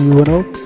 you went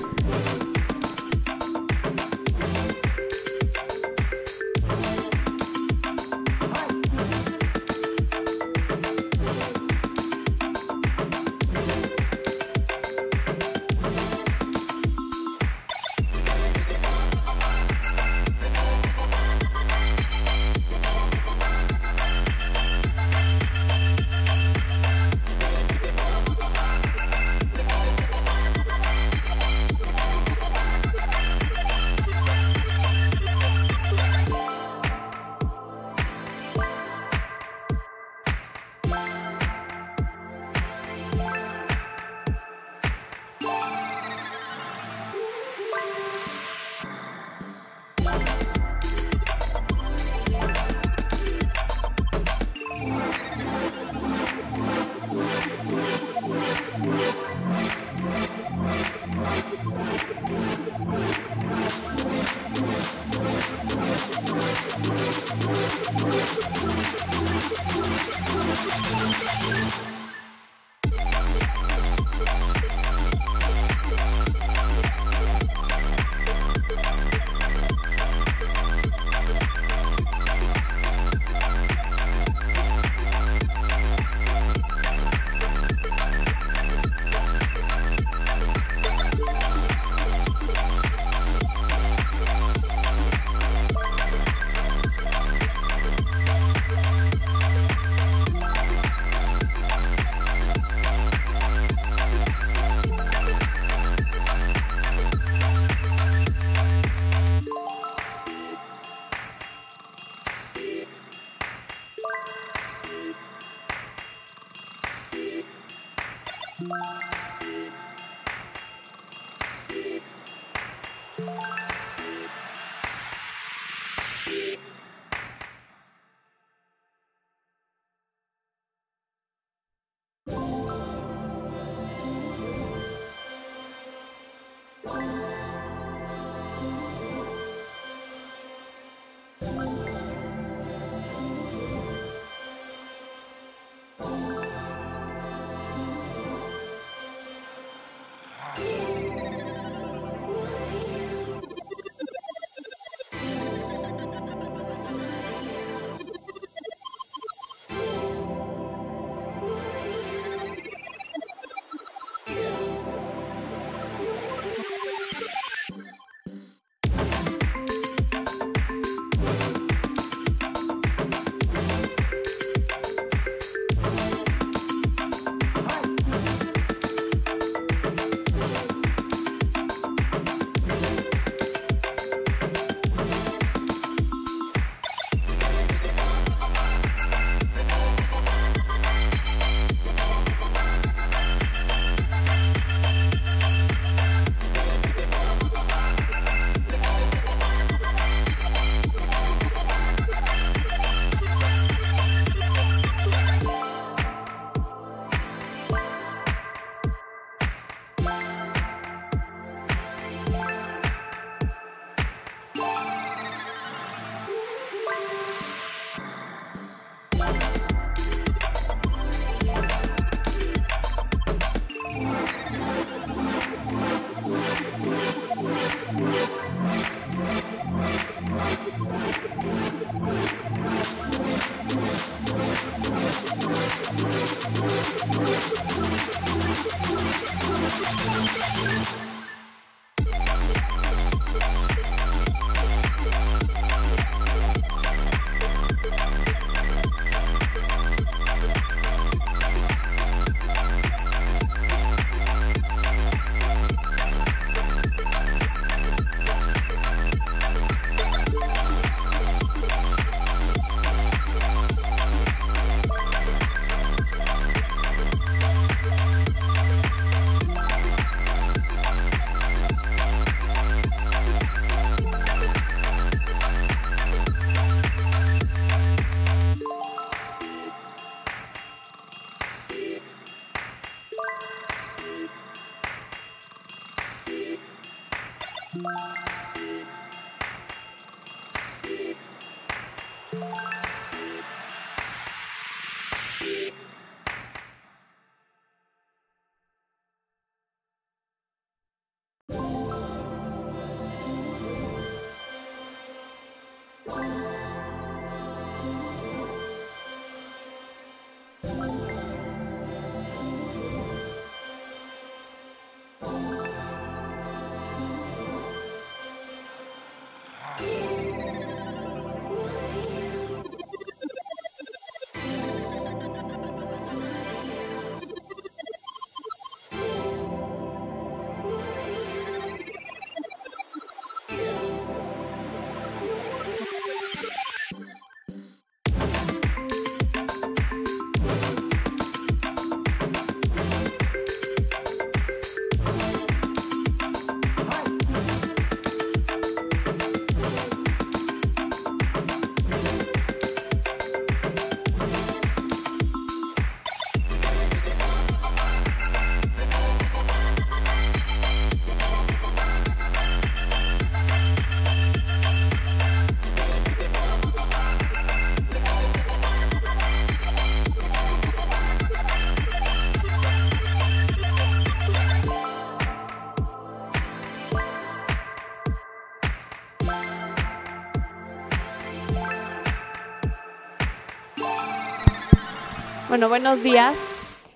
buenos días.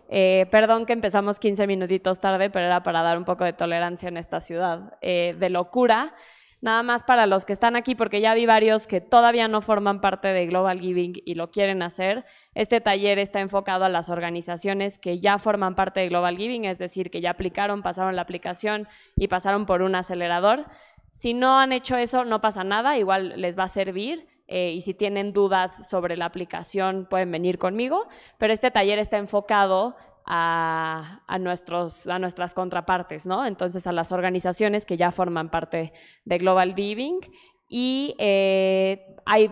Eh, perdón que empezamos 15 minutitos tarde, pero era para dar un poco de tolerancia en esta ciudad eh, de locura. Nada más para los que están aquí, porque ya vi varios que todavía no forman parte de Global Giving y lo quieren hacer. Este taller está enfocado a las organizaciones que ya forman parte de Global Giving, es decir, que ya aplicaron, pasaron la aplicación y pasaron por un acelerador. Si no han hecho eso, no pasa nada, igual les va a servir. Eh, y si tienen dudas sobre la aplicación pueden venir conmigo, pero este taller está enfocado a, nuestras contrapartes, ¿no? Entonces a las organizaciones que ya forman parte de Global Living y eh, hay...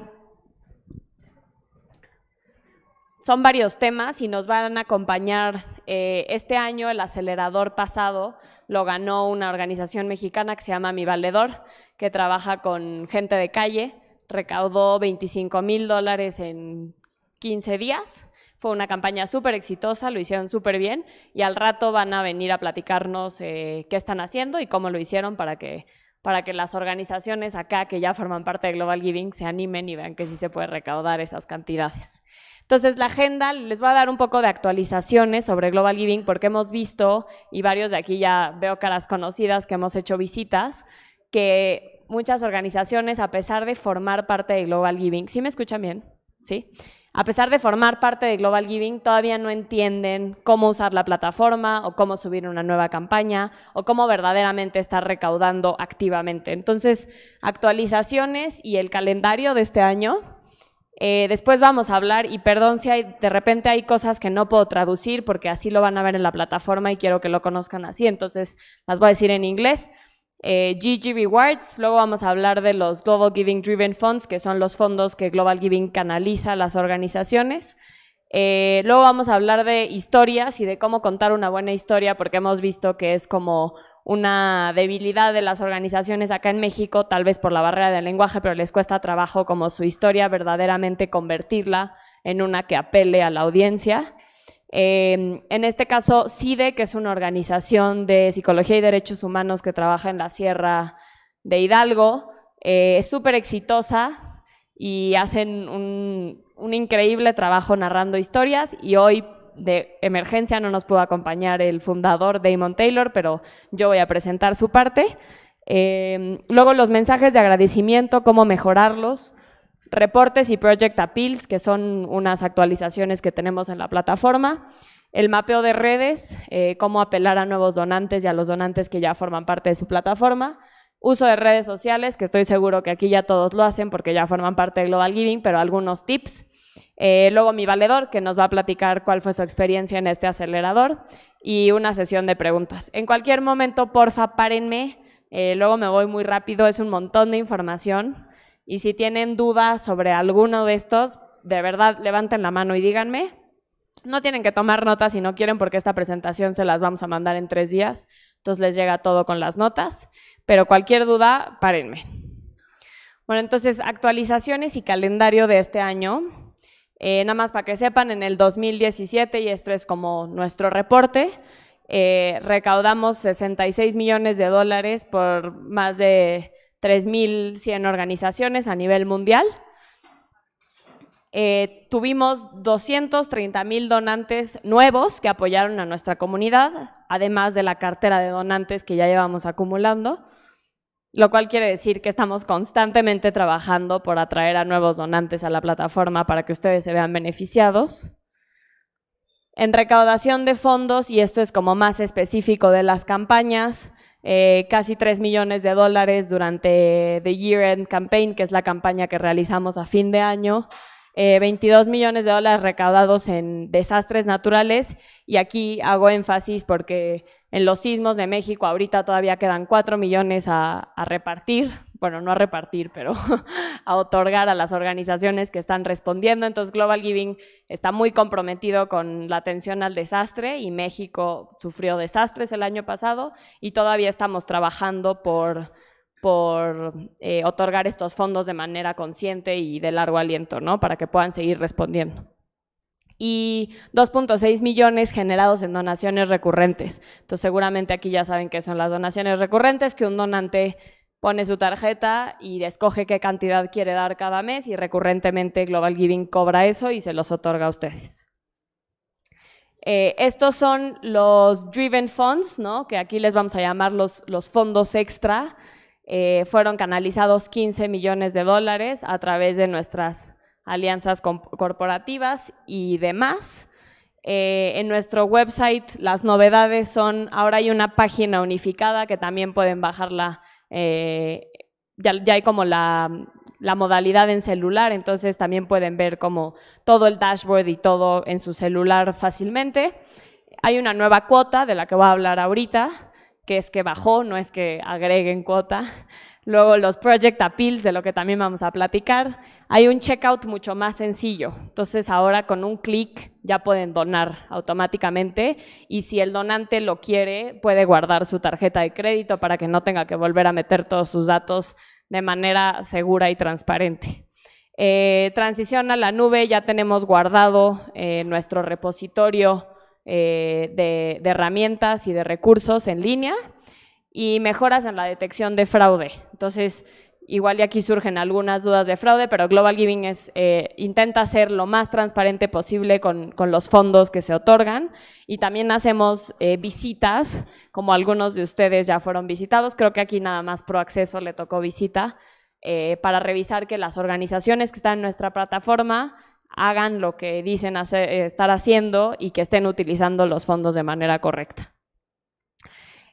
Son varios temas y nos van a acompañar eh, este año. El acelerador pasado lo ganó una organización mexicana que se llama Mi Valedor, que trabaja con gente de calle, recaudó 25 mil dólares en 15 días. Fue una campaña súper exitosa, lo hicieron súper bien y al rato van a venir a platicarnos eh, qué están haciendo y cómo lo hicieron para que, para que las organizaciones acá que ya forman parte de Global Giving se animen y vean que sí se puede recaudar esas cantidades. Entonces, la agenda les va a dar un poco de actualizaciones sobre Global Giving porque hemos visto, y varios de aquí ya veo caras conocidas que hemos hecho visitas, que muchas organizaciones, a pesar de formar parte de Global Giving, ¿sí me escuchan bien? ¿Sí? A pesar de formar parte de Global Giving, todavía no entienden cómo usar la plataforma o cómo subir una nueva campaña o cómo verdaderamente estar recaudando activamente. Entonces, actualizaciones y el calendario de este año. Eh, después vamos a hablar, y perdón si hay, de repente hay cosas que no puedo traducir porque así lo van a ver en la plataforma y quiero que lo conozcan así, entonces las voy a decir en inglés eh, GG Rewards, luego vamos a hablar de los Global Giving Driven Funds, que son los fondos que Global Giving canaliza a las organizaciones. Eh, luego vamos a hablar de historias y de cómo contar una buena historia, porque hemos visto que es como una debilidad de las organizaciones acá en México, tal vez por la barrera del lenguaje, pero les cuesta trabajo como su historia verdaderamente convertirla en una que apele a la audiencia. Em, en este caso, CIDE, que es una organización de psicología y derechos humanos que trabaja en la Sierra de Hidalgo, eh, es súper exitosa y hacen un, increíble trabajo narrando historias y hoy de emergencia no nos pudo acompañar el fundador Damon Taylor, pero yo voy a presentar su parte. Em, luego los mensajes de agradecimiento, cómo mejorarlos, reportes y Project Appeals, que son unas actualizaciones que tenemos en la plataforma, el mapeo de redes, eh, cómo apelar a nuevos donantes y a los donantes que ya forman parte de su plataforma, uso de redes sociales, que estoy seguro que aquí ya todos lo hacen porque ya forman parte de Global Giving, pero algunos tips. Eh, luego mi valedor, que nos va a platicar cuál fue su experiencia en este acelerador y una sesión de preguntas. En cualquier momento, porfa, párenme. Eh, luego me voy muy rápido, es un montón de información. Y si tienen dudas sobre alguno de estos, de verdad levanten la mano y díganme. No tienen que tomar notas si no quieren porque esta presentación se las vamos a mandar en tres días. Entonces les llega todo con las notas. Pero cualquier duda, párenme. Bueno, entonces actualizaciones y calendario de este año. Eh, nada más para que sepan, en el 2017, y esto es como nuestro reporte, eh, recaudamos 66 millones de dólares por más de 3.100 organizaciones a nivel mundial. Eh, tuvimos 230.000 donantes nuevos que apoyaron a nuestra comunidad, además de la cartera de donantes que ya llevamos acumulando, lo cual quiere decir que estamos constantemente trabajando por atraer a nuevos donantes a la plataforma para que ustedes se vean beneficiados. En recaudación de fondos, y esto es como más específico de las campañas, eh, casi 3 millones de dólares durante The Year End Campaign, que es la campaña que realizamos a fin de año, 22 eh, millones de dólares recaudados en desastres naturales, y aquí hago énfasis porque en los sismos de México ahorita todavía quedan 4 millones a repartir, bueno, no a repartir, pero a otorgar a las organizaciones que están respondiendo. Entonces, Global Giving está muy comprometido con la atención al desastre y México sufrió desastres el año pasado y todavía estamos trabajando por, por eh, otorgar estos fondos de manera consciente y de largo aliento, ¿no? Para que puedan seguir respondiendo y 2.6 millones generados en donaciones recurrentes. Entonces seguramente aquí ya saben qué son las donaciones recurrentes, que un donante pone su tarjeta y escoge qué cantidad quiere dar cada mes y recurrentemente Global Giving cobra eso y se los otorga a ustedes. Eh, estos son los Driven Funds, ¿no? que aquí les vamos a llamar los, los fondos extra. Eh, fueron canalizados 15 millones de dólares a través de nuestras alianzas corporativas y demás. Eh, en nuestro website las novedades son, ahora hay una página unificada que también pueden bajarla eh, ya, hay como la, la, modalidad en celular, entonces también pueden ver como todo el dashboard y todo en su celular fácilmente. Hay una nueva cuota de la que voy a hablar ahorita, que es que bajó, no es que agreguen cuota. Luego los project appeals, de lo que también vamos a platicar. Hay un checkout mucho más sencillo. Entonces ahora con un clic ya pueden donar automáticamente y si el donante lo quiere, puede guardar su tarjeta de crédito para que no tenga que volver a meter todos sus datos de manera segura y transparente. Eh, transición a la nube, ya tenemos guardado eh, nuestro repositorio eh, de, herramientas y de recursos en línea y mejoras en la detección de fraude. Entonces, igual y aquí surgen algunas dudas de fraude, pero Global Giving eh, intenta ser lo más transparente posible con, los fondos que se otorgan y también hacemos eh, visitas, como algunos de ustedes ya fueron visitados, creo que aquí nada más ProAcceso le tocó visita, para revisar que las organizaciones que están en nuestra plataforma hagan lo que dicen eh, estar haciendo y que estén utilizando los fondos de manera correcta.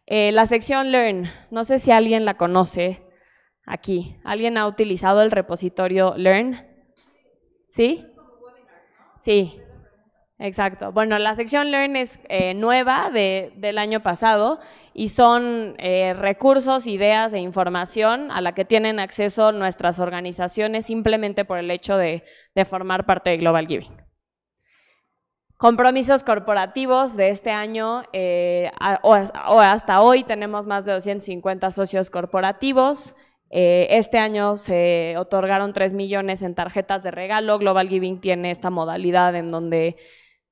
Eh, la sección Learn, no sé si alguien la conoce aquí. ¿Alguien ha utilizado el repositorio Learn? ¿Sí? Sí. Exacto. Bueno, la sección Learn es eh, nueva del año pasado y son eh, recursos, ideas e información a la que tienen acceso nuestras organizaciones simplemente por el hecho de, formar parte de Global Giving. Compromisos corporativos de este año eh, o, hasta hoy tenemos más de 250 socios corporativos. este año se otorgaron 3 millones en tarjetas de regalo. Global Giving tiene esta modalidad en donde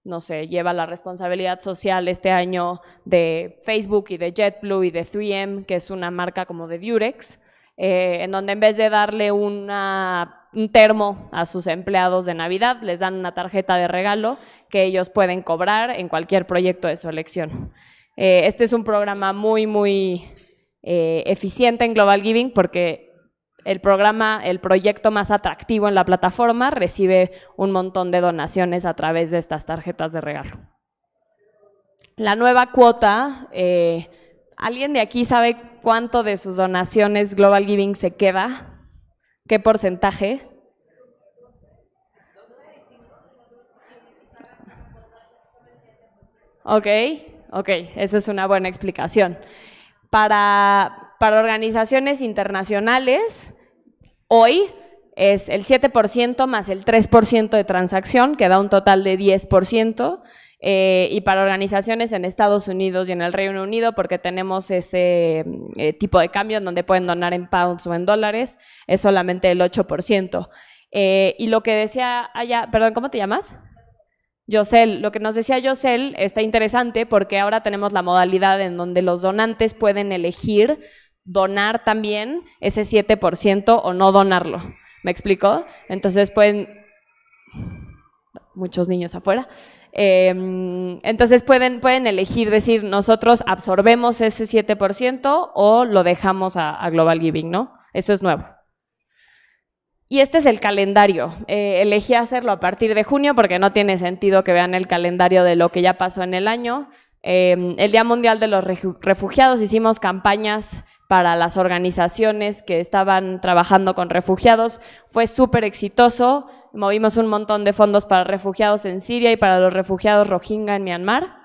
no sé, lleva la responsabilidad social este año de Facebook y de JetBlue y de 3M, que es una marca como de Durex, eh, en donde en vez de darle un termo a sus empleados de Navidad, les dan una tarjeta de regalo que ellos pueden cobrar en cualquier proyecto de su elección. Eh, este es un programa muy, muy eh, eficiente en Global Giving porque el programa, el proyecto más atractivo en la plataforma, recibe un montón de donaciones a través de estas tarjetas de regalo. La nueva cuota, eh, ¿alguien de aquí sabe cuánto de sus donaciones Global Giving se queda? ¿Qué porcentaje? Ok, ok, esa es una buena explicación. Para, para organizaciones internacionales, Hoy es el 7% más el 3% de transacción, que da un total de 10%. Eh, y para organizaciones en Estados Unidos y en el Reino Unido, porque tenemos ese eh, tipo de cambio en donde pueden donar en pounds o en dólares, es solamente el 8%. Eh, y lo que decía allá, perdón, ¿cómo te llamas? Yosel, lo que nos decía Yosel está interesante porque ahora tenemos la modalidad en donde los donantes pueden elegir donar también ese 7% o no donarlo. ¿Me explico? Entonces pueden... Muchos niños afuera. Em, entonces pueden, pueden elegir decir, nosotros absorbemos ese 7% o lo dejamos a, Global Giving, ¿no? Eso es nuevo. Y este es el calendario. Eh, elegí hacerlo a partir de junio porque no tiene sentido que vean el calendario de lo que ya pasó en el año. Em, el Día Mundial de los Refugiados hicimos campañas para las organizaciones que estaban trabajando con refugiados. Fue súper exitoso, movimos un montón de fondos para refugiados en Siria y para los refugiados rohingya en Myanmar.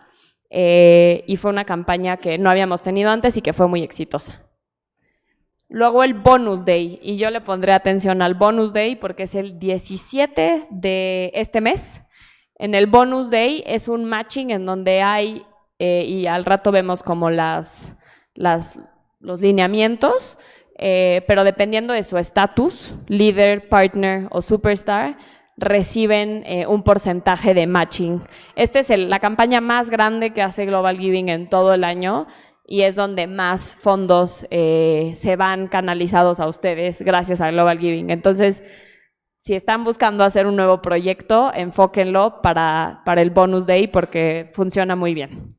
Eh, y fue una campaña que no habíamos tenido antes y que fue muy exitosa. Luego el Bonus Day, y yo le pondré atención al Bonus Day porque es el 17 de este mes. En el Bonus Day es un matching en donde hay, eh, y al rato vemos como las, las, los lineamientos, eh, pero dependiendo de su estatus, líder, partner o superstar, reciben eh, un porcentaje de matching. Esta es la campaña más grande que hace Global Giving en todo el año y es donde más fondos eh, se van canalizados a ustedes gracias a Global Giving. Entonces, si están buscando hacer un nuevo proyecto, enfóquenlo para, para el bonus day porque funciona muy bien.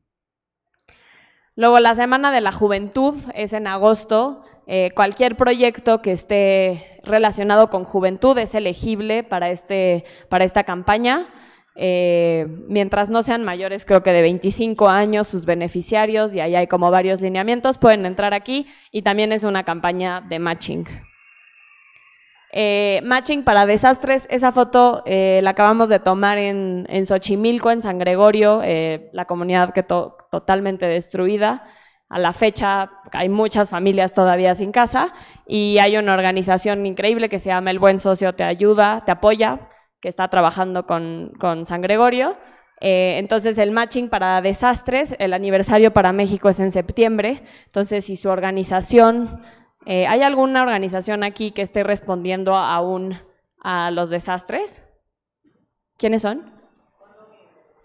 Luego la Semana de la Juventud es en agosto. Eh, cualquier proyecto que esté relacionado con juventud es elegible para, este, para esta campaña. Eh, mientras no sean mayores, creo que de 25 años, sus beneficiarios, y ahí hay como varios lineamientos, pueden entrar aquí y también es una campaña de matching. Eh, matching para desastres, esa foto eh, la acabamos de tomar en, en Xochimilco, en San Gregorio, eh, la comunidad que totalmente destruida. A la fecha hay muchas familias todavía sin casa y hay una organización increíble que se llama El Buen Socio Te Ayuda, Te Apoya, que está trabajando con, San Gregorio. entonces el matching para desastres, el aniversario para México es en septiembre, entonces si su organización eh, ¿Hay alguna organización aquí que esté respondiendo aún a los desastres? ¿Quiénes son?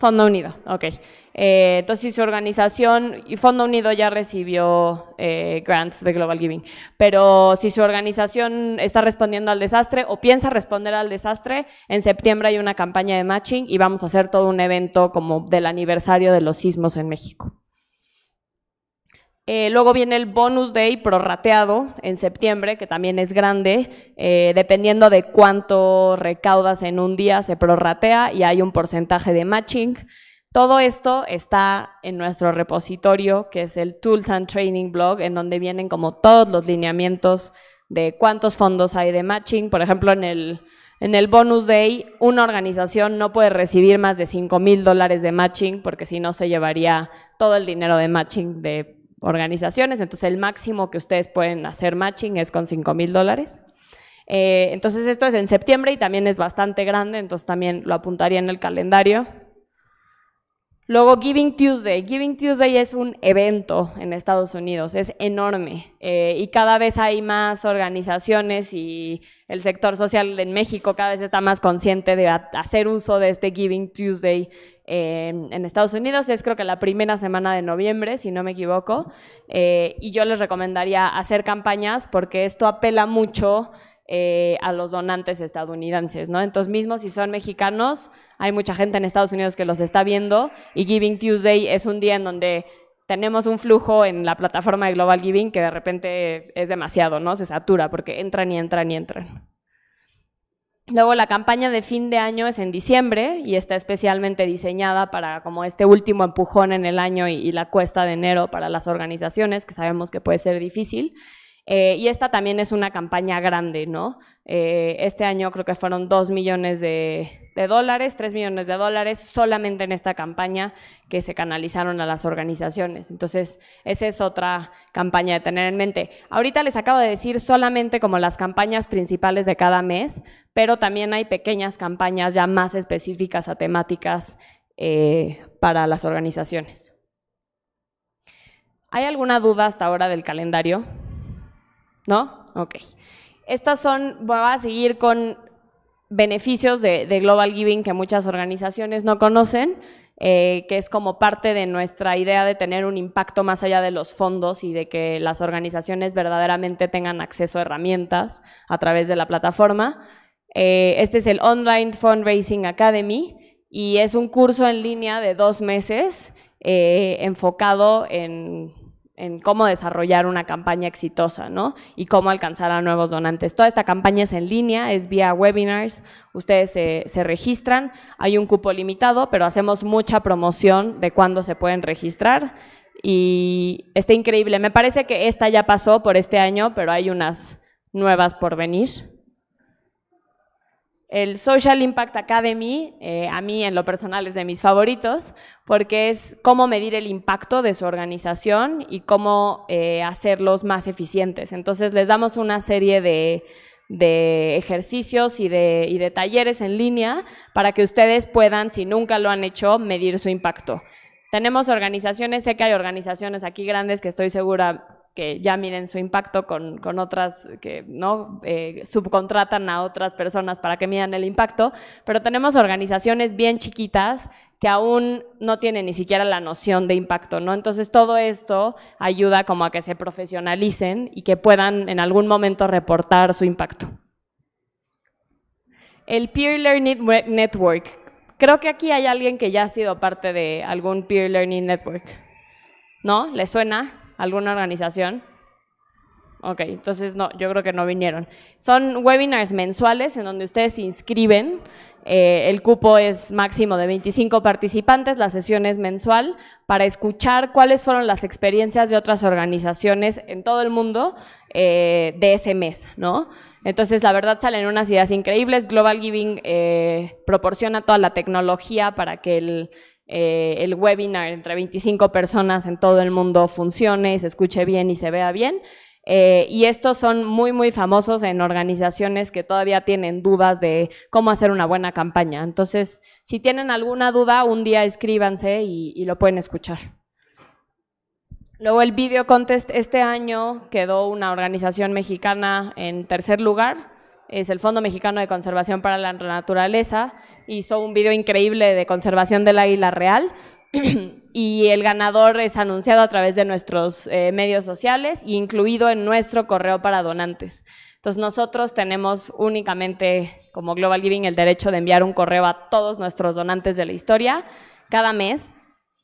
Fondo Unido, ok. Entonces eh, entonces, su organización, y Fondo Unido ya recibió eh, grants de Global Giving, pero si su organización está respondiendo al desastre o piensa responder al desastre, en septiembre hay una campaña de matching y vamos a hacer todo un evento como del aniversario de los sismos en México. Eh, luego viene el bonus day prorrateado en septiembre, que también es grande, eh, dependiendo de cuánto recaudas en un día, se prorratea y hay un porcentaje de matching. Todo esto está en nuestro repositorio, que es el Tools and Training Blog, en donde vienen como todos los lineamientos de cuántos fondos hay de matching. Por ejemplo, en el, en el bonus day, una organización no puede recibir más de 5 mil dólares de matching, porque si no se llevaría todo el dinero de matching de organizaciones, entonces el máximo que ustedes pueden hacer matching es con 5 mil dólares. Eh, entonces esto es en septiembre y también es bastante grande, entonces también lo apuntaría en el calendario Luego Giving Tuesday. Giving Tuesday es un evento en Estados Unidos, es enorme eh, y cada vez hay más organizaciones y el sector social en México cada vez está más consciente de hacer uso de este Giving Tuesday en Estados Unidos. Es creo que la primera semana de noviembre, si no me equivoco, eh, y yo les recomendaría hacer campañas porque esto apela mucho eh, a los donantes estadounidenses, ¿no? Entonces, mismo si son mexicanos, hay mucha gente en Estados Unidos que los está viendo y Giving Tuesday es un día en donde tenemos un flujo en la plataforma de Global Giving que de repente es demasiado, ¿no? Se satura porque entran y entran y entran. Luego la campaña de fin de año es en diciembre y está especialmente diseñada para como este último empujón en el año y la cuesta de enero para las organizaciones, que sabemos que puede ser difícil. Eh, y esta también es una campaña grande, ¿no? Eh, este año creo que fueron 2 millones de, dólares, 3 millones de dólares solamente en esta campaña que se canalizaron a las organizaciones. Entonces, esa es otra campaña de tener en mente. Ahorita les acabo de decir solamente como las campañas principales de cada mes, pero también hay pequeñas campañas ya más específicas a temáticas eh, para las organizaciones. ¿Hay alguna duda hasta ahora del calendario? ¿no? Ok. Estas son, voy a seguir con beneficios de, Global Giving que muchas organizaciones no conocen, eh, que es como parte de nuestra idea de tener un impacto más allá de los fondos y de que las organizaciones verdaderamente tengan acceso a herramientas a través de la plataforma. Eh, este es el Online Fundraising Academy y es un curso en línea de dos meses eh, enfocado en en cómo desarrollar una campaña exitosa, ¿no? Y cómo alcanzar a nuevos donantes. Toda esta campaña es en línea, es vía webinars, ustedes se, se registran, hay un cupo limitado, pero hacemos mucha promoción de cuándo se pueden registrar y está increíble. Me parece que esta ya pasó por este año, pero hay unas nuevas por venir. El Social Impact Academy, eh, a mí en lo personal es de mis favoritos, porque es cómo medir el impacto de su organización y cómo eh, hacerlos más eficientes. Entonces les damos una serie de, ejercicios y de, y de talleres en línea para que ustedes puedan, si nunca lo han hecho, medir su impacto. Tenemos organizaciones, sé que hay organizaciones aquí grandes que estoy segura que ya miren su impacto con, otras, que no eh, subcontratan a otras personas para que midan el impacto, pero tenemos organizaciones bien chiquitas que aún no tienen ni siquiera la noción de impacto, ¿no? Entonces todo esto ayuda como a que se profesionalicen y que puedan en algún momento reportar su impacto. El Peer Learning Network. Creo que aquí hay alguien que ya ha sido parte de algún Peer Learning Network. ¿No? ¿Le suena? alguna organización? Ok, entonces no, yo creo que no vinieron. Son webinars mensuales en donde ustedes se inscriben. Eh, el cupo es máximo de 25 participantes, la sesión es mensual, para escuchar cuáles fueron las experiencias de otras organizaciones en todo el mundo eh, de ese mes, ¿no? Entonces, la verdad, salen unas ideas increíbles. Global Giving eh, proporciona toda la tecnología para que el eh, el webinar entre 25 personas en todo el mundo funcione, y se escuche bien y se vea bien. Eh, y estos son muy, muy famosos en organizaciones que todavía tienen dudas de cómo hacer una buena campaña. Entonces, si tienen alguna duda, un día escríbanse y, y lo pueden escuchar. Luego el video contest, este año quedó una organización mexicana en tercer lugar, es el Fondo Mexicano de Conservación para la Naturaleza, hizo un video increíble de conservación del águila real y el ganador es anunciado a través de nuestros eh, medios sociales e incluido en nuestro correo para donantes. Entonces nosotros tenemos únicamente como Global Giving el derecho de enviar un correo a todos nuestros donantes de la historia cada mes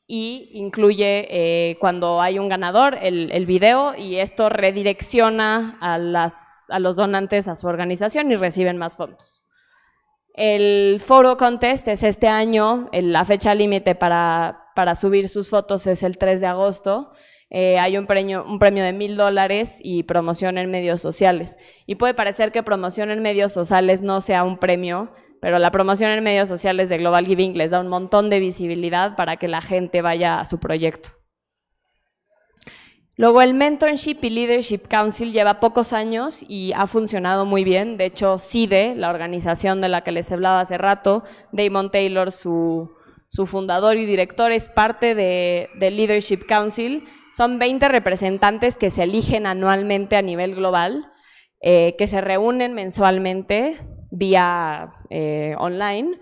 y incluye eh, cuando hay un ganador el, el video y esto redirecciona a las a los donantes a su organización y reciben más fondos. El foro contest es este año, la fecha límite para, para, subir sus fotos es el 3 de agosto. Eh, hay un premio, un premio de mil dólares y promoción en medios sociales. Y puede parecer que promoción en medios sociales no sea un premio, pero la promoción en medios sociales de Global Giving les da un montón de visibilidad para que la gente vaya a su proyecto. Luego el Mentorship y Leadership Council lleva pocos años y ha funcionado muy bien. De hecho, CIDE, la organización de la que les hablaba hace rato, Damon Taylor, su, fundador y director, es parte del Leadership Council. Son 20 representantes que se eligen anualmente a nivel global, eh, que se reúnen mensualmente vía eh, online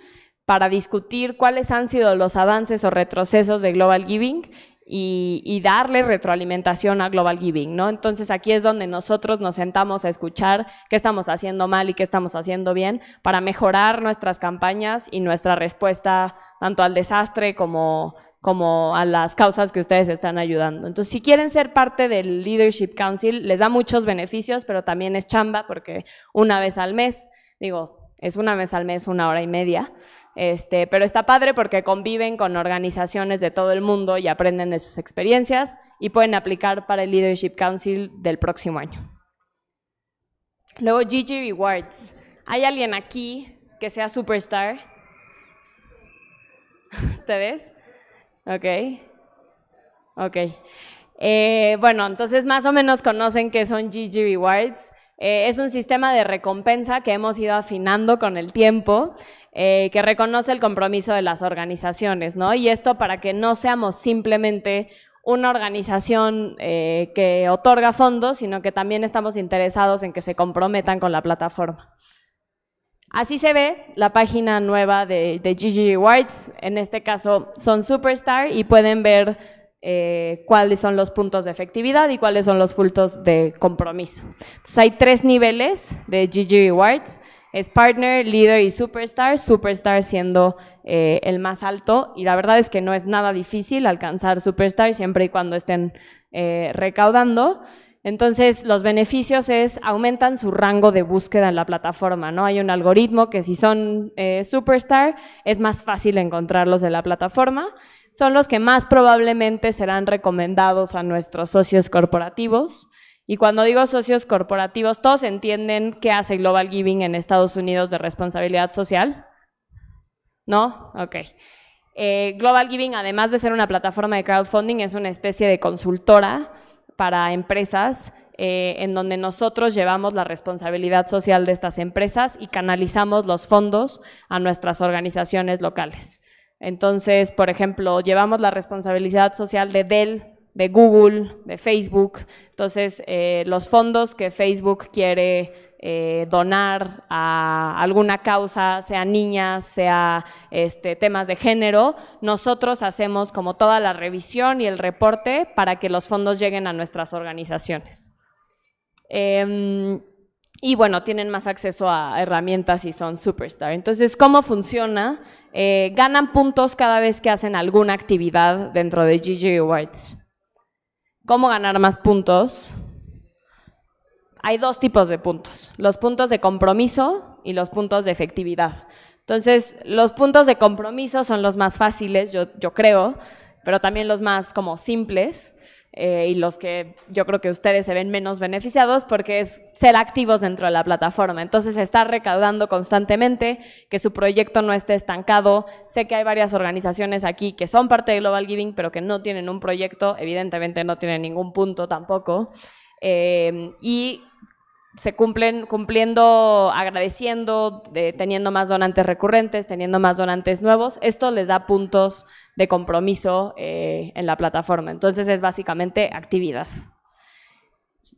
para discutir cuáles han sido los avances o retrocesos de Global Giving y, darle retroalimentación a Global Giving, ¿no? Entonces aquí es donde nosotros nos sentamos a escuchar qué estamos haciendo mal y qué estamos haciendo bien para mejorar nuestras campañas y nuestra respuesta tanto al desastre como, como a las causas que ustedes están ayudando. Entonces, si quieren ser parte del Leadership Council, les da muchos beneficios, pero también es chamba porque una vez al mes, digo, es una vez al mes, una hora y media, este, pero está padre porque conviven con organizaciones de todo el mundo y aprenden de sus experiencias y pueden aplicar para el Leadership Council del próximo año. Luego GG Rewards. ¿Hay alguien aquí que sea superstar? ¿Te ves? Ok. Ok. Eh, bueno, entonces más o menos conocen qué son GG Rewards. Eh, es un sistema de recompensa que hemos ido afinando con el tiempo, eh, que reconoce el compromiso de las organizaciones, ¿no? Y esto para que no seamos simplemente una organización eh, que otorga fondos, sino que también estamos interesados en que se comprometan con la plataforma. Así se ve la página nueva de, de Gigi en este caso son Superstar y pueden ver eh, cuáles son los puntos de efectividad y cuáles son los puntos de compromiso. Entonces hay tres niveles de GG Rewards, es partner, leader y superstar, superstar siendo eh, el más alto y la verdad es que no es nada difícil alcanzar superstar siempre y cuando estén eh, recaudando. Entonces, los beneficios es aumentan su rango de búsqueda en la plataforma, ¿no? Hay un algoritmo que si son superstar es más fácil encontrarlos en la plataforma son los que más probablemente serán recomendados a nuestros socios corporativos. Y cuando digo socios corporativos, todos entienden qué hace Global Giving en Estados Unidos de responsabilidad social. ¿No? Ok. Eh, Global Giving, además de ser una plataforma de crowdfunding, es una especie de consultora para empresas eh, en donde nosotros llevamos la responsabilidad social de estas empresas y canalizamos los fondos a nuestras organizaciones locales. Entonces, por ejemplo, llevamos la responsabilidad social de Dell, de Google, de Facebook. Entonces, eh, los fondos que Facebook quiere eh, donar a alguna causa, sea niñas, sea este, temas de género, nosotros hacemos como toda la revisión y el reporte para que los fondos lleguen a nuestras organizaciones. Em, y bueno, tienen más acceso a herramientas y son superstar. Entonces, ¿cómo funciona? Eh, ganan puntos cada vez que hacen alguna actividad dentro de GG Awards. ¿Cómo ganar más puntos? Hay dos tipos de puntos, los puntos de compromiso y los puntos de efectividad. Entonces, los puntos de compromiso son los más fáciles, yo, yo creo, pero también los más como simples. Eh, y los que yo creo que ustedes se ven menos beneficiados porque es ser activos dentro de la plataforma. Entonces, está recaudando constantemente, que su proyecto no esté estancado. Sé que hay varias organizaciones aquí que son parte de Global Giving, pero que no tienen un proyecto, evidentemente no tienen ningún punto tampoco. Eh, y se cumplen cumpliendo, agradeciendo, teniendo más donantes recurrentes, teniendo más donantes nuevos. Esto les da puntos de compromiso eh, en la plataforma. Entonces es básicamente actividad.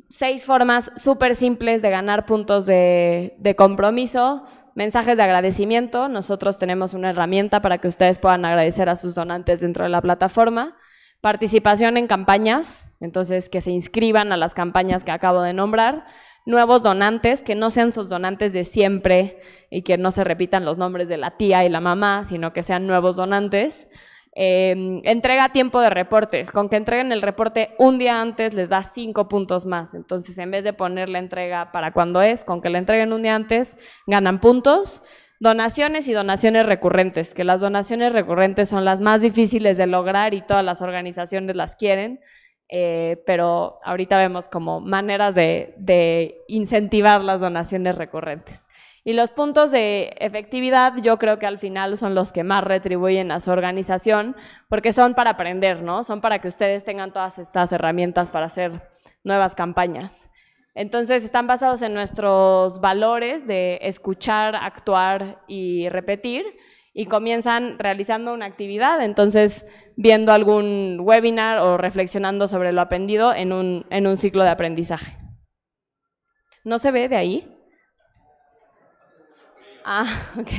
Seis formas súper simples de ganar puntos de compromiso. Mensajes de agradecimiento. Nosotros tenemos una herramienta para que ustedes puedan agradecer a sus donantes dentro de la plataforma. Participación en campañas, entonces que se inscriban a las campañas que acabo de nombrar nuevos donantes, que no sean sus donantes de siempre y que no se repitan los nombres de la tía y la mamá, sino que sean nuevos donantes. Em, entrega tiempo de reportes. Con que entreguen el reporte un día antes les da cinco puntos más. Entonces, en vez de poner la entrega para cuando es, con que la entreguen un día antes, ganan puntos. Donaciones y donaciones recurrentes, que las donaciones recurrentes son las más difíciles de lograr y todas las organizaciones las quieren. Eh, pero ahorita vemos como maneras de, de, incentivar las donaciones recurrentes. Y los puntos de efectividad yo creo que al final son los que más retribuyen a su organización, porque son para aprender, ¿no? Son para que ustedes tengan todas estas herramientas para hacer nuevas campañas. Entonces están basados en nuestros valores de escuchar, actuar y repetir, y comienzan realizando una actividad, entonces viendo algún webinar o reflexionando sobre lo aprendido en un, en un ciclo de aprendizaje. ¿No se ve de ahí? Ah, ok.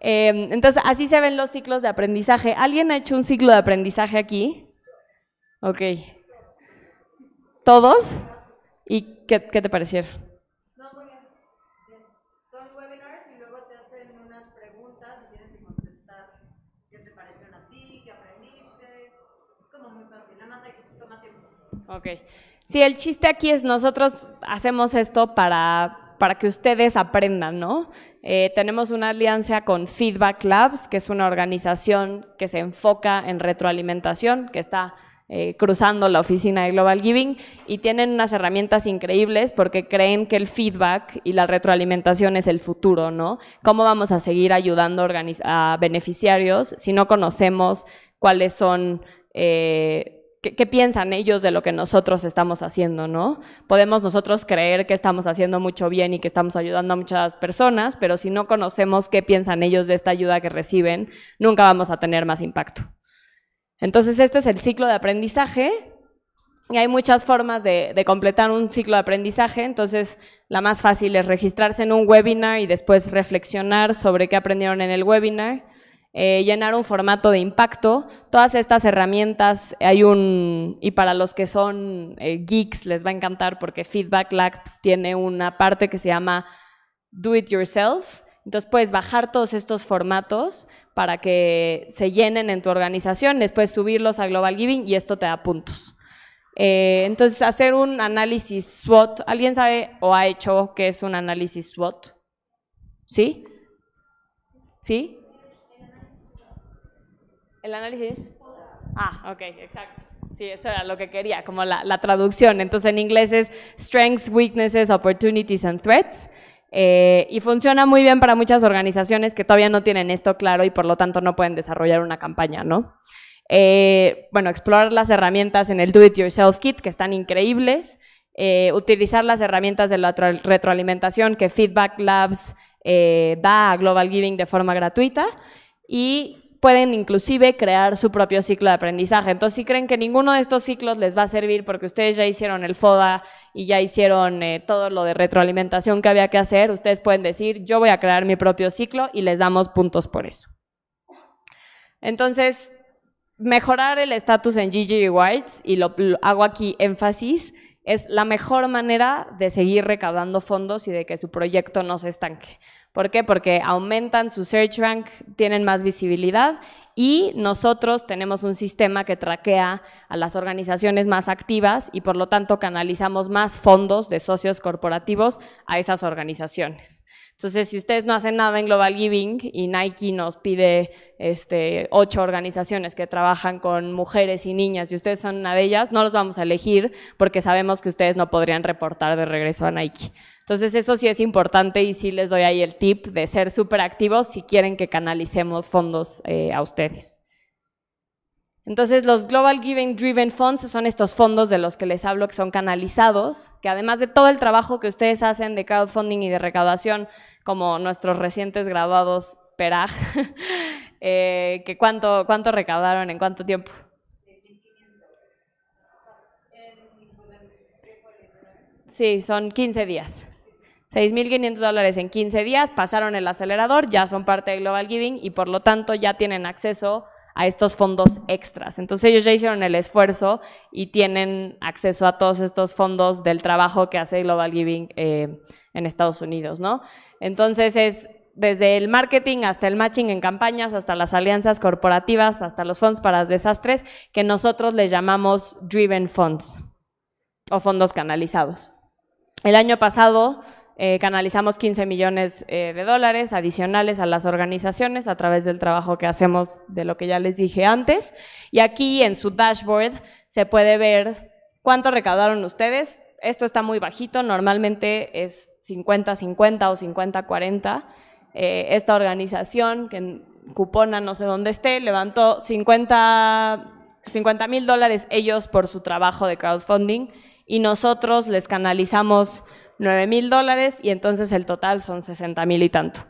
Em, entonces, así se ven los ciclos de aprendizaje. ¿Alguien ha hecho un ciclo de aprendizaje aquí? Ok. ¿Todos? ¿Y qué, qué te parecieron? Ok. Sí, el chiste aquí es nosotros hacemos esto para, para que ustedes aprendan, ¿no? Eh, tenemos una alianza con Feedback Labs, que es una organización que se enfoca en retroalimentación, que está eh, cruzando la oficina de Global Giving y tienen unas herramientas increíbles porque creen que el feedback y la retroalimentación es el futuro, ¿no? ¿Cómo vamos a seguir ayudando a, beneficiarios si no conocemos cuáles son... Eh, ¿Qué, piensan ellos de lo que nosotros estamos haciendo, no? Podemos nosotros creer que estamos haciendo mucho bien y que estamos ayudando a muchas personas, pero si no conocemos qué piensan ellos de esta ayuda que reciben, nunca vamos a tener más impacto. Entonces, este es el ciclo de aprendizaje y hay muchas formas de completar un ciclo de aprendizaje, entonces la más fácil es registrarse en un webinar y después reflexionar sobre qué aprendieron en el webinar. Eh, llenar un formato de impacto. Todas estas herramientas, hay un, y para los que son eh, geeks les va a encantar porque Feedback Labs tiene una parte que se llama Do It Yourself. Entonces puedes bajar todos estos formatos para que se llenen en tu organización, después subirlos a Global Giving y esto te da puntos. Eh, entonces, hacer un análisis SWOT, ¿alguien sabe o ha hecho qué es un análisis SWOT? ¿Sí? ¿Sí? ¿El análisis? Ah, ok, exacto. Sí, eso era lo que quería, como la, la traducción. Entonces en inglés es Strengths, Weaknesses, Opportunities and Threats. Eh, y funciona muy bien para muchas organizaciones que todavía no tienen esto claro y por lo tanto no pueden desarrollar una campaña, ¿no? Eh, bueno, explorar las herramientas en el Do It Yourself Kit, que están increíbles. Eh, utilizar las herramientas de la retroalimentación que Feedback Labs da a Global Giving de forma gratuita. Y pueden inclusive crear su propio ciclo de aprendizaje. Entonces, si creen que ninguno de estos ciclos les va a servir porque ustedes ya hicieron el FODA y ya hicieron eh, todo lo de retroalimentación que había que hacer, ustedes pueden decir, yo voy a crear mi propio ciclo y les damos puntos por eso. Entonces, mejorar el estatus en GG Whites, y lo hago aquí énfasis, es la mejor manera de seguir recaudando fondos y de que su proyecto no se estanque. ¿Por qué? Porque aumentan su search rank, tienen más visibilidad y nosotros tenemos un sistema que traquea a las organizaciones más activas y por lo tanto canalizamos más fondos de socios corporativos a esas organizaciones. Entonces, si ustedes no hacen nada en Global Giving y Nike nos pide este, ocho organizaciones que trabajan con mujeres y niñas y ustedes son una de ellas, no los vamos a elegir porque sabemos que ustedes no podrían reportar de regreso a Nike. Entonces, eso sí es importante y sí les doy ahí el tip de ser súper activos si quieren que canalicemos fondos eh, a ustedes. Entonces, los Global Giving Driven Funds son estos fondos de los que les hablo que son canalizados, que además de todo el trabajo que ustedes hacen de crowdfunding y de recaudación, como nuestros recientes graduados Peraj, eh, que cuánto, cuánto recaudaron en cuánto tiempo. Sí, son 15 días. 6.500 dólares en 15 días, pasaron el acelerador, ya son parte de Global Giving y por lo tanto ya tienen acceso a estos fondos extras. Entonces ellos ya hicieron el esfuerzo y tienen acceso a todos estos fondos del trabajo que hace Global Giving eh, en Estados Unidos, ¿no? Entonces es desde el marketing hasta el matching en campañas, hasta las alianzas corporativas, hasta los fondos para desastres, que nosotros les llamamos driven funds o fondos canalizados. El año pasado eh, canalizamos 15 millones eh, de dólares adicionales a las organizaciones a través del trabajo que hacemos de lo que ya les dije antes. Y aquí en su dashboard se puede ver cuánto recaudaron ustedes. Esto está muy bajito, normalmente es 50-50 o 50-40. Eh, esta organización, que Cupona no sé dónde esté, levantó 50 mil dólares ellos por su trabajo de crowdfunding y nosotros les canalizamos 9 mil dólares y entonces el total son 60 mil y tanto.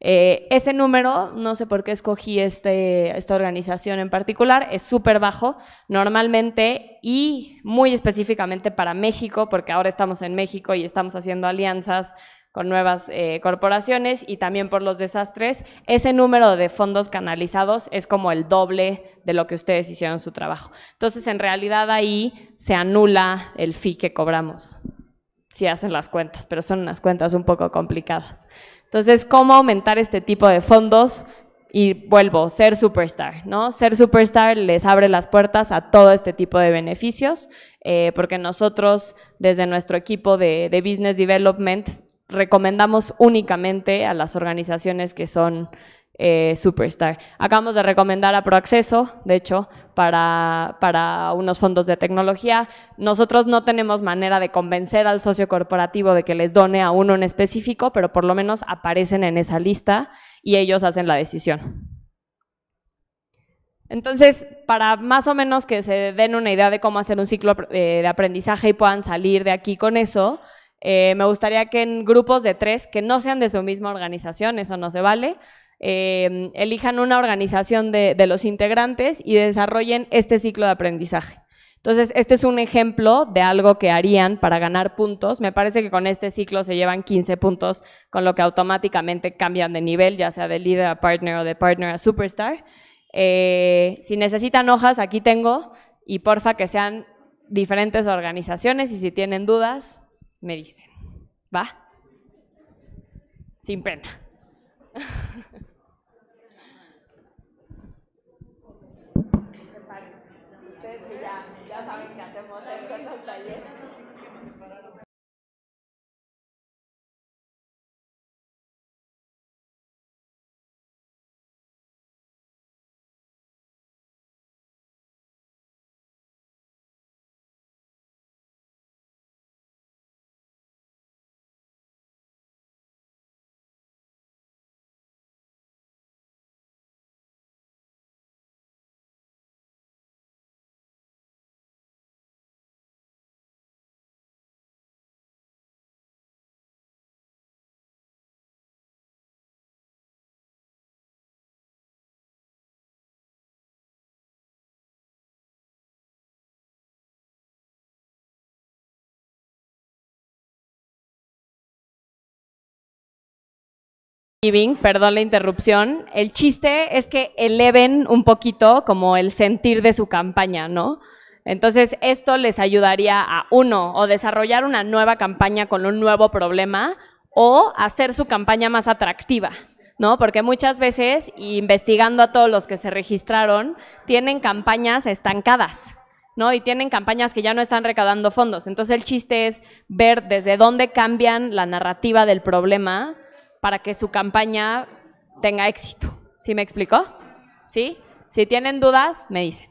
Eh, ese número, no sé por qué escogí este, esta organización en particular, es súper bajo normalmente y muy específicamente para México, porque ahora estamos en México y estamos haciendo alianzas con nuevas eh, corporaciones y también por los desastres, ese número de fondos canalizados es como el doble de lo que ustedes hicieron su trabajo. Entonces, en realidad ahí se anula el fee que cobramos si hacen las cuentas, pero son unas cuentas un poco complicadas. Entonces, ¿cómo aumentar este tipo de fondos? Y vuelvo, ser superstar, ¿no? Ser superstar les abre las puertas a todo este tipo de beneficios, eh, porque nosotros, desde nuestro equipo de, de Business Development, recomendamos únicamente a las organizaciones que son eh, superstar. Acabamos de recomendar a ProAcceso, de hecho, para, para unos fondos de tecnología. Nosotros no tenemos manera de convencer al socio corporativo de que les done a uno en específico, pero por lo menos aparecen en esa lista y ellos hacen la decisión. Entonces, para más o menos que se den una idea de cómo hacer un ciclo eh, de aprendizaje y puedan salir de aquí con eso, eh, me gustaría que en grupos de tres, que no sean de su misma organización, eso no se vale, Em, elijan una organización de, los integrantes y desarrollen este ciclo de aprendizaje. Entonces, este es un ejemplo de algo que harían para ganar puntos. Me parece que con este ciclo se llevan 15 puntos, con lo que automáticamente cambian de nivel, ya sea de líder a partner o de partner a superstar. Eh, si necesitan hojas, aquí tengo, y porfa que sean diferentes organizaciones y si tienen dudas, me dicen. ¿Va? Sin pena. perdón la interrupción. El chiste es que eleven un poquito como el sentir de su campaña, ¿no? Entonces, esto les ayudaría a uno, o desarrollar una nueva campaña con un nuevo problema, o hacer su campaña más atractiva, ¿no? Porque muchas veces, investigando a todos los que se registraron, tienen campañas estancadas, ¿no? Y tienen campañas que ya no están recaudando fondos. Entonces, el chiste es ver desde dónde cambian la narrativa del problema para que su campaña tenga éxito. ¿Sí me explicó? ¿Sí? Si tienen dudas, me dicen.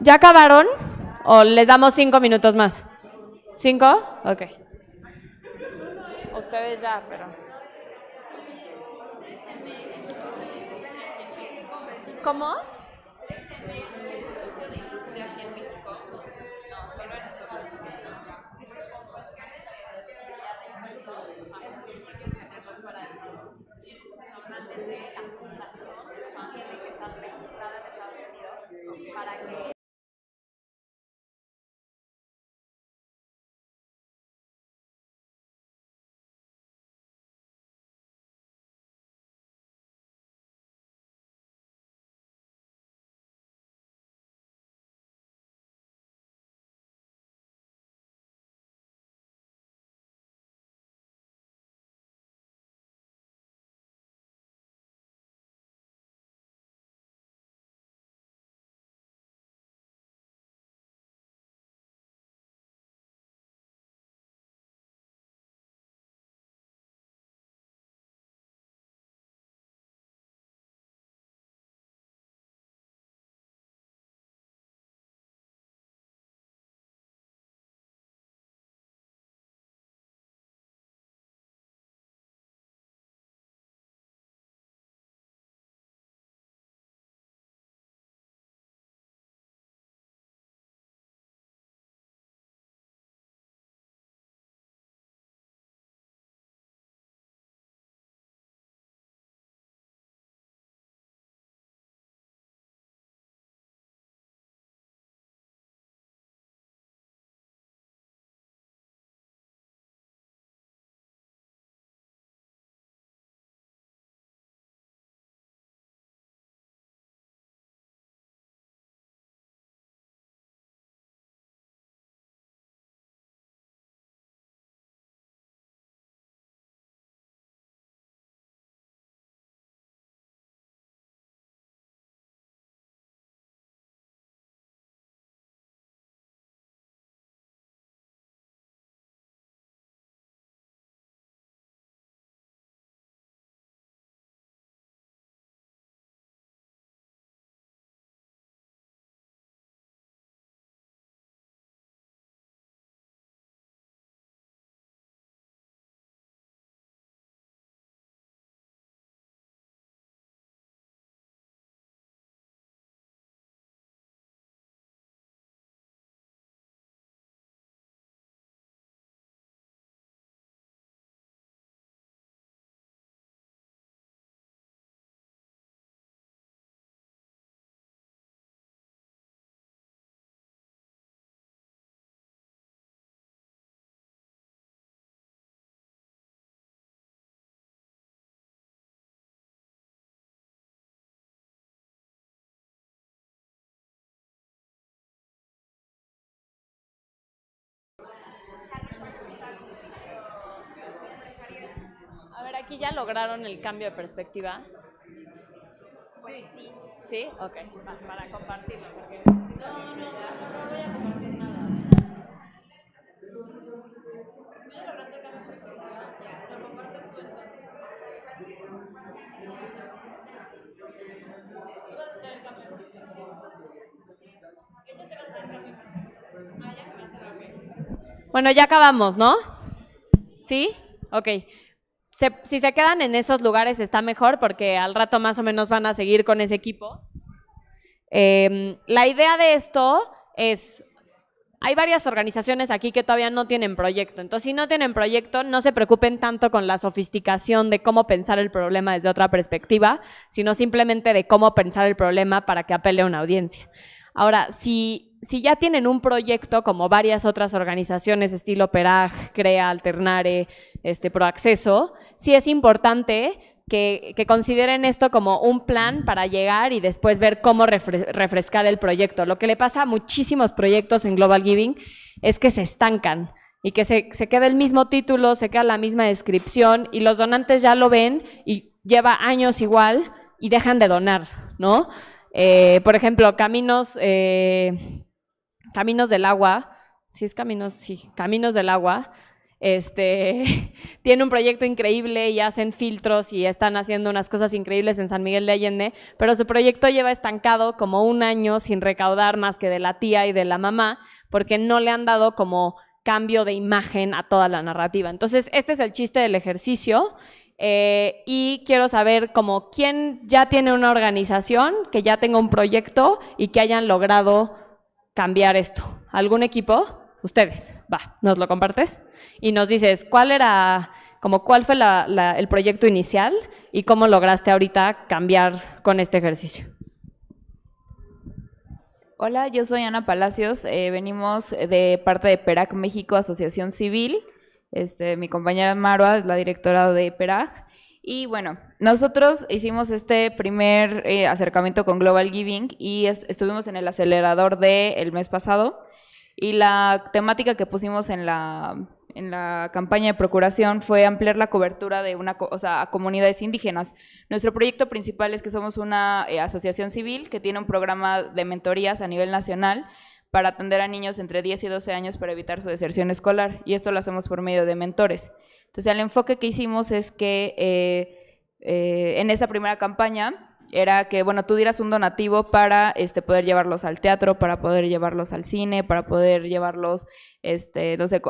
¿Ya acabaron? ¿O les damos cinco minutos más? ¿Cinco? Ok. Ustedes ya, pero... ¿Cómo? aquí ya lograron el cambio de perspectiva? Pues sí, sí. ¿Sí? Ok, para, compartirlo. Porque... No, no, no, voy a compartir nada. Sí lograste el cambio de perspectiva? Ya, lo compartes tú entonces. Tú Ella te va a hacer el cambio de perspectiva. Ah, ya me va a hacer la Bueno, ya acabamos, ¿no? ¿Sí? Ok si se quedan en esos lugares está mejor porque al rato más o menos van a seguir con ese equipo. Em, la idea de esto es, hay varias organizaciones aquí que todavía no tienen proyecto, entonces si no tienen proyecto no se preocupen tanto con la sofisticación de cómo pensar el problema desde otra perspectiva, sino simplemente de cómo pensar el problema para que apele a una audiencia. Ahora, si, si ya tienen un proyecto, como varias otras organizaciones, estilo Peraj, CREA, Alternare, este, Proacceso, sí es importante que, consideren esto como un plan para llegar y después ver cómo refrescar el proyecto. Lo que le pasa a muchísimos proyectos en Global Giving es que se estancan y que se, se queda el mismo título, se queda la misma descripción y los donantes ya lo ven y lleva años igual y dejan de donar, ¿no? Eh, por ejemplo, caminos, eh, caminos del agua, si es caminos, sí, caminos del agua, este, tiene un proyecto increíble y hacen filtros y están haciendo unas cosas increíbles en San Miguel de Allende, pero su proyecto lleva estancado como un año sin recaudar más que de la tía y de la mamá, porque no le han dado como cambio de imagen a toda la narrativa. Entonces, este es el chiste del ejercicio eh, y quiero saber quién ya tiene una organización, que ya tenga un proyecto y que hayan logrado cambiar esto. ¿Algún equipo? Ustedes. Va, nos lo compartes y nos dices cuál era, como cuál fue el proyecto inicial y cómo lograste ahorita cambiar con este ejercicio. Hola, yo soy Ana Palacios, eh, venimos de parte de PERAC México, Asociación Civil. Este, mi compañera Marwa, la directora de Peraj. Y bueno, nosotros hicimos este primer eh, acercamiento con Global Giving y estuvimos en el acelerador del mes pasado. Y la temática que pusimos en la, en la campaña de procuración fue ampliar la cobertura de una, o a comunidades indígenas. Nuestro proyecto principal es que somos una eh, asociación civil que tiene un programa de mentorías a nivel nacional para atender a niños entre 10 y 12 años para evitar su deserción escolar. Y esto lo hacemos por medio de mentores. Entonces, el enfoque que hicimos es que eh, eh, en esa primera campaña era que, bueno, tú dieras un donativo para este, poder llevarlos al teatro, para poder llevarlos al cine, para poder llevarlos, este, no sé,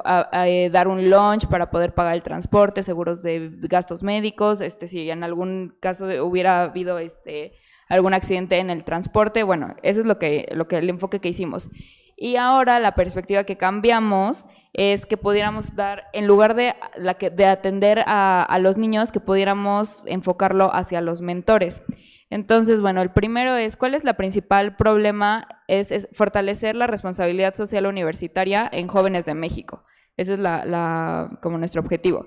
eh, dar un lunch, para poder pagar el transporte, seguros de gastos médicos, este, si en algún caso hubiera habido, este, algún accidente en el transporte. Bueno, eso es lo que, lo que el enfoque que hicimos. Y ahora la perspectiva que cambiamos es que pudiéramos dar, en lugar de, la de atender a, a los niños, que pudiéramos enfocarlo hacia los mentores. Entonces, bueno, el primero es, ¿cuál es la principal problema? Es, fortalecer la responsabilidad social universitaria en jóvenes de México. Ese es la, como nuestro objetivo.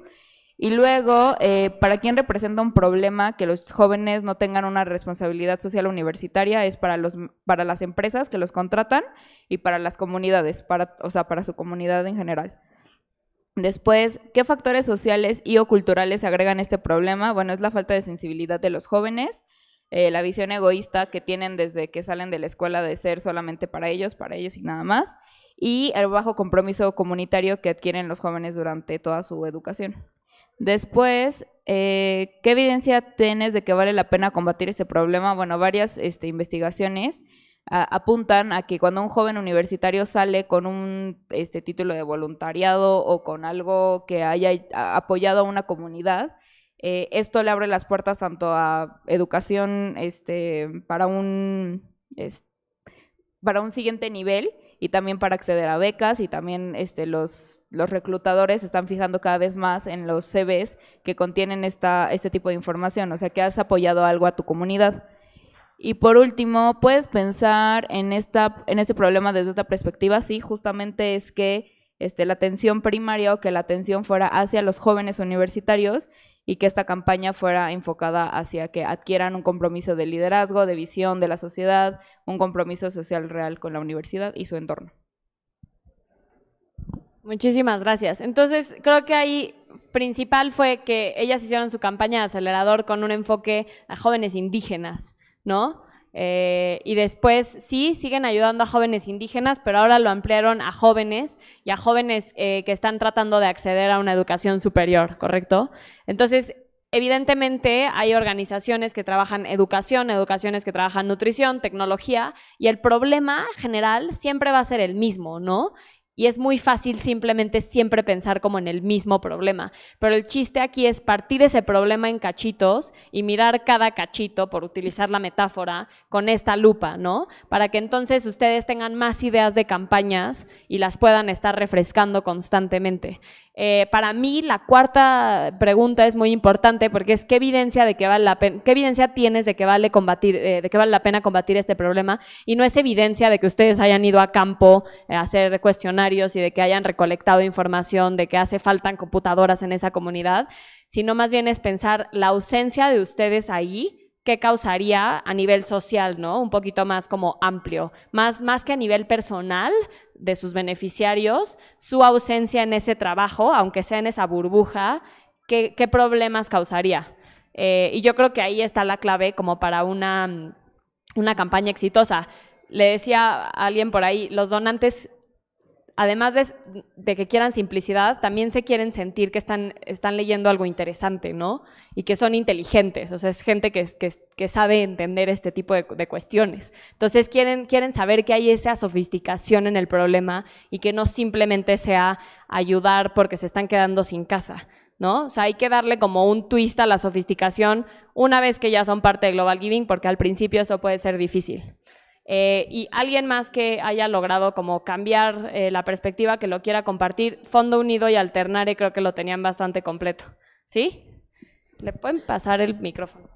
Y luego, eh, ¿para quién representa un problema que los jóvenes no tengan una responsabilidad social universitaria? Es para, los, para las empresas que los contratan y para las comunidades, o sea, para su comunidad en general. Después, ¿qué factores sociales y o culturales agregan este problema? Bueno, es la falta de sensibilidad de los jóvenes, eh, la visión egoísta que tienen desde que salen de la escuela de ser solamente para ellos, para ellos y nada más, y el bajo compromiso comunitario que adquieren los jóvenes durante toda su educación. Después, eh, ¿qué evidencia tienes de que vale la pena combatir este problema? Bueno, varias este, investigaciones apuntan a que cuando un joven universitario sale con un este, título de voluntariado o con algo que haya apoyado a una comunidad, eh, esto le abre las puertas tanto a educación este, para, un, para un siguiente nivel y también para acceder a becas y también este, los los reclutadores están fijando cada vez más en los CVs que contienen esta, este tipo de información, o sea, que has apoyado algo a tu comunidad. Y por último, puedes pensar en, esta, en este problema desde esta perspectiva, sí, justamente es que este, la atención primaria o que la atención fuera hacia los jóvenes universitarios y que esta campaña fuera enfocada hacia que adquieran un compromiso de liderazgo, de visión de la sociedad, un compromiso social real con la universidad y su entorno. Muchísimas gracias. Entonces, creo que ahí principal fue que ellas hicieron su campaña de acelerador con un enfoque a jóvenes indígenas, ¿no? Eh, y después sí, siguen ayudando a jóvenes indígenas, pero ahora lo ampliaron a jóvenes y a jóvenes eh, que están tratando de acceder a una educación superior, ¿correcto? Entonces, Evidentemente hay organizaciones que trabajan educación, educaciones que trabajan nutrición, tecnología, y el problema general siempre va a ser el mismo, ¿no? Y es muy fácil simplemente siempre pensar como en el mismo problema. Pero el chiste aquí es partir ese problema en cachitos y mirar cada cachito, por utilizar la metáfora, con esta lupa, ¿no? Para que entonces ustedes tengan más ideas de campañas y las puedan estar refrescando constantemente. Eh, para mí la cuarta pregunta es muy importante porque es qué evidencia de que vale qué evidencia tienes de que vale eh, de vale la pena combatir este problema y no es evidencia de que ustedes hayan ido a campo eh, a hacer cuestionarios y de que hayan recolectado información de que hace falta computadoras en esa comunidad, sino más bien es pensar la ausencia de ustedes ahí qué causaría a nivel social, ¿no? Un poquito más como amplio, más, más que a nivel personal de sus beneficiarios, su ausencia en ese trabajo, aunque sea en esa burbuja, qué, problemas causaría. Eh, y yo creo que ahí está la clave como para una, una campaña exitosa. Le decía a alguien por ahí, los donantes además de, que quieran simplicidad, también se quieren sentir que están, están leyendo algo interesante, ¿no? Y que son inteligentes, o sea, es gente que, sabe entender este tipo de, de, cuestiones. Entonces quieren, quieren saber que hay esa sofisticación en el problema y que no simplemente sea ayudar porque se están quedando sin casa. ¿No? O sea, hay que darle como un twist a la sofisticación una vez que ya son parte de Global Giving, porque al principio eso puede ser difícil. Eh, y alguien más que haya logrado como cambiar eh, la perspectiva, que lo quiera compartir, Fondo Unido y Alternare creo que lo tenían bastante completo. ¿Sí? ¿Le pueden pasar el micrófono?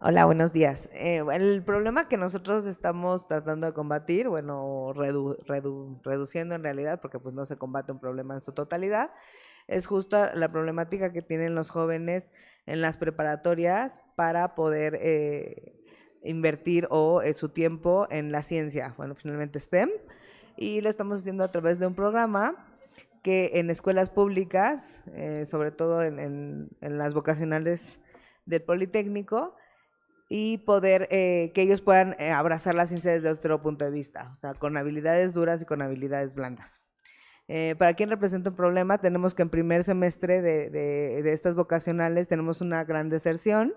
Hola, buenos días. Eh, el problema que nosotros estamos tratando de combatir, bueno, reduciendo en realidad, porque pues no se combate un problema en su totalidad, es justo la problemática que tienen los jóvenes en las preparatorias para poder eh, invertir o eh, su tiempo en la ciencia, bueno, finalmente STEM, y lo estamos haciendo a través de un programa que en escuelas públicas, eh, sobre todo en, las vocacionales del Politécnico, y poder que ellos puedan abrazar la ciencia desde otro punto de vista, o sea, con habilidades duras y con habilidades blandas. Eh, para quien representa un problema, tenemos que en primer semestre de, de, de estas vocacionales tenemos una gran deserción,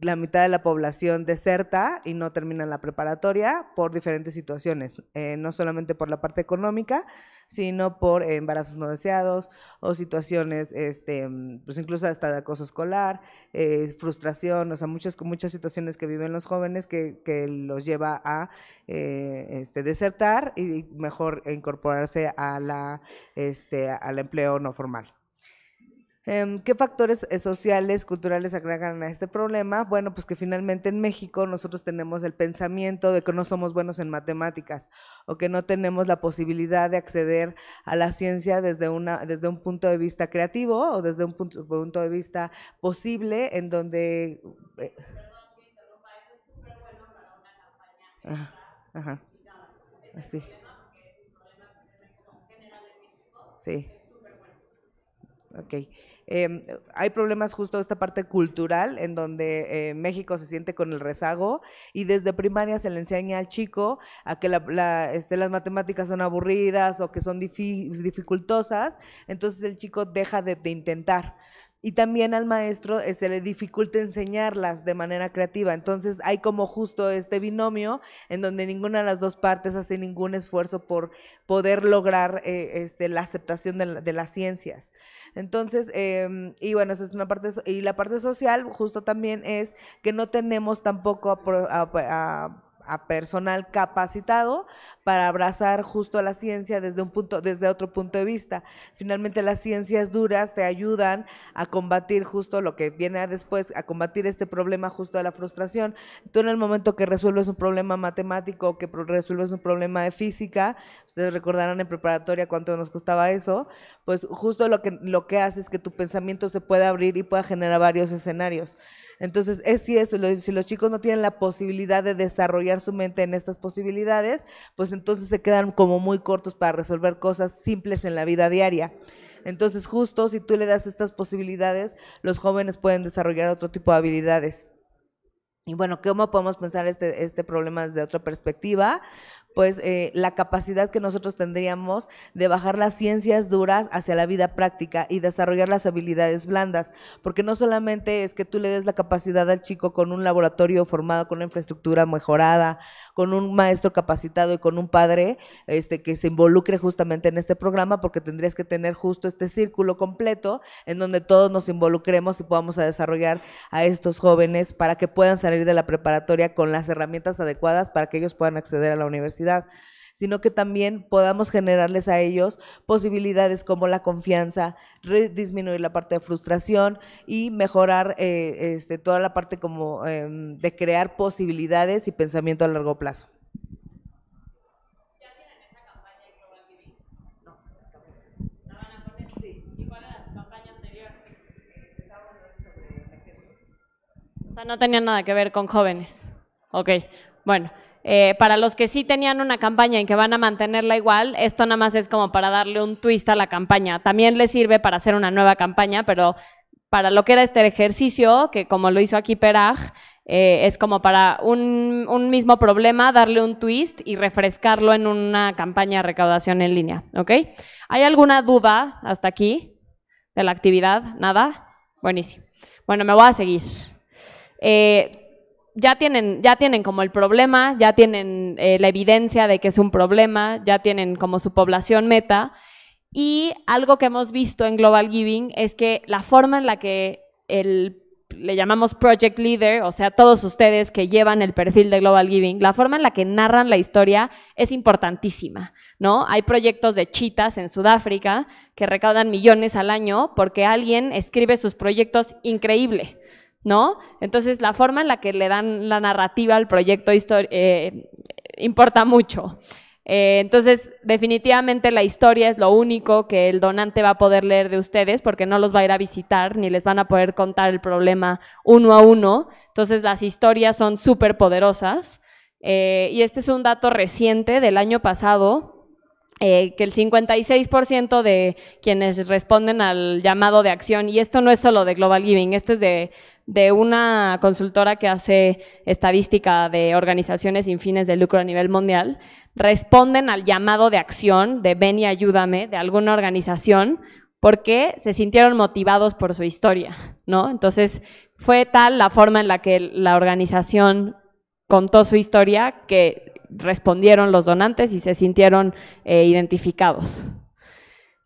la mitad de la población deserta y no termina la preparatoria por diferentes situaciones, eh, no solamente por la parte económica, sino por embarazos no deseados o situaciones, este, pues incluso hasta de acoso escolar, eh, frustración, o sea, muchas, muchas situaciones que viven los jóvenes que, los lleva a eh, este, desertar y mejor incorporarse a la, este, al empleo no formal. Em, ¿Qué factores eh, sociales, culturales agregan a este problema? Bueno, pues que finalmente en México nosotros tenemos el pensamiento de que no somos buenos en matemáticas o que no tenemos la posibilidad de acceder a la ciencia desde, una, desde un punto de vista creativo o desde un punto, de vista posible en donde... Eh, ajá, ajá, así. Sí. Ok. Em, hay problemas justo esta parte cultural en donde eh, México se siente con el rezago y desde primaria se le enseña al chico a que este, las matemáticas son aburridas o que son dificultosas, entonces el chico deja de intentar y también al maestro eh, se le dificulta enseñarlas de manera creativa. Entonces hay como justo este binomio en donde ninguna de las dos partes hace ningún esfuerzo por poder lograr eh, este, la aceptación de, las ciencias. Entonces, em, y bueno, esa es una parte, y la parte social justo también es que no tenemos tampoco a a personal capacitado para abrazar justo la ciencia desde un punto, desde otro punto de vista. Finalmente las ciencias duras te ayudan a combatir justo lo que viene después, a combatir este problema justo de la frustración. Tú en el momento que resuelves un problema matemático, que resuelves un problema de física, ustedes recordarán en preparatoria cuánto nos costaba eso, pues justo lo que, lo que hace es que tu pensamiento se pueda abrir y pueda generar varios escenarios. Entonces, es si si los chicos no tienen la posibilidad de desarrollar su mente en estas posibilidades, pues entonces se quedan como muy cortos para resolver cosas simples en la vida diaria. Entonces, justo si tú le das estas posibilidades, los jóvenes pueden desarrollar otro tipo de habilidades. Y bueno, ¿cómo podemos pensar este, este problema desde otra perspectiva? pues eh, la capacidad que nosotros tendríamos de bajar las ciencias duras hacia la vida práctica y desarrollar las habilidades blandas, porque no solamente es que tú le des la capacidad al chico con un laboratorio formado, con una infraestructura mejorada, con un maestro capacitado y con un padre este, que se involucre justamente en este programa, porque tendrías que tener justo este círculo completo en donde todos nos involucremos y podamos desarrollar a estos jóvenes para que puedan salir de la preparatoria con las herramientas adecuadas para que ellos puedan acceder a la universidad sino que también podamos generarles a ellos posibilidades como la confianza, disminuir la parte de frustración y mejorar eh, este, toda la parte como em, de crear posibilidades y pensamiento a largo plazo. O sea, no tenía nada que ver con jóvenes. Ok, bueno, eh, para los que sí tenían una campaña en que van a mantenerla igual, esto nada más es como para darle un twist a la campaña. También le sirve para hacer una nueva campaña, pero para lo que era este ejercicio, que como lo hizo aquí Peraj, eh, es como para un, mismo problema, darle un twist y refrescarlo en una campaña de recaudación en línea. ¿Hay alguna duda hasta aquí de la actividad? ¿Nada? Buenísimo. Bueno, me voy a seguir. Eh, ya tienen, ya tienen como el problema, ya tienen eh, la evidencia de que es un problema, ya tienen como su población meta. Y algo que hemos visto en Global Giving es que la forma en la que le llamamos Project Leader, o sea, todos ustedes que llevan el perfil de Global Giving, la forma en la que narran la historia es importantísima, ¿no? Hay proyectos de chitas en Sudáfrica que recaudan millones al año porque alguien escribe sus proyectos increíble entonces la forma en la que le dan la narrativa al proyecto eh, importa mucho. Eh, entonces, definitivamente la historia es lo único que el donante va a poder leer de ustedes porque no los va a ir a visitar ni les van a poder contar el problema uno a uno. Entonces, las historias son súper poderosas. Eh, y este es un dato reciente del año pasado eh, que el 56% de quienes responden al llamado de acción, y esto no es solo de Global Giving, esto es de, de, una consultora que hace estadística de organizaciones sin fines de lucro a nivel mundial, responden al llamado de acción de ven y ayúdame de alguna organización porque se sintieron motivados por su historia, ¿no? Entonces fue tal la forma en la que la organización contó su historia que respondieron los donantes y se sintieron eh, identificados.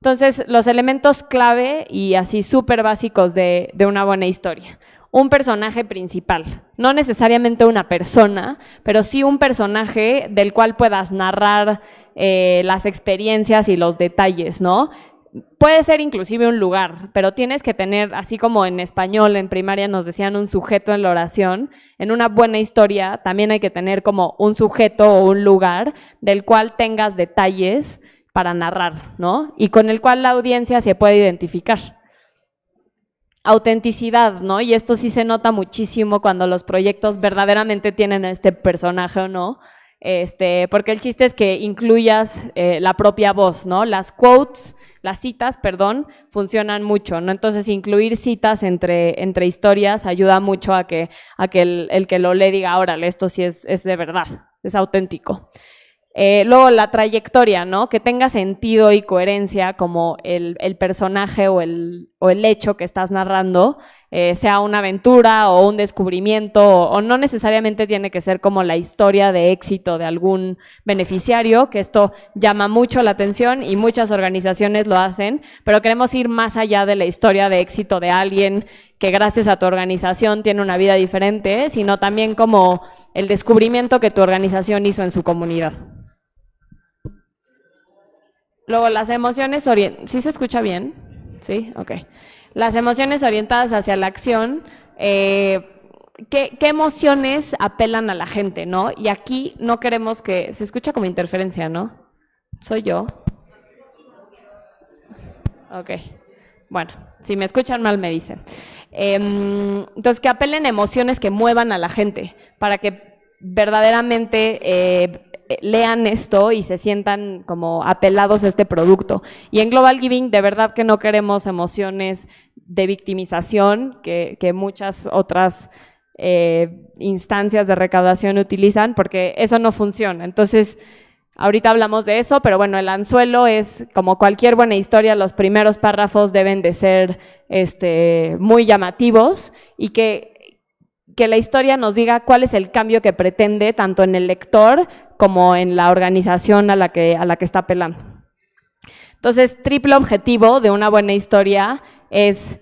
Entonces, los elementos clave y así súper básicos de, una buena historia. Un personaje principal, no necesariamente una persona, pero sí un personaje del cual puedas narrar eh, las experiencias y los detalles, ¿no? puede ser inclusive un lugar, pero tienes que tener, así como en español, en primaria nos decían un sujeto en la oración, en una buena historia también hay que tener como un sujeto o un lugar del cual tengas detalles para narrar, ¿no? Y con el cual la audiencia se puede identificar. Autenticidad, ¿no? Y esto sí se nota muchísimo cuando los proyectos verdaderamente tienen a este personaje o no este, porque el chiste es que incluyas eh, la propia voz, ¿no? Las quotes, las citas, perdón, funcionan mucho, ¿no? Entonces, incluir citas entre, entre historias ayuda mucho a que, a que el, que lo le diga, órale, esto sí es, de verdad, es auténtico. Eh, luego la trayectoria, ¿no? Que tenga sentido y coherencia como el, personaje o el, o el hecho que estás narrando eh, sea una aventura o un descubrimiento, o, no necesariamente tiene que ser como la historia de éxito de algún beneficiario, que esto llama mucho la atención y muchas organizaciones lo hacen, pero queremos ir más allá de la historia de éxito de alguien que gracias a tu organización tiene una vida diferente, sino también como el descubrimiento que tu organización hizo en su comunidad. Luego, las emociones si ¿Sí se escucha bien? Sí, ok. Las emociones orientadas hacia la acción, eh, ¿qué, emociones apelan a la gente, no? Y aquí no queremos que, se escucha como interferencia, ¿no? Soy yo. Ok, bueno, si me escuchan mal me dicen. Em, entonces, que apelen emociones que muevan a la gente, para que verdaderamente eh, lean esto y se sientan como apelados a este producto. Y en Global Giving de verdad que no queremos emociones de victimización que, muchas otras eh, instancias de recaudación utilizan porque eso no funciona. Entonces, ahorita hablamos de eso, pero bueno, el anzuelo es como cualquier buena historia, los primeros párrafos deben de ser este, muy llamativos y que que la historia nos diga cuál es el cambio que pretende tanto en el lector como en la organización a la que, a la que está apelando. Entonces, triple objetivo de una buena historia es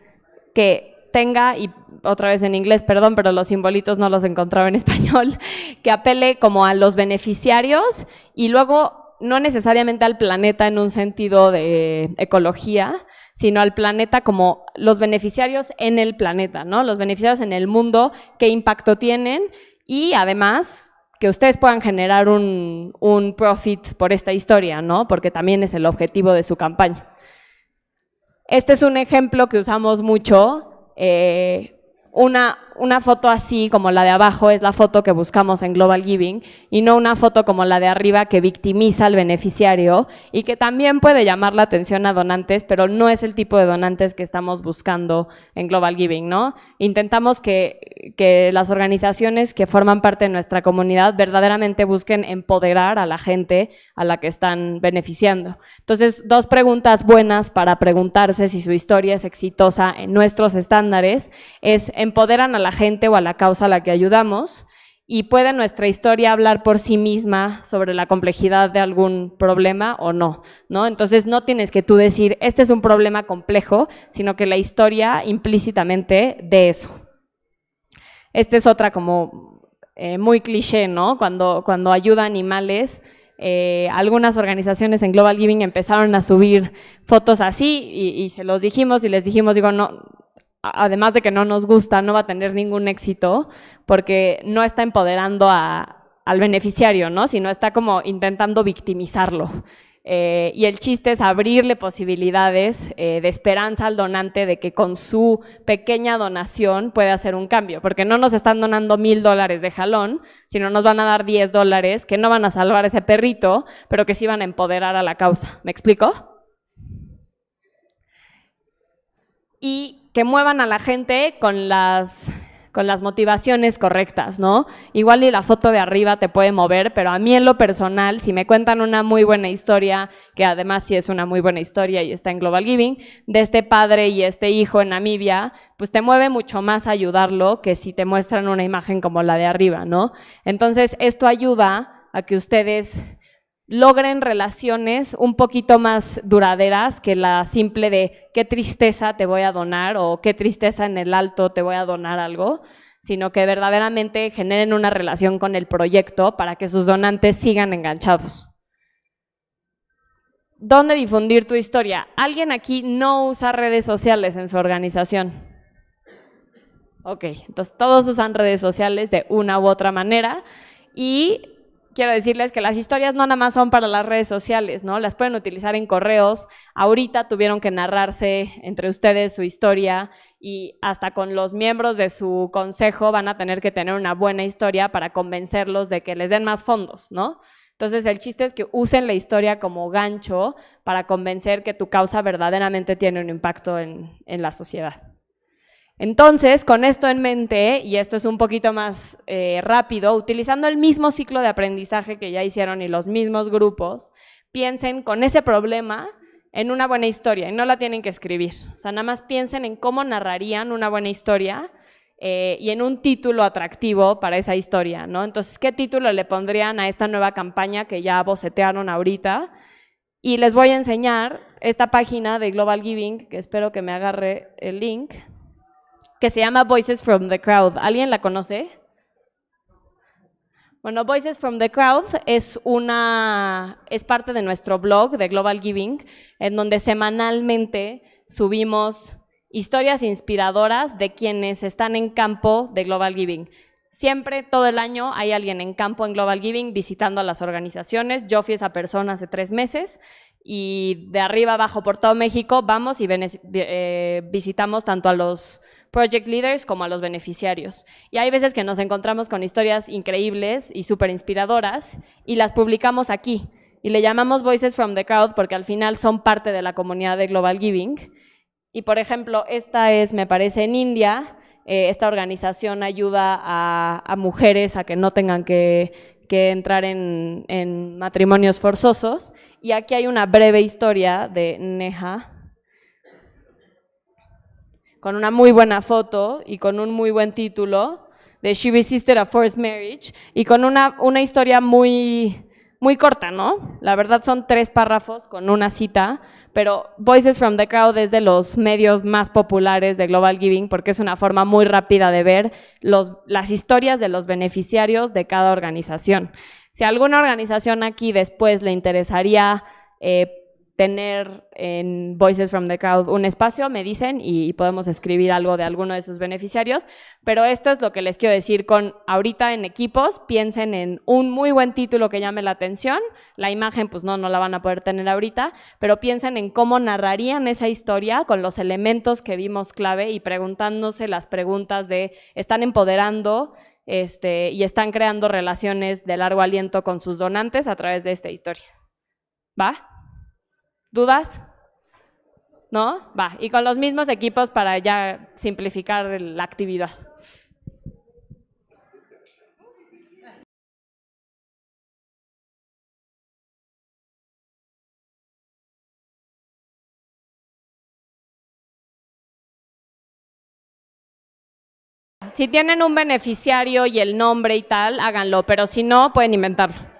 que tenga, y otra vez en inglés, perdón, pero los simbolitos no los encontraba en español, que apele como a los beneficiarios y luego no necesariamente al planeta en un sentido de ecología, sino al planeta como los beneficiarios en el planeta, ¿no? Los beneficiarios en el mundo, qué impacto tienen y además que ustedes puedan generar un, profit por esta historia, ¿no? Porque también es el objetivo de su campaña. Este es un ejemplo que usamos mucho. Eh, una, una foto así como la de abajo es la foto que buscamos en Global Giving y no una foto como la de arriba que victimiza al beneficiario y que también puede llamar la atención a donantes, pero no es el tipo de donantes que estamos buscando en Global Giving, ¿no? Intentamos que, que las organizaciones que forman parte de nuestra comunidad verdaderamente busquen empoderar a la gente a la que están beneficiando. Entonces, dos preguntas buenas para preguntarse si su historia es exitosa en nuestros estándares es empoderan a la gente o a la causa a la que ayudamos y puede nuestra historia hablar por sí misma sobre la complejidad de algún problema o no, ¿no? Entonces no tienes que tú decir, este es un problema complejo, sino que la historia implícitamente de eso. Esta es otra como eh, muy cliché, ¿no? Cuando, cuando ayuda animales, eh, algunas organizaciones en Global Giving empezaron a subir fotos así y, y se los dijimos y les dijimos, digo, no, además de que no nos gusta, no va a tener ningún éxito porque no está empoderando al beneficiario, ¿no? Sino está como intentando victimizarlo. Eh, y el chiste es abrirle posibilidades eh, de esperanza al donante de que con su pequeña donación puede hacer un cambio, porque no nos están donando mil dólares de jalón, sino nos van a dar diez dólares que no van a salvar ese perrito, pero que sí van a empoderar a la causa. ¿Me explico? Y que muevan a la gente con las, con las motivaciones correctas, ¿no? Igual y la foto de arriba te puede mover, pero a mí en lo personal, si me cuentan una muy buena historia, que además sí es una muy buena historia y está en Global Giving, de este padre y este hijo en Namibia, pues te mueve mucho más ayudarlo que si te muestran una imagen como la de arriba, ¿no? Entonces, esto ayuda a que ustedes logren relaciones un poquito más duraderas que la simple de qué tristeza te voy a donar o qué tristeza en el alto te voy a donar algo, sino que verdaderamente generen una relación con el proyecto para que sus donantes sigan enganchados. ¿Dónde difundir tu historia? ¿Alguien aquí no usa redes sociales en su organización? Ok, entonces todos usan redes sociales de una u otra manera y quiero decirles que las historias no nada más son para las redes sociales, ¿no? Las pueden utilizar en correos. Ahorita tuvieron que narrarse entre ustedes su historia y hasta con los miembros de su consejo van a tener que tener una buena historia para convencerlos de que les den más fondos, ¿no? Entonces el chiste es que usen la historia como gancho para convencer que tu causa verdaderamente tiene un impacto en, en la sociedad. Entonces, con esto en mente, y esto es un poquito más eh, rápido, utilizando el mismo ciclo de aprendizaje que ya hicieron y los mismos grupos, piensen con ese problema en una buena historia y no la tienen que escribir. O sea, nada más piensen en cómo narrarían una buena historia eh, y en un título atractivo para esa historia, ¿no? Entonces, ¿qué título le pondrían a esta nueva campaña que ya bocetearon ahorita? Y les voy a enseñar esta página de Global Giving, que espero que me agarre el link se llama Voices from the Crowd. ¿Alguien la conoce? Bueno, Voices from the Crowd es una es parte de nuestro blog de Global Giving, en donde semanalmente subimos historias inspiradoras de quienes están en campo de Global Giving. Siempre, todo el año, hay alguien en campo en Global Giving visitando a las organizaciones. Yo fui esa persona hace tres meses y de arriba abajo por todo México vamos y eh, visitamos tanto a los project leaders como a los beneficiarios. Y hay veces que nos encontramos con historias increíbles y súper inspiradoras y las publicamos aquí. Y le llamamos Voices from the Crowd porque al final son parte de la comunidad de Global Giving. Y por ejemplo, esta es, me parece, en India. Eh, esta organización ayuda a, a, mujeres a que no tengan que, que entrar en, en matrimonios forzosos. Y aquí hay una breve historia de Neha, con una muy buena foto y con un muy buen título de She Resisted a Forced Marriage y con una, una historia muy, muy corta, ¿no? La verdad son tres párrafos con una cita, pero Voices from the Crowd es de los medios más populares de Global Giving porque es una forma muy rápida de ver los, las historias de los beneficiarios de cada organización. Si alguna organización aquí después le interesaría... Eh, tener en Voices from the Crowd un espacio, me dicen, y podemos escribir algo de alguno de sus beneficiarios. Pero esto es lo que les quiero decir con ahorita en equipos, piensen en un muy buen título que llame la atención. La imagen, pues no, no la van a poder tener ahorita, pero piensen en cómo narrarían esa historia con los elementos que vimos clave y preguntándose las preguntas de, ¿están empoderando? Este, y están creando relaciones de largo aliento con sus donantes a través de esta historia. ¿Va? ¿Dudas? ¿No? Va, y con los mismos equipos para ya simplificar la actividad. Si tienen un beneficiario y el nombre y tal, háganlo, pero si no, pueden inventarlo.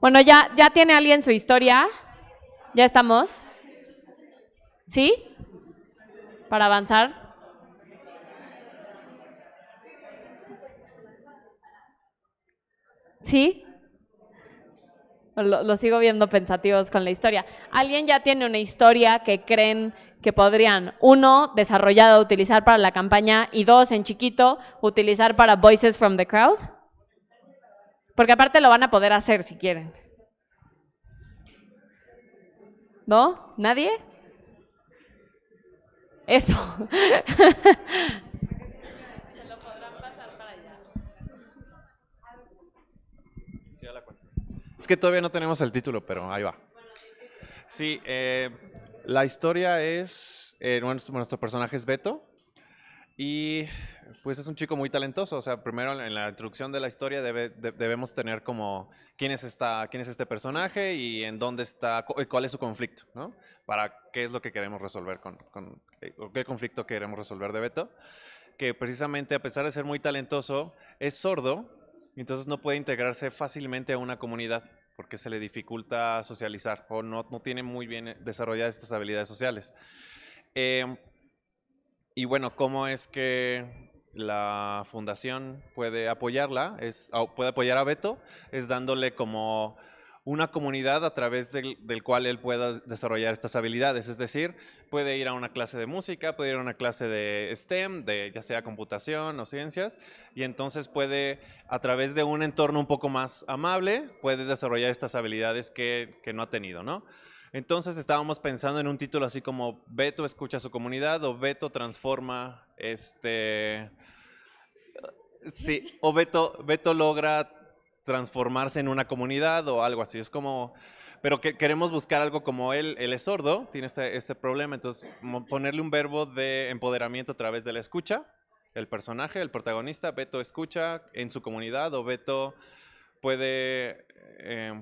Bueno, ¿ya, ya tiene alguien su historia? ¿Ya estamos? ¿Sí? ¿Para avanzar? ¿Sí? Lo, lo, sigo viendo pensativos con la historia. ¿Alguien ya tiene una historia que creen que podrían, uno, desarrollado, utilizar para la campaña y dos, en chiquito, utilizar para Voices from the Crowd? Porque aparte lo van a poder hacer si quieren. ¿No? ¿Nadie? Eso. Es que todavía no tenemos el título, pero ahí va. Sí, eh, la historia es, eh, nuestro, personaje es Beto y pues es un chico muy talentoso. O sea, primero en la introducción de la historia debemos tener como quién es, quién es este personaje y en dónde está, y cuál es su conflicto, ¿no? Para qué es lo que queremos resolver con, eh, qué conflicto queremos resolver de Beto. Que precisamente a pesar de ser muy talentoso, es sordo, entonces no puede integrarse fácilmente a una comunidad porque se le dificulta socializar o no, no tiene muy bien eh, desarrolladas estas habilidades sociales. Em, y bueno, ¿cómo es que la fundación puede apoyarla? Es, puede apoyar a Beto, es dándole como una comunidad a través del, cual él pueda desarrollar estas habilidades. Es decir, puede ir a una clase de música, puede ir a una clase de STEM, de ya sea computación o ciencias, y entonces puede, a través de un entorno un poco más amable, puede desarrollar estas habilidades que, no ha tenido, ¿no? Entonces estábamos pensando en un título así como Beto escucha a su comunidad o Beto transforma este... Sí, o Beto, Beto logra transformarse en una comunidad o algo así. Es como, pero que queremos buscar algo como él, él es sordo, tiene este, este problema, entonces ponerle un verbo de empoderamiento a través de la escucha, el personaje, el protagonista, Beto escucha en su comunidad o Beto puede... Eh,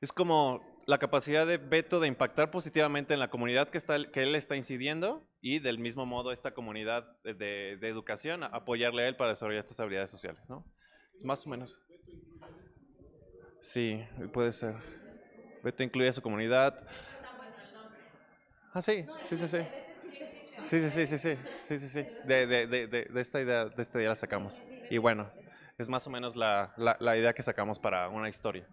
es como la capacidad de Beto de impactar positivamente en la comunidad que, está, que él está incidiendo y del mismo modo esta comunidad de, de educación apoyarle a él para desarrollar estas habilidades sociales, ¿no? Más o menos. Sí, puede ser. Beto incluye a su comunidad. Ah, sí, sí, sí, sí. Sí, sí, sí, sí, sí, sí, De, de, de, de, esta idea, de este día la sacamos. Y bueno, es más o menos la, idea que sacamos para una historia.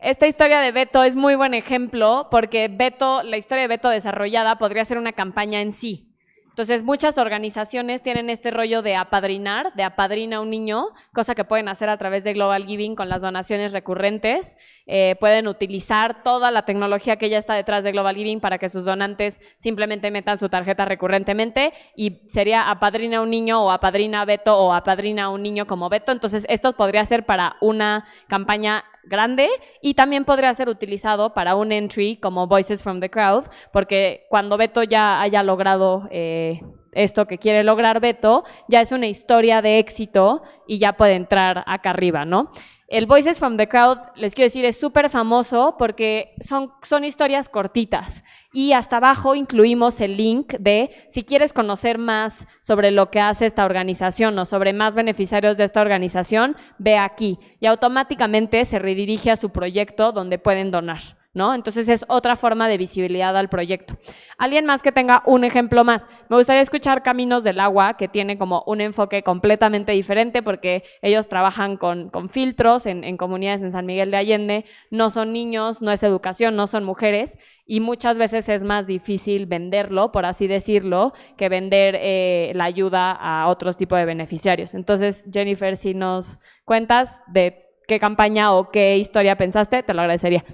Esta historia de Beto es muy buen ejemplo porque Beto, la historia de Beto desarrollada podría ser una campaña en sí, entonces, muchas organizaciones tienen este rollo de apadrinar, de apadrina a un niño, cosa que pueden hacer a través de Global Giving con las donaciones recurrentes. Eh, pueden utilizar toda la tecnología que ya está detrás de Global Giving para que sus donantes simplemente metan su tarjeta recurrentemente y sería apadrina a un niño o apadrina a Beto o apadrina a un niño como Beto. Entonces, esto podría ser para una campaña grande y también podría ser utilizado para un entry como Voices from the Crowd, porque cuando Beto ya haya logrado eh, esto que quiere lograr Beto, ya es una historia de éxito y ya puede entrar acá arriba, ¿no? El Voices from the Crowd, les quiero decir, es súper famoso porque son, son historias cortitas y hasta abajo incluimos el link de si quieres conocer más sobre lo que hace esta organización o sobre más beneficiarios de esta organización, ve aquí y automáticamente se redirige a su proyecto donde pueden donar. ¿no? Entonces es otra forma de visibilidad al proyecto. Alguien más que tenga un ejemplo más. Me gustaría escuchar Caminos del Agua, que tiene como un enfoque completamente diferente porque ellos trabajan con, filtros en, comunidades en San Miguel de Allende, no son niños, no es educación, no son mujeres y muchas veces es más difícil venderlo, por así decirlo, que vender eh, la ayuda a otros tipos de beneficiarios. Entonces, Jennifer, si nos cuentas de qué campaña o qué historia pensaste, te lo agradecería.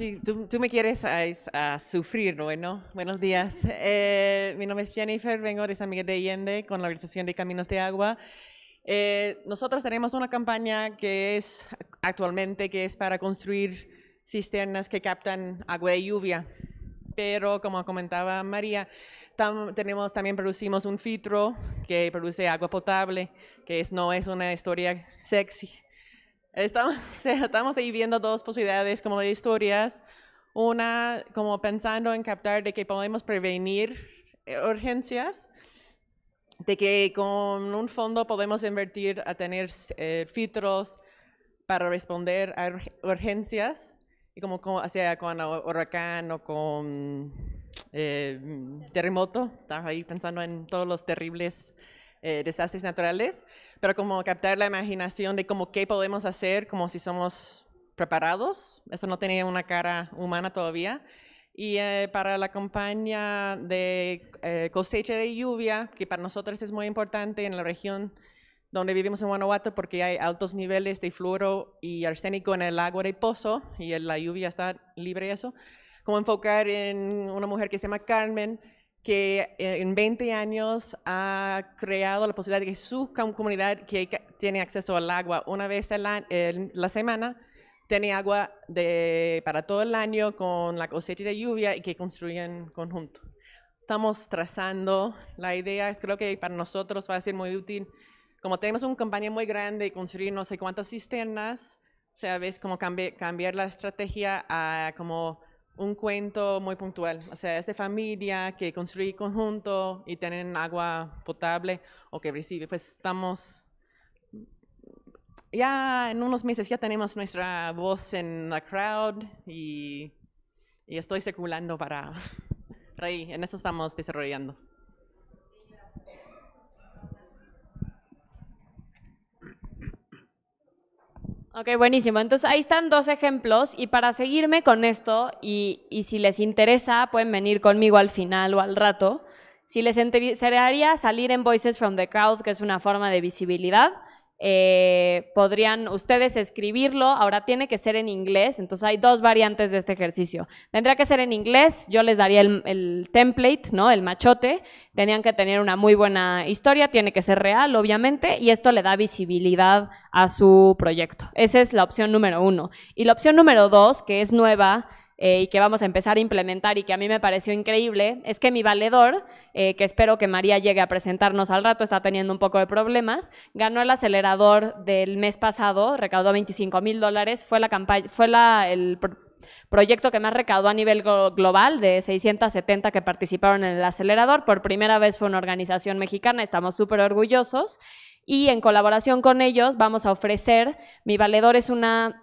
Sí, tú, me quieres a, sufrir, bueno. Buenos días. Eh, mi nombre es Jennifer, vengo de San Miguel de Allende con la organización de Caminos de Agua. Eh, nosotros tenemos una campaña que es actualmente que es para construir cisternas que captan agua de lluvia. Pero como comentaba María, tenemos, también producimos un filtro que produce agua potable, que es, no es una historia sexy, Estamos, estamos ahí viendo dos posibilidades como de historias. Una, como pensando en captar de que podemos prevenir eh, urgencias, de que con un fondo podemos invertir a tener eh, filtros para responder a urgencias, y como, como hacia con huracán o con eh, terremoto, Estamos ahí pensando en todos los terribles desastres naturales pero como captar la imaginación de como qué podemos hacer, como si somos preparados. Eso no tenía una cara humana todavía. Y eh, para la campaña de eh, cosecha de lluvia, que para nosotros es muy importante en la región donde vivimos en Guanajuato, porque hay altos niveles de fluoro y arsénico en el agua de pozo, y la lluvia está libre de eso, como enfocar en una mujer que se llama Carmen, que eh, en 20 años ha creado la posibilidad de que su comunidad que tiene acceso al agua una vez a la, semana tiene agua de, para todo el año con la cosecha de lluvia y que construyen conjunto. Estamos trazando la idea, creo que para nosotros va a ser muy útil. Como tenemos una campaña muy grande y construir no sé cuántas cisternas, o sea, ves como cambiar la estrategia a como un cuento muy puntual. O sea, es de familia que construye conjunto y tienen agua potable o que recibe. Pues estamos ya en unos meses ya tenemos nuestra voz en la crowd y, estoy circulando para, para ahí. En eso estamos desarrollando. Ok, buenísimo. Entonces ahí están dos ejemplos y para seguirme con esto y, y si les interesa pueden venir conmigo al final o al rato. Si les interesaría salir en Voices from the Crowd, que es una forma de visibilidad, eh, podrían ustedes escribirlo. Ahora tiene que ser en inglés, entonces hay dos variantes de este ejercicio. Tendría que ser en inglés, yo les daría el, el template, ¿no? El machote. Tenían que tener una muy buena historia, tiene que ser real, obviamente, y esto le da visibilidad a su proyecto. Esa es la opción número uno. Y la opción número dos, que es nueva, eh, y que vamos a empezar a implementar y que a mí me pareció increíble, es que mi valedor, eh, que espero que María llegue a presentarnos al rato, está teniendo un poco de problemas, ganó el acelerador del mes pasado, recaudó 25 mil dólares, fue la campaña, fue la, el proyecto que más recaudó a nivel global de 670 que participaron en el acelerador. Por primera vez fue una organización mexicana, estamos súper orgullosos y en colaboración con ellos vamos a ofrecer, mi valedor es una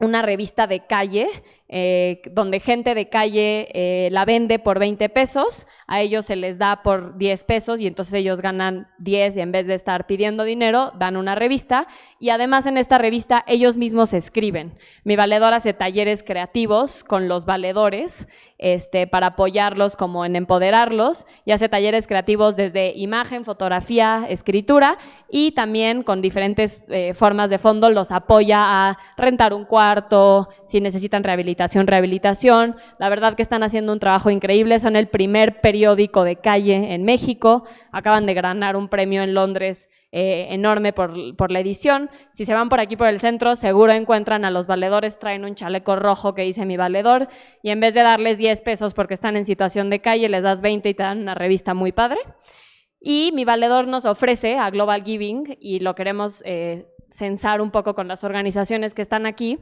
una revista de calle eh, donde gente de calle eh, la vende por 20 pesos, a ellos se les da por 10 pesos y entonces ellos ganan 10 y en vez de estar pidiendo dinero, dan una revista y además en esta revista ellos mismos escriben. Mi valedora hace talleres creativos con los valedores este, para apoyarlos como en empoderarlos y hace talleres creativos desde imagen, fotografía, escritura y también con diferentes eh, formas de fondo los apoya a rentar un cuarto, si necesitan rehabilitación rehabilitación, rehabilitación. La verdad que están haciendo un trabajo increíble, son el primer periódico de calle en México, acaban de ganar un premio en Londres eh, enorme por, la edición. Si se van por aquí por el centro, seguro encuentran a los valedores, traen un chaleco rojo que dice mi valedor, y en vez de darles 10 pesos porque están en situación de calle, les das 20 y te dan una revista muy padre. Y mi valedor nos ofrece a Global Giving, y lo queremos eh, censar un poco con las organizaciones que están aquí,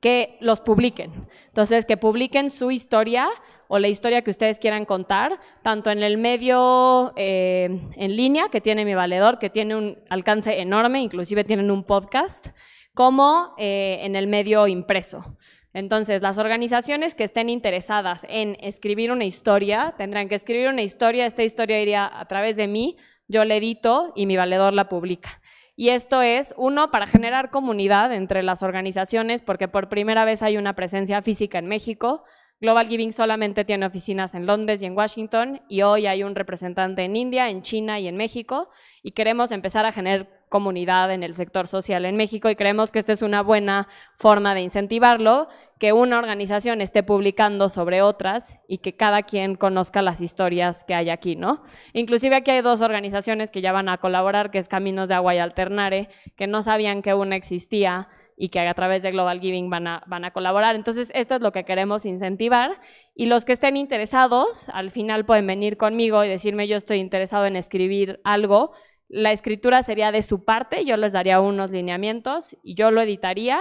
que los publiquen. Entonces, que publiquen su historia o la historia que ustedes quieran contar, tanto en el medio eh, en línea que tiene mi valedor, que tiene un alcance enorme, inclusive tienen un podcast, como eh, en el medio impreso. Entonces, las organizaciones que estén interesadas en escribir una historia, tendrán que escribir una historia, esta historia iría a través de mí, yo la edito y mi valedor la publica. Y esto es, uno, para generar comunidad entre las organizaciones, porque por primera vez hay una presencia física en México. Global Giving solamente tiene oficinas en Londres y en Washington, y hoy hay un representante en India, en China y en México, y queremos empezar a generar comunidad en el sector social en México y creemos que esta es una buena forma de incentivarlo que una organización esté publicando sobre otras y que cada quien conozca las historias que hay aquí, ¿no? Inclusive aquí hay dos organizaciones que ya van a colaborar, que es Caminos de Agua y Alternare, que no sabían que una existía y que a través de Global Giving van a, van a colaborar. Entonces, esto es lo que queremos incentivar y los que estén interesados, al final pueden venir conmigo y decirme yo estoy interesado en escribir algo. La escritura sería de su parte, yo les daría unos lineamientos y yo lo editaría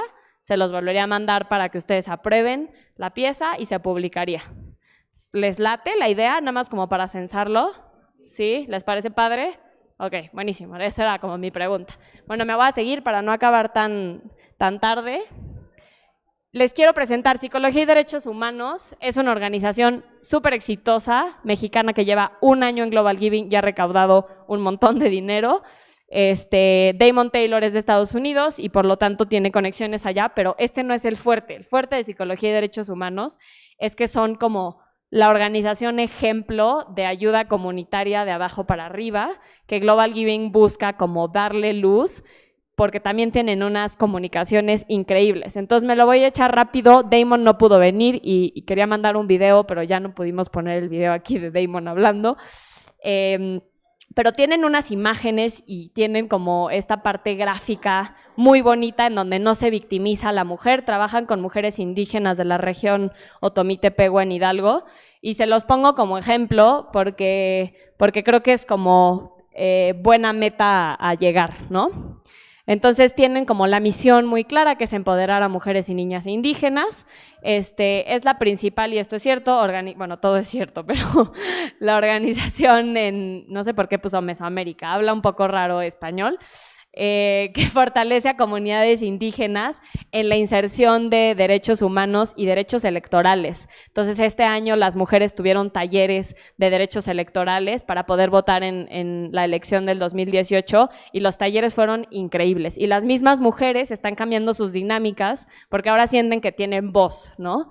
se los volvería a mandar para que ustedes aprueben la pieza y se publicaría. ¿Les late la idea? Nada más como para censarlo. ¿Sí? ¿Les parece padre? Ok, buenísimo. Esa era como mi pregunta. Bueno, me voy a seguir para no acabar tan, tan tarde. Les quiero presentar Psicología y Derechos Humanos. Es una organización súper exitosa, mexicana, que lleva un año en Global Giving y ha recaudado un montón de dinero. Este, Damon Taylor es de Estados Unidos y por lo tanto tiene conexiones allá, pero este no es el fuerte. El fuerte de psicología y derechos humanos es que son como la organización ejemplo de ayuda comunitaria de abajo para arriba, que Global Giving busca como darle luz, porque también tienen unas comunicaciones increíbles. Entonces me lo voy a echar rápido. Damon no pudo venir y, quería mandar un video, pero ya no pudimos poner el video aquí de Damon hablando. Em, pero tienen unas imágenes y tienen como esta parte gráfica muy bonita en donde no se victimiza a la mujer, trabajan con mujeres indígenas de la región Otomí-Tepehuán en Hidalgo, y se los pongo como ejemplo porque, porque creo que es como eh, buena meta a llegar, ¿no? Entonces tienen como la misión muy clara que es empoderar a mujeres y niñas indígenas. Este, es la principal, y esto es cierto, bueno, todo es cierto, pero la organización en, no sé por qué puso Mesoamérica, habla un poco raro español. Eh, que fortalece a comunidades indígenas en la inserción de derechos humanos y derechos electorales. Entonces, este año las mujeres tuvieron talleres de derechos electorales para poder votar en, la elección del 2018 y los talleres fueron increíbles. Y las mismas mujeres están cambiando sus dinámicas porque ahora sienten que tienen voz, ¿no?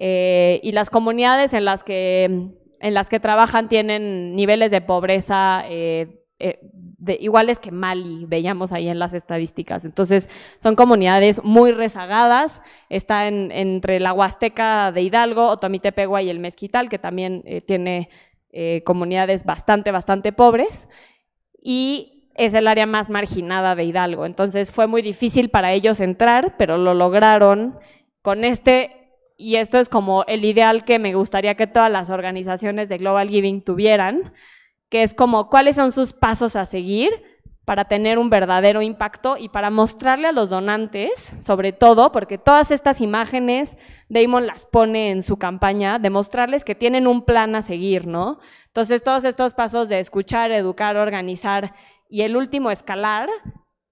Eh, y las comunidades en las que en las que trabajan tienen niveles de pobreza eh, eh, de, iguales que Mali, veíamos ahí en las estadísticas. Entonces, son comunidades muy rezagadas, está entre la Huasteca de Hidalgo, Otomitepegua y el Mezquital, que también eh, tiene eh, comunidades bastante, bastante pobres, y es el área más marginada de Hidalgo. Entonces, fue muy difícil para ellos entrar, pero lo lograron con este... Y esto es como el ideal que me gustaría que todas las organizaciones de Global Giving tuvieran, que es como cuáles son sus pasos a seguir para tener un verdadero impacto y para mostrarle a los donantes, sobre todo, porque todas estas imágenes Damon las pone en su campaña, demostrarles que tienen un plan a seguir, ¿no? Entonces, todos estos pasos de escuchar, educar, organizar y el último, escalar,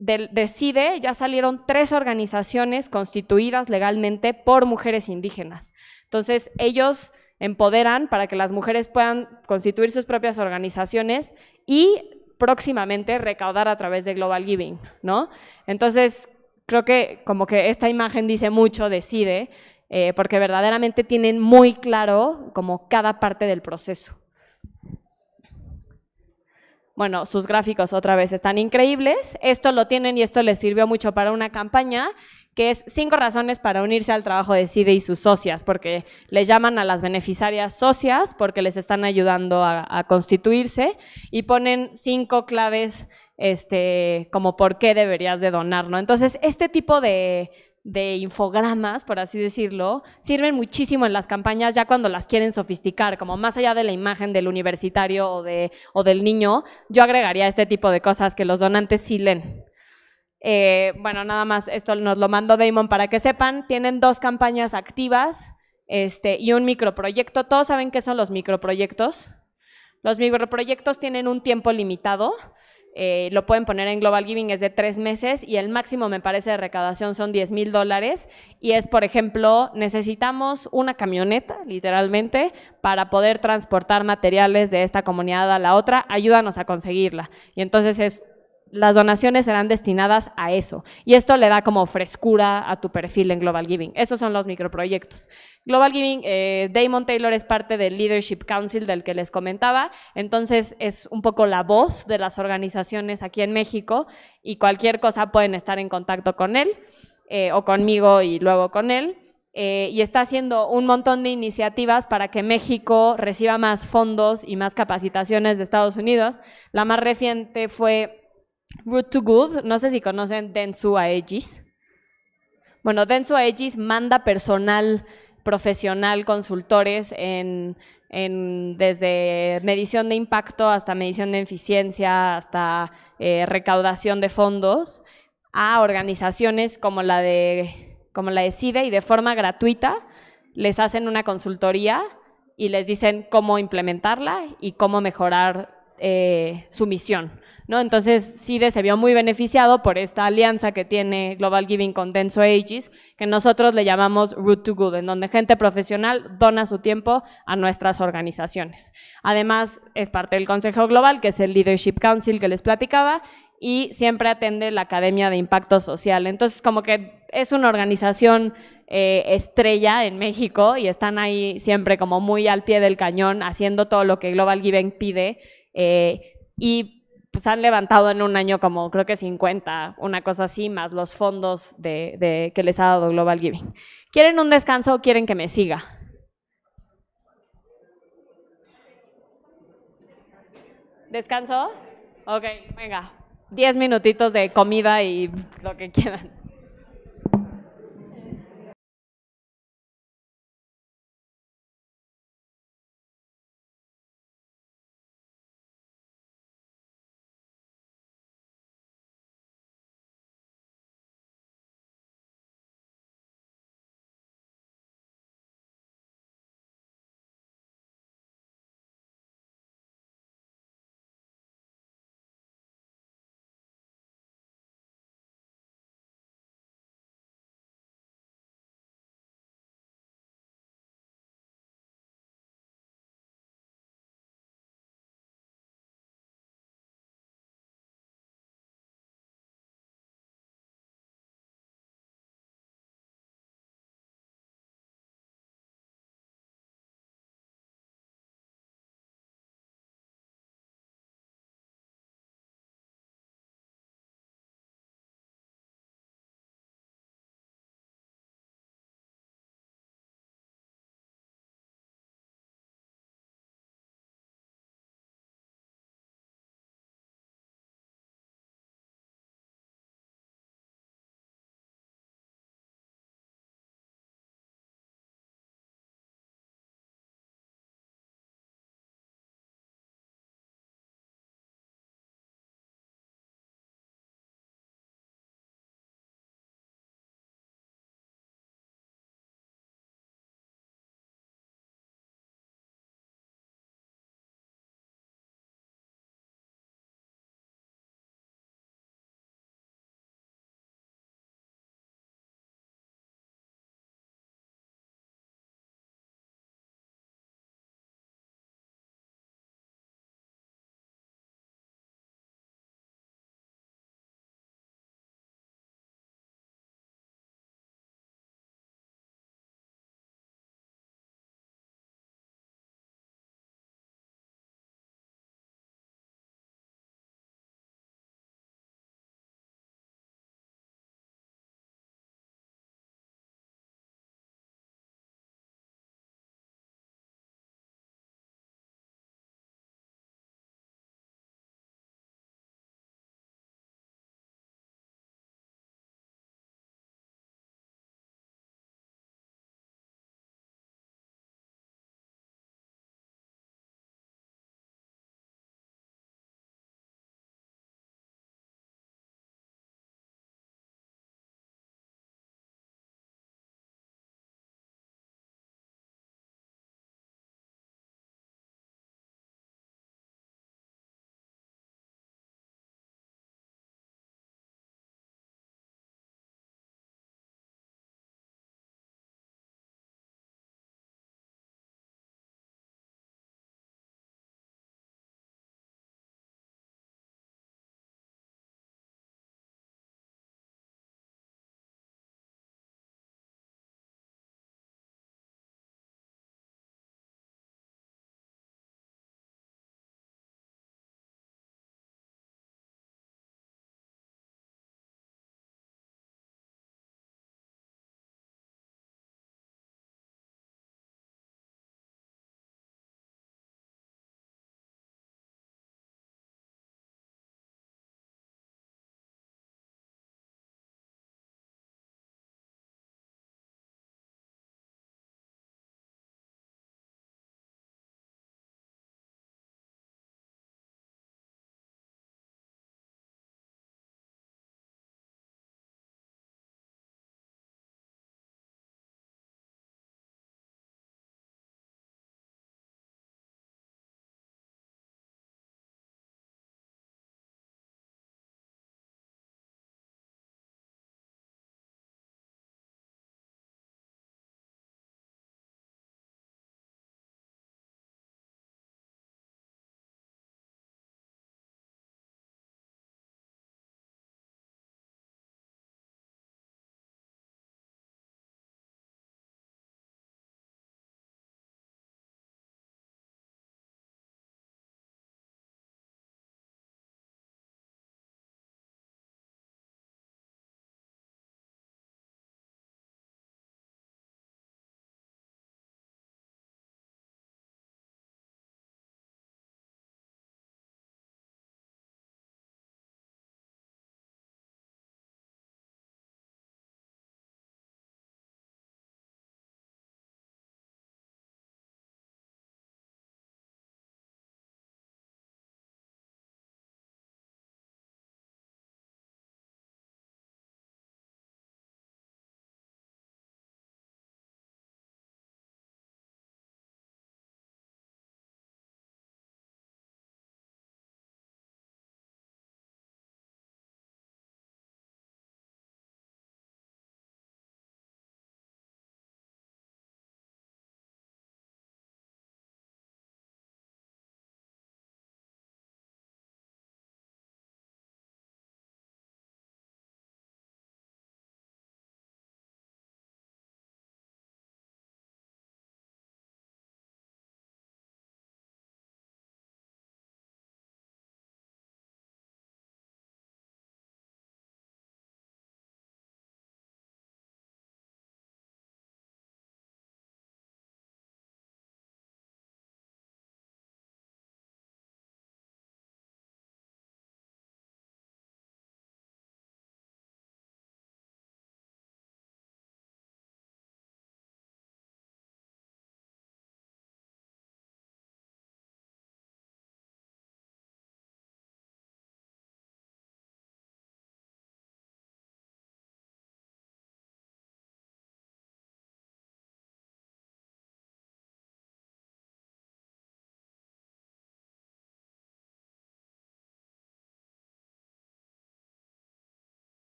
decide, ya salieron tres organizaciones constituidas legalmente por mujeres indígenas. Entonces, ellos empoderan para que las mujeres puedan constituir sus propias organizaciones y próximamente recaudar a través de Global Giving, ¿no? Entonces, creo que como que esta imagen dice mucho, decide, eh, porque verdaderamente tienen muy claro como cada parte del proceso. Bueno, sus gráficos otra vez están increíbles. Esto lo tienen y esto les sirvió mucho para una campaña que es cinco razones para unirse al trabajo de CIDE y sus socias, porque les llaman a las beneficiarias socias, porque les están ayudando a, constituirse, y ponen cinco claves este, como por qué deberías de donar, Entonces, este tipo de, infogramas, por así decirlo, sirven muchísimo en las campañas ya cuando las quieren sofisticar, como más allá de la imagen del universitario o, o del niño, yo agregaría este tipo de cosas que los donantes sí leen. Eh, bueno, nada más, esto nos lo mandó Damon para que sepan. Tienen dos campañas activas este, y un microproyecto. Todos saben qué son los microproyectos. Los microproyectos tienen un tiempo limitado. Eh, lo pueden poner en Global Giving, es de tres meses y el máximo, me parece, de recaudación son 10 mil dólares. Y es, por ejemplo, necesitamos una camioneta, literalmente, para poder transportar materiales de esta comunidad a la otra. Ayúdanos a conseguirla. Y entonces es las donaciones serán destinadas a eso. Y esto le da como frescura a tu perfil en Global Giving. Esos son los microproyectos. Global Giving, eh, Damon Taylor es parte del Leadership Council del que les comentaba, entonces es un poco la voz de las organizaciones aquí en México y cualquier cosa pueden estar en contacto con él eh, o conmigo y luego con él. Eh, y está haciendo un montón de iniciativas para que México reciba más fondos y más capacitaciones de Estados Unidos. La más reciente fue Root to Good, no sé si conocen Dentsu Aegis. Bueno, Dentsu Aegis manda personal profesional, consultores en, desde medición de impacto hasta medición de eficiencia, hasta eh, recaudación de fondos, a organizaciones como la de como la de CIDE y de forma gratuita les hacen una consultoría y les dicen cómo implementarla y cómo mejorar eh, su misión. Entonces, CIDE se vio muy beneficiado por esta alianza que tiene Global Giving con Denso Ages, que nosotros le llamamos Root to Good, en donde gente profesional dona su tiempo a nuestras organizaciones. Además, es parte del Consejo Global, que es el Leadership Council que les platicaba, y siempre atende la Academia de Impacto Social. Entonces, como que es una organización eh, estrella en México y están ahí siempre como muy al pie del cañón, haciendo todo lo que Global Giving pide. Eh, y pues han levantado en un año como creo que 50, una cosa así, más los fondos de, que les ha dado Global Giving. ¿Quieren un descanso o quieren que me siga? ¿Descanso? Ok, venga. Diez minutitos de comida y lo que quieran.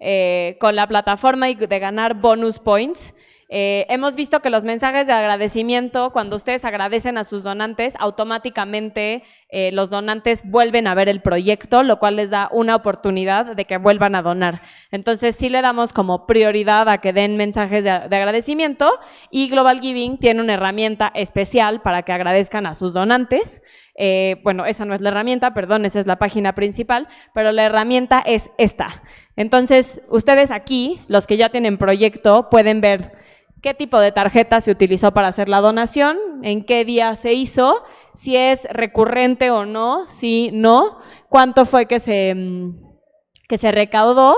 Eh, con la plataforma y de ganar bonus points. Eh, hemos visto que los mensajes de agradecimiento, cuando ustedes agradecen a sus donantes, automáticamente eh, los donantes vuelven a ver el proyecto, lo cual les da una oportunidad de que vuelvan a donar. Entonces sí le damos como prioridad a que den mensajes de, agradecimiento y Global Giving tiene una herramienta especial para que agradezcan a sus donantes. bueno, esa no es la herramienta, perdón, esa es la página principal, pero la herramienta es esta. Entonces, ustedes aquí, los que ya tienen proyecto, pueden ver qué tipo de tarjeta se utilizó para hacer la donación, en qué día se hizo, si es recurrente o no, si no, cuánto fue que se, mm, que se recaudó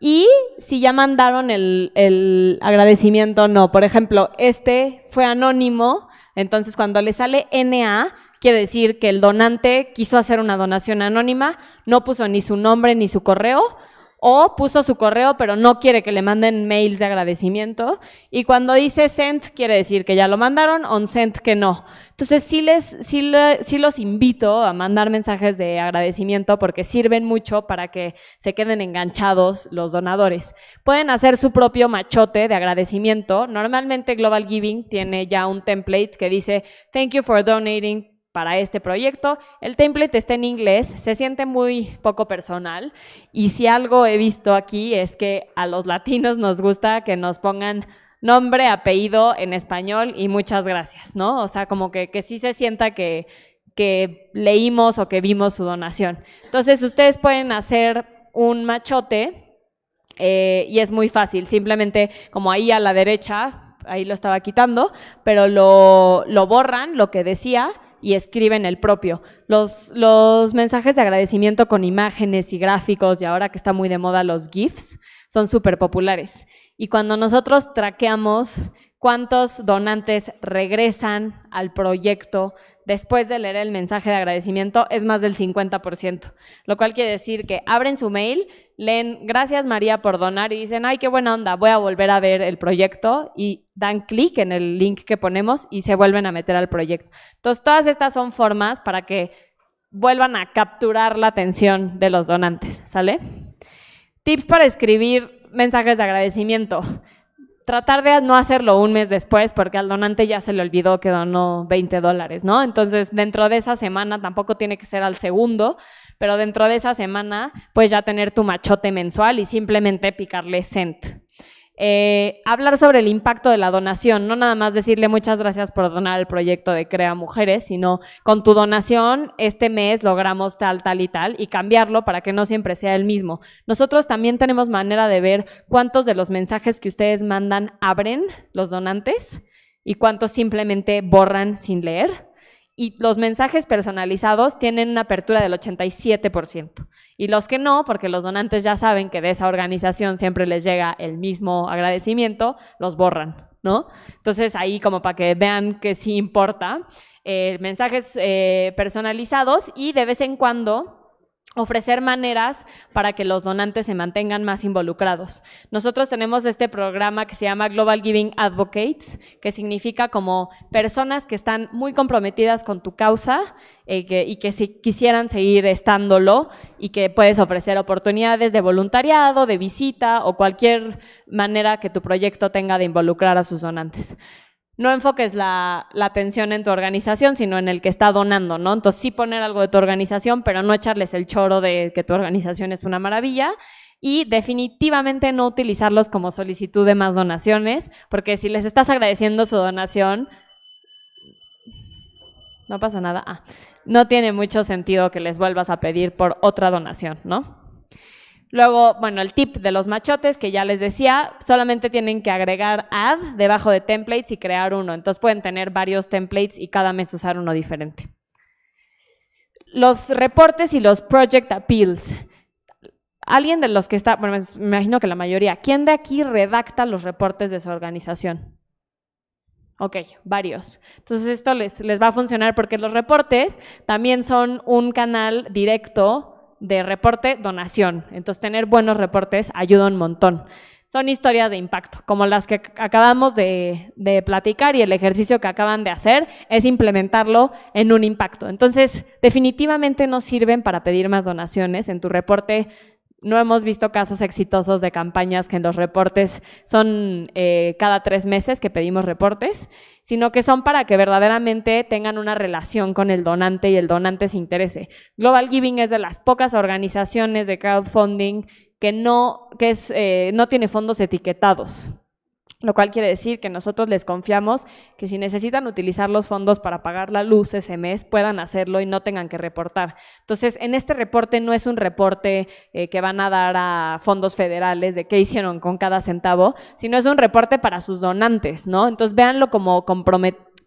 y si ya mandaron el, el agradecimiento o no. Por ejemplo, este fue anónimo, entonces cuando le sale NA, quiere decir que el donante quiso hacer una donación anónima, no puso ni su nombre ni su correo, o puso su correo pero no quiere que le manden mails de agradecimiento y cuando dice sent quiere decir que ya lo mandaron, on sent que no. Entonces sí, les, los invito a mandar mensajes de agradecimiento porque sirven mucho para que se queden enganchados los donadores. Pueden hacer su propio machote de agradecimiento. Normalmente Global Giving tiene ya un template que dice thank you for donating para este proyecto. El template está en inglés, se siente muy poco personal y si algo he visto aquí es que a los latinos nos gusta que nos pongan nombre, apellido en español y muchas gracias, ¿no? O sea, como que, que sí se sienta que, que leímos o que vimos su donación. Entonces, ustedes pueden hacer un machote eh, y es muy fácil, simplemente como ahí a la derecha, ahí lo estaba quitando, pero lo, lo borran, lo que decía, y escriben el propio. Los, los mensajes de agradecimiento con imágenes y gráficos, y ahora que está muy de moda los GIFs, son súper populares. Y cuando nosotros traqueamos cuántos donantes regresan al proyecto después de leer el mensaje de agradecimiento, es más del 50%, lo cual quiere decir que abren su mail, leen gracias María por donar y dicen, ay, qué buena onda, voy a volver a ver el proyecto y dan clic en el link que ponemos y se vuelven a meter al proyecto. Entonces, todas estas son formas para que vuelvan a capturar la atención de los donantes, ¿sale? Tips para escribir mensajes de agradecimiento. Tratar de no hacerlo un mes después porque al donante ya se le olvidó que donó 20 dólares, ¿no? Entonces, dentro de esa semana tampoco tiene que ser al segundo, pero dentro de esa semana pues ya tener tu machote mensual y simplemente picarle cent. Eh, hablar sobre el impacto de la donación, no nada más decirle muchas gracias por donar al proyecto de Crea Mujeres, sino con tu donación este mes logramos tal, tal y tal y cambiarlo para que no siempre sea el mismo. Nosotros también tenemos manera de ver cuántos de los mensajes que ustedes mandan abren los donantes y cuántos simplemente borran sin leer y los mensajes personalizados tienen una apertura del 87%. Y los que no, porque los donantes ya saben que de esa organización siempre les llega el mismo agradecimiento, los borran, ¿no? Entonces ahí como para que vean que sí importa, eh, mensajes eh, personalizados y de vez en cuando ofrecer maneras para que los donantes se mantengan más involucrados. Nosotros tenemos este programa que se llama Global Giving Advocates, que significa como personas que están muy comprometidas con tu causa eh, y que si quisieran seguir estándolo y que puedes ofrecer oportunidades de voluntariado, de visita o cualquier manera que tu proyecto tenga de involucrar a sus donantes no enfoques la, atención en tu organización, sino en el que está donando, ¿no? Entonces sí poner algo de tu organización, pero no echarles el choro de que tu organización es una maravilla y definitivamente no utilizarlos como solicitud de más donaciones, porque si les estás agradeciendo su donación, no pasa nada, ah, no tiene mucho sentido que les vuelvas a pedir por otra donación, ¿no? Luego, bueno, el tip de los machotes que ya les decía, solamente tienen que agregar ad debajo de templates y crear uno. Entonces pueden tener varios templates y cada mes usar uno diferente. Los reportes y los project appeals. Alguien de los que está, bueno, me imagino que la mayoría, ¿quién de aquí redacta los reportes de su organización? Ok, varios. Entonces esto les, les va a funcionar porque los reportes también son un canal directo de reporte, donación. Entonces, tener buenos reportes ayuda un montón. Son historias de impacto, como las que acabamos de, platicar y el ejercicio que acaban de hacer es implementarlo en un impacto. Entonces, definitivamente no sirven para pedir más donaciones. En tu reporte no hemos visto casos exitosos de campañas que en los reportes son eh, cada tres meses que pedimos reportes, sino que son para que verdaderamente tengan una relación con el donante y el donante se interese. Global Giving es de las pocas organizaciones de crowdfunding que no, que es, eh, no tiene fondos etiquetados lo cual quiere decir que nosotros les confiamos que si necesitan utilizar los fondos para pagar la luz ese mes, puedan hacerlo y no tengan que reportar. Entonces, en este reporte no es un reporte eh, que van a dar a fondos federales de qué hicieron con cada centavo, sino es un reporte para sus donantes, ¿no? Entonces, véanlo como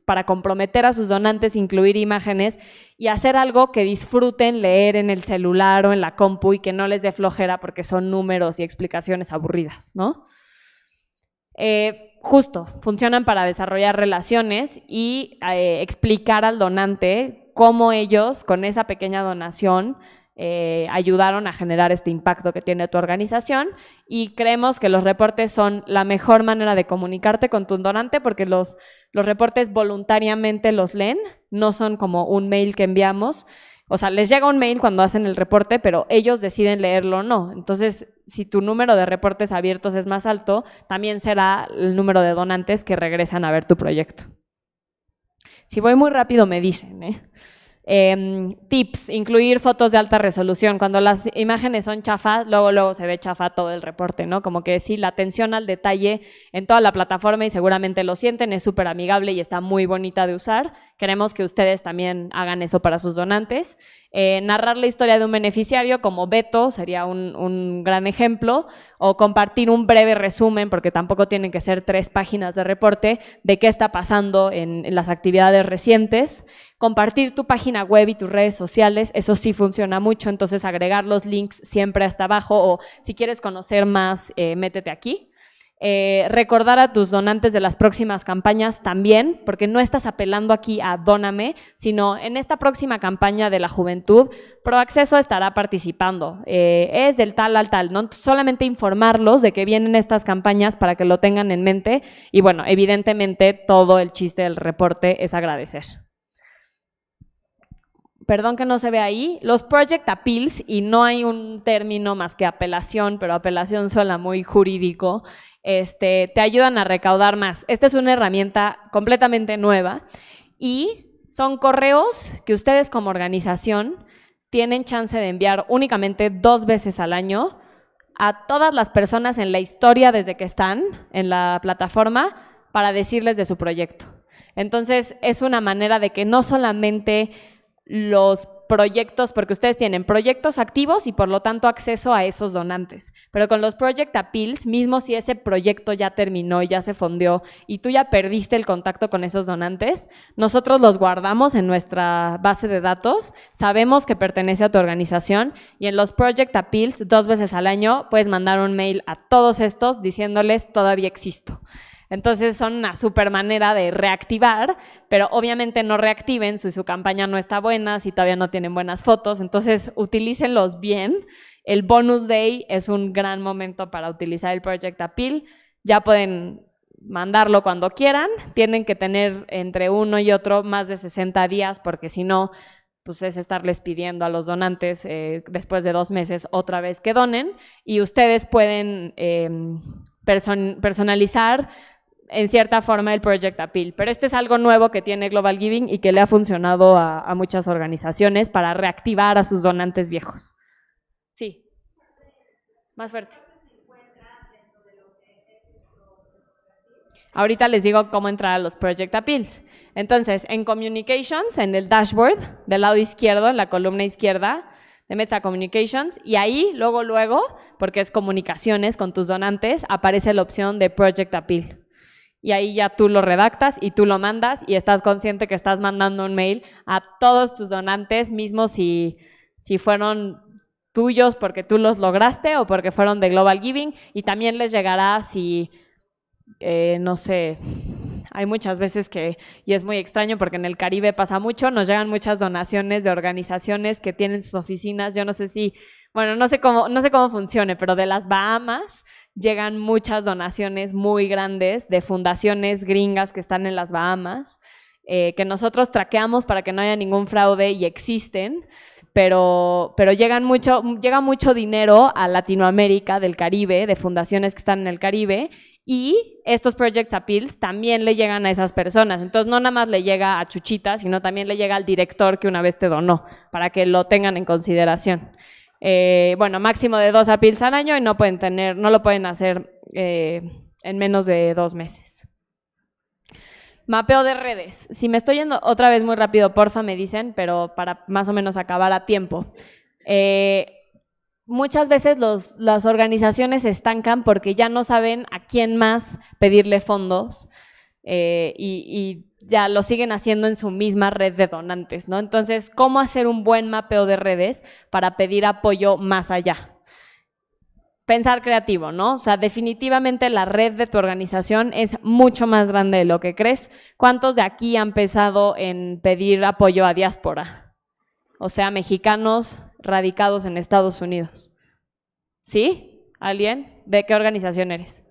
para comprometer a sus donantes, incluir imágenes y hacer algo que disfruten leer en el celular o en la compu y que no les dé flojera porque son números y explicaciones aburridas, ¿no? Eh, justo, funcionan para desarrollar relaciones y eh, explicar al donante cómo ellos, con esa pequeña donación, eh, ayudaron a generar este impacto que tiene tu organización y creemos que los reportes son la mejor manera de comunicarte con tu donante porque los, los reportes voluntariamente los leen, no son como un mail que enviamos o sea, les llega un mail cuando hacen el reporte, pero ellos deciden leerlo o no. Entonces, si tu número de reportes abiertos es más alto, también será el número de donantes que regresan a ver tu proyecto. Si voy muy rápido, me dicen. ¿eh? Em, tips, incluir fotos de alta resolución. Cuando las imágenes son chafas, luego, luego se ve chafa todo el reporte, ¿no? Como que sí, la atención al detalle en toda la plataforma y seguramente lo sienten, es súper amigable y está muy bonita de usar Queremos que ustedes también hagan eso para sus donantes. Eh, narrar la historia de un beneficiario, como Beto, sería un, gran ejemplo, o compartir un breve resumen, porque tampoco tienen que ser tres páginas de reporte, de qué está pasando en, las actividades recientes. Compartir tu página web y tus redes sociales, eso sí funciona mucho, entonces agregar los links siempre hasta abajo, o si quieres conocer más, eh, métete aquí. Eh, recordar a tus donantes de las próximas campañas también, porque no estás apelando aquí a dóname, sino en esta próxima campaña de la juventud, Proacceso estará participando. Eh, es del tal al tal, no solamente informarlos de que vienen estas campañas para que lo tengan en mente. Y bueno, evidentemente todo el chiste del reporte es agradecer perdón que no se ve ahí, los project appeals, y no hay un término más que apelación, pero apelación suena muy jurídico, este, te ayudan a recaudar más. Esta es una herramienta completamente nueva y son correos que ustedes como organización tienen chance de enviar únicamente dos veces al año a todas las personas en la historia desde que están en la plataforma para decirles de su proyecto. Entonces, es una manera de que no solamente los proyectos, porque ustedes tienen proyectos activos y por lo tanto acceso a esos donantes. Pero con los Project Appeals, mismo si ese proyecto ya terminó, ya se fundió y tú ya perdiste el contacto con esos donantes, nosotros los guardamos en nuestra base de datos, sabemos que pertenece a tu organización y en los Project Appeals dos veces al año puedes mandar un mail a todos estos diciéndoles todavía existo. Entonces son una super manera de reactivar, pero obviamente no reactiven si su campaña no está buena, si todavía no tienen buenas fotos, entonces utilícenlos bien. El bonus day es un gran momento para utilizar el Project Appeal. Ya pueden mandarlo cuando quieran, tienen que tener entre uno y otro más de 60 días porque si no, pues es estarles pidiendo a los donantes eh, después de dos meses otra vez que donen y ustedes pueden em, personalizar en cierta forma el Project Appeal. Pero este es algo nuevo que tiene Global Giving y que le ha funcionado a, muchas organizaciones para reactivar a sus donantes viejos. Sí. Más fuerte. Ahorita les digo cómo entrar a los Project Appeals. Entonces, en Communications, en el dashboard del lado izquierdo, en la columna izquierda de Meta Communications, y ahí luego, luego, porque es comunicaciones con tus donantes, aparece la opción de Project Appeal y ahí ya tú lo redactas y tú lo mandas y estás consciente que estás mandando un mail a todos tus donantes, mismo si, si fueron tuyos porque tú los lograste o porque fueron de Global Giving y también les llegará si, eh, no sé, hay muchas veces que, y es muy extraño porque en el Caribe pasa mucho, nos llegan muchas donaciones de organizaciones que tienen sus oficinas, yo no sé si bueno, no sé cómo, no sé cómo funcione, pero de las Bahamas llegan muchas donaciones muy grandes de fundaciones gringas que están en las Bahamas, eh, que nosotros traqueamos para que no haya ningún fraude y existen, pero, pero llegan mucho, llega mucho dinero a Latinoamérica, del Caribe, de fundaciones que están en el Caribe, y estos Project Appeals también le llegan a esas personas. Entonces, no nada más le llega a Chuchita, sino también le llega al director que una vez te donó, para que lo tengan en consideración. Eh, bueno, máximo de dos apils al año y no pueden tener, no lo pueden hacer eh, en menos de dos meses. Mapeo de redes. Si me estoy yendo otra vez muy rápido, porfa, me dicen, pero para más o menos acabar a tiempo. Eh, muchas veces las organizaciones se estancan porque ya no saben a quién más pedirle fondos y, ya lo siguen haciendo en su misma red de donantes, ¿no? Entonces, ¿cómo hacer un buen mapeo de redes para pedir apoyo más allá? Pensar creativo, ¿no? O sea, definitivamente la red de tu organización es mucho más grande de lo que crees. ¿Cuántos de aquí han pensado en pedir apoyo a diáspora? O sea, mexicanos radicados en Estados Unidos. ¿Sí? ¿Alguien? ¿De qué organización eres?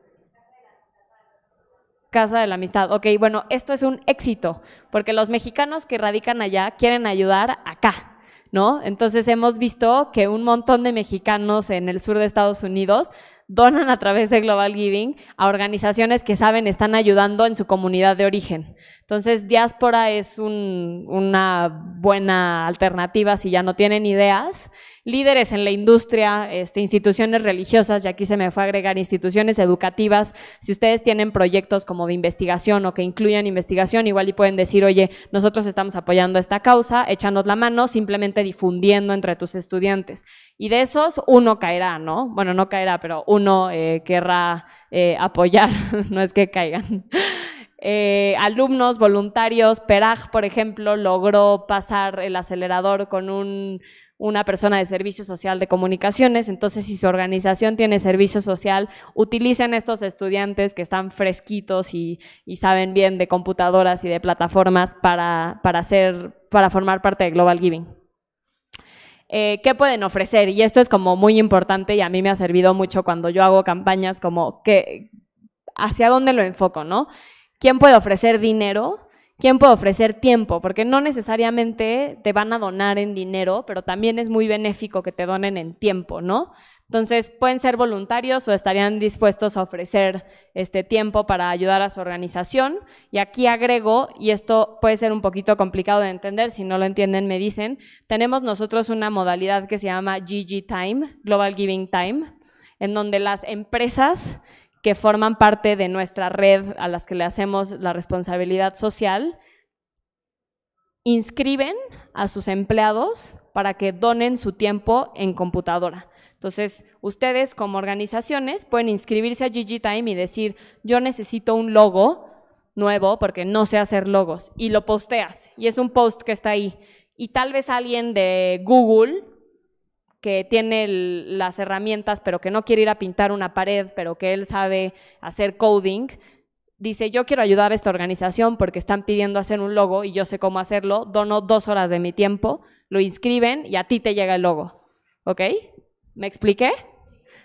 Casa de la Amistad. Ok, bueno, esto es un éxito, porque los mexicanos que radican allá quieren ayudar acá, ¿no? Entonces hemos visto que un montón de mexicanos en el sur de Estados Unidos donan a través de Global Giving a organizaciones que saben están ayudando en su comunidad de origen. Entonces, diáspora es una buena alternativa si ya no tienen ideas líderes en la industria, este, instituciones religiosas, y aquí se me fue a agregar instituciones educativas. Si ustedes tienen proyectos como de investigación o que incluyan investigación, igual y pueden decir, oye, nosotros estamos apoyando esta causa, échanos la mano, simplemente difundiendo entre tus estudiantes. Y de esos, uno caerá, ¿no? Bueno, no caerá, pero uno eh, querrá eh, apoyar, no es que caigan. Eh, alumnos, voluntarios, Peraj, por ejemplo, logró pasar el acelerador con un una persona de servicio social de comunicaciones, entonces si su organización tiene servicio social, utilicen estos estudiantes que están fresquitos y, saben bien de computadoras y de plataformas para, hacer, para formar parte de Global Giving. Eh, qué pueden ofrecer. Y esto es como muy importante y a mí me ha servido mucho cuando yo hago campañas como que hacia dónde lo enfoco, ¿no? ¿Quién puede ofrecer dinero? quién puede ofrecer tiempo, porque no necesariamente te van a donar en dinero, pero también es muy benéfico que te donen en tiempo, ¿no? Entonces, pueden ser voluntarios o estarían dispuestos a ofrecer este tiempo para ayudar a su organización. Y aquí agrego, y esto puede ser un poquito complicado de entender, si no lo entienden me dicen, tenemos nosotros una modalidad que se llama GG Time, Global Giving Time, en donde las empresas que forman parte de nuestra red a las que le hacemos la responsabilidad social, inscriben a sus empleados para que donen su tiempo en computadora. Entonces, ustedes como organizaciones pueden inscribirse a GG Time y decir, yo necesito un logo nuevo porque no sé hacer logos, y lo posteas, y es un post que está ahí. Y tal vez alguien de Google que tiene las herramientas, pero que no quiere ir a pintar una pared, pero que él sabe hacer coding, dice, yo quiero ayudar a esta organización porque están pidiendo hacer un logo y yo sé cómo hacerlo, dono dos horas de mi tiempo, lo inscriben y a ti te llega el logo. ¿Ok? ¿Me expliqué?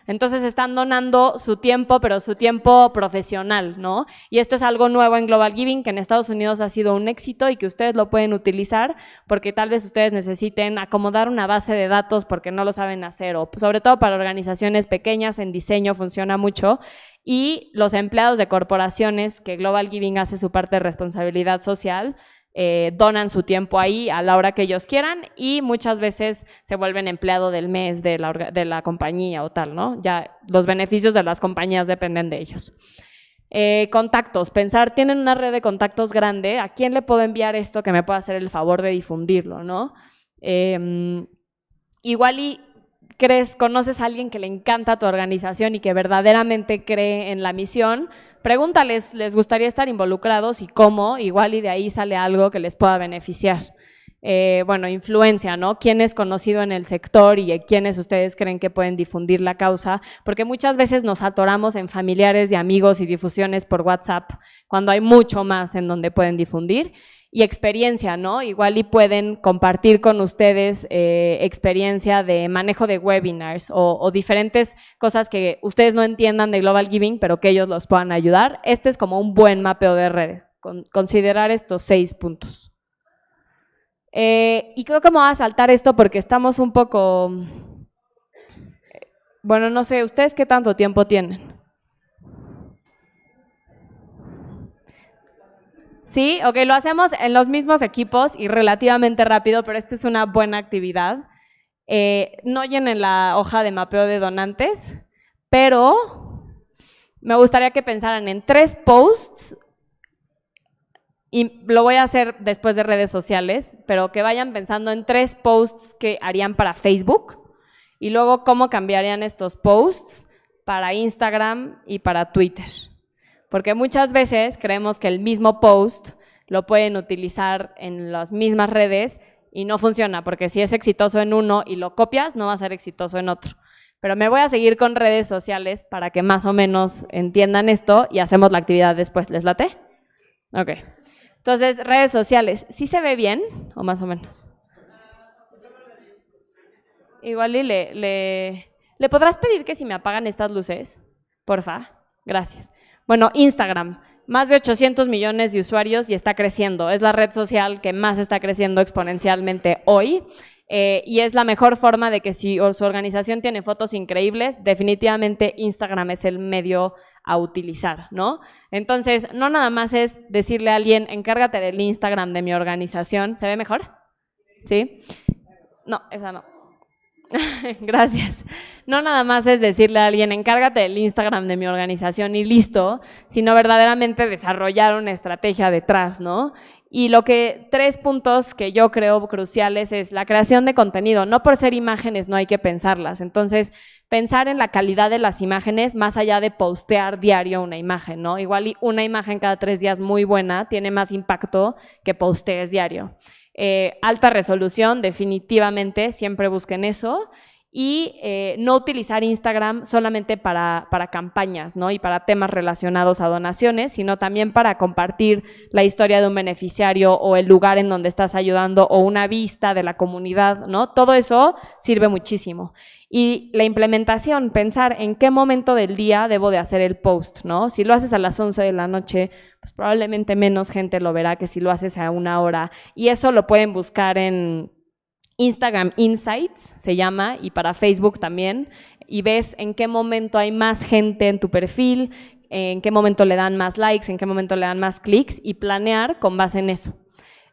Entonces están donando su tiempo, pero su tiempo profesional, ¿no? Y esto es algo nuevo en Global Giving, que en Estados Unidos ha sido un éxito y que ustedes lo pueden utilizar porque tal vez ustedes necesiten acomodar una base de datos porque no lo saben hacer, o sobre todo para organizaciones pequeñas en diseño funciona mucho. Y los empleados de corporaciones, que Global Giving hace su parte de responsabilidad social, eh, donan su tiempo ahí a la hora que ellos quieran y muchas veces se vuelven empleado del mes de la, compañía o tal, ¿no? Ya los beneficios de las compañías dependen de ellos. Eh, contactos, pensar, tienen una red de contactos grande, ¿a quién le puedo enviar esto que me pueda hacer el favor de difundirlo, em, igual y crees, conoces a alguien que le encanta tu organización y que verdaderamente cree en la misión, pregúntales, ¿les gustaría estar involucrados y cómo? Igual y de ahí sale algo que les pueda beneficiar. Eh, bueno, influencia, ¿no? ¿Quién es conocido en el sector y quiénes ustedes creen que pueden difundir la causa? Porque muchas veces nos atoramos en familiares y amigos y difusiones por WhatsApp cuando hay mucho más en donde pueden difundir y experiencia, ¿no? Igual y pueden compartir con ustedes eh, experiencia de manejo de webinars o, diferentes cosas que ustedes no entiendan de Global Giving, pero que ellos los puedan ayudar. Este es como un buen mapeo de redes, considerar estos seis puntos. Eh, y creo que me voy a saltar esto porque estamos un poco... Eh, bueno, no sé, ¿ustedes qué tanto tiempo tienen? Sí, ok, lo hacemos en los mismos equipos y relativamente rápido, pero esta es una buena actividad. Eh, no llenen la hoja de mapeo de donantes, pero me gustaría que pensaran en tres posts, y lo voy a hacer después de redes sociales, pero que vayan pensando en tres posts que harían para Facebook y luego cómo cambiarían estos posts para Instagram y para Twitter. Porque muchas veces creemos que el mismo post lo pueden utilizar en las mismas redes y no funciona, porque si es exitoso en uno y lo copias, no va a ser exitoso en otro. Pero me voy a seguir con redes sociales para que más o menos entiendan esto y hacemos la actividad después. ¿Les late? Ok. Entonces, redes sociales. ¿Sí se ve bien o más o menos? Igual y le, le, le podrás pedir que si me apagan estas luces, porfa. Gracias. Bueno, Instagram, más de 800 millones de usuarios y está creciendo. Es la red social que más está creciendo exponencialmente hoy. Eh, y es la mejor forma de que si su organización tiene fotos increíbles, definitivamente Instagram es el medio a utilizar, ¿no? Entonces, no nada más es decirle a alguien, encárgate del Instagram de mi organización, ¿se ve mejor? ¿Sí? No, esa no. Gracias. No nada más es decirle a alguien, encárgate del Instagram de mi organización y listo, sino verdaderamente desarrollar una estrategia detrás, ¿no? Y lo que tres puntos que yo creo cruciales es la creación de contenido. No por ser imágenes no hay que pensarlas. Entonces, pensar en la calidad de las imágenes más allá de postear diario una imagen, ¿no? Igual una imagen cada tres días muy buena tiene más impacto que postees diario. Eh, alta resolución, definitivamente, siempre busquen eso. Y eh, no utilizar Instagram solamente para, campañas ¿no? y para temas relacionados a donaciones, sino también para compartir la historia de un beneficiario o el lugar en donde estás ayudando o una vista de la comunidad. ¿no? Todo eso sirve muchísimo. Y la implementación, pensar en qué momento del día debo de hacer el post, ¿no? Si lo haces a las 11 de la noche, pues probablemente menos gente lo verá que si lo haces a una hora. Y eso lo pueden buscar en Instagram Insights, se llama, y para Facebook también. Y ves en qué momento hay más gente en tu perfil, en qué momento le dan más likes, en qué momento le dan más clics y planear con base en eso.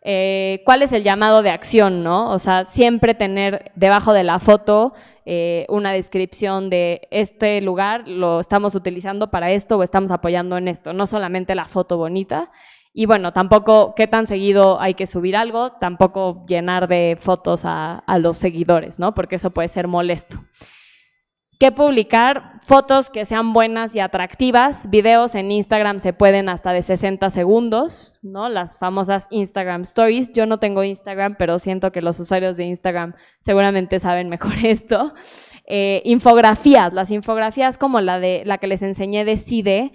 Eh, cuál es el llamado de acción, ¿no? O sea, siempre tener debajo de la foto eh, una descripción de este lugar lo estamos utilizando para esto o estamos apoyando en esto, no solamente la foto bonita. Y bueno, tampoco qué tan seguido hay que subir algo, tampoco llenar de fotos a, a los seguidores, ¿no? Porque eso puede ser molesto que publicar, fotos que sean buenas y atractivas, videos en Instagram se pueden hasta de 60 segundos, ¿no? Las famosas Instagram Stories. Yo no tengo Instagram, pero siento que los usuarios de Instagram seguramente saben mejor esto. Eh, infografías, las infografías como la de la que les enseñé de CIDE,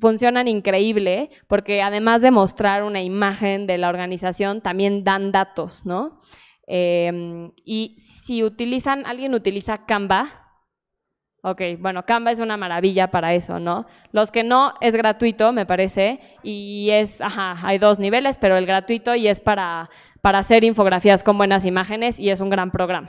funcionan increíble porque además de mostrar una imagen de la organización, también dan datos, ¿no? Eh, y si utilizan, alguien utiliza Canva, Ok, bueno, Canva es una maravilla para eso, ¿no? Los que no, es gratuito, me parece, y es, ajá, hay dos niveles, pero el gratuito y es para, para hacer infografías con buenas imágenes y es un gran programa.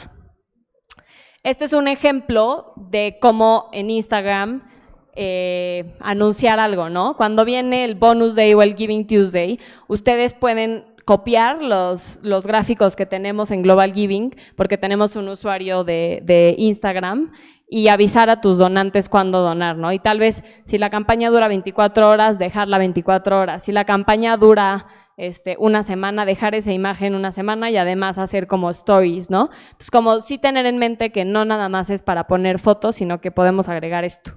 Este es un ejemplo de cómo en Instagram eh, anunciar algo, ¿no? Cuando viene el Bonus Day o el Giving Tuesday, ustedes pueden copiar los, los gráficos que tenemos en Global Giving, porque tenemos un usuario de, de Instagram, y avisar a tus donantes cuándo donar, ¿no? Y tal vez si la campaña dura 24 horas, dejarla 24 horas. Si la campaña dura este, una semana, dejar esa imagen una semana y además hacer como stories, ¿no? Entonces, como sí tener en mente que no nada más es para poner fotos, sino que podemos agregar esto.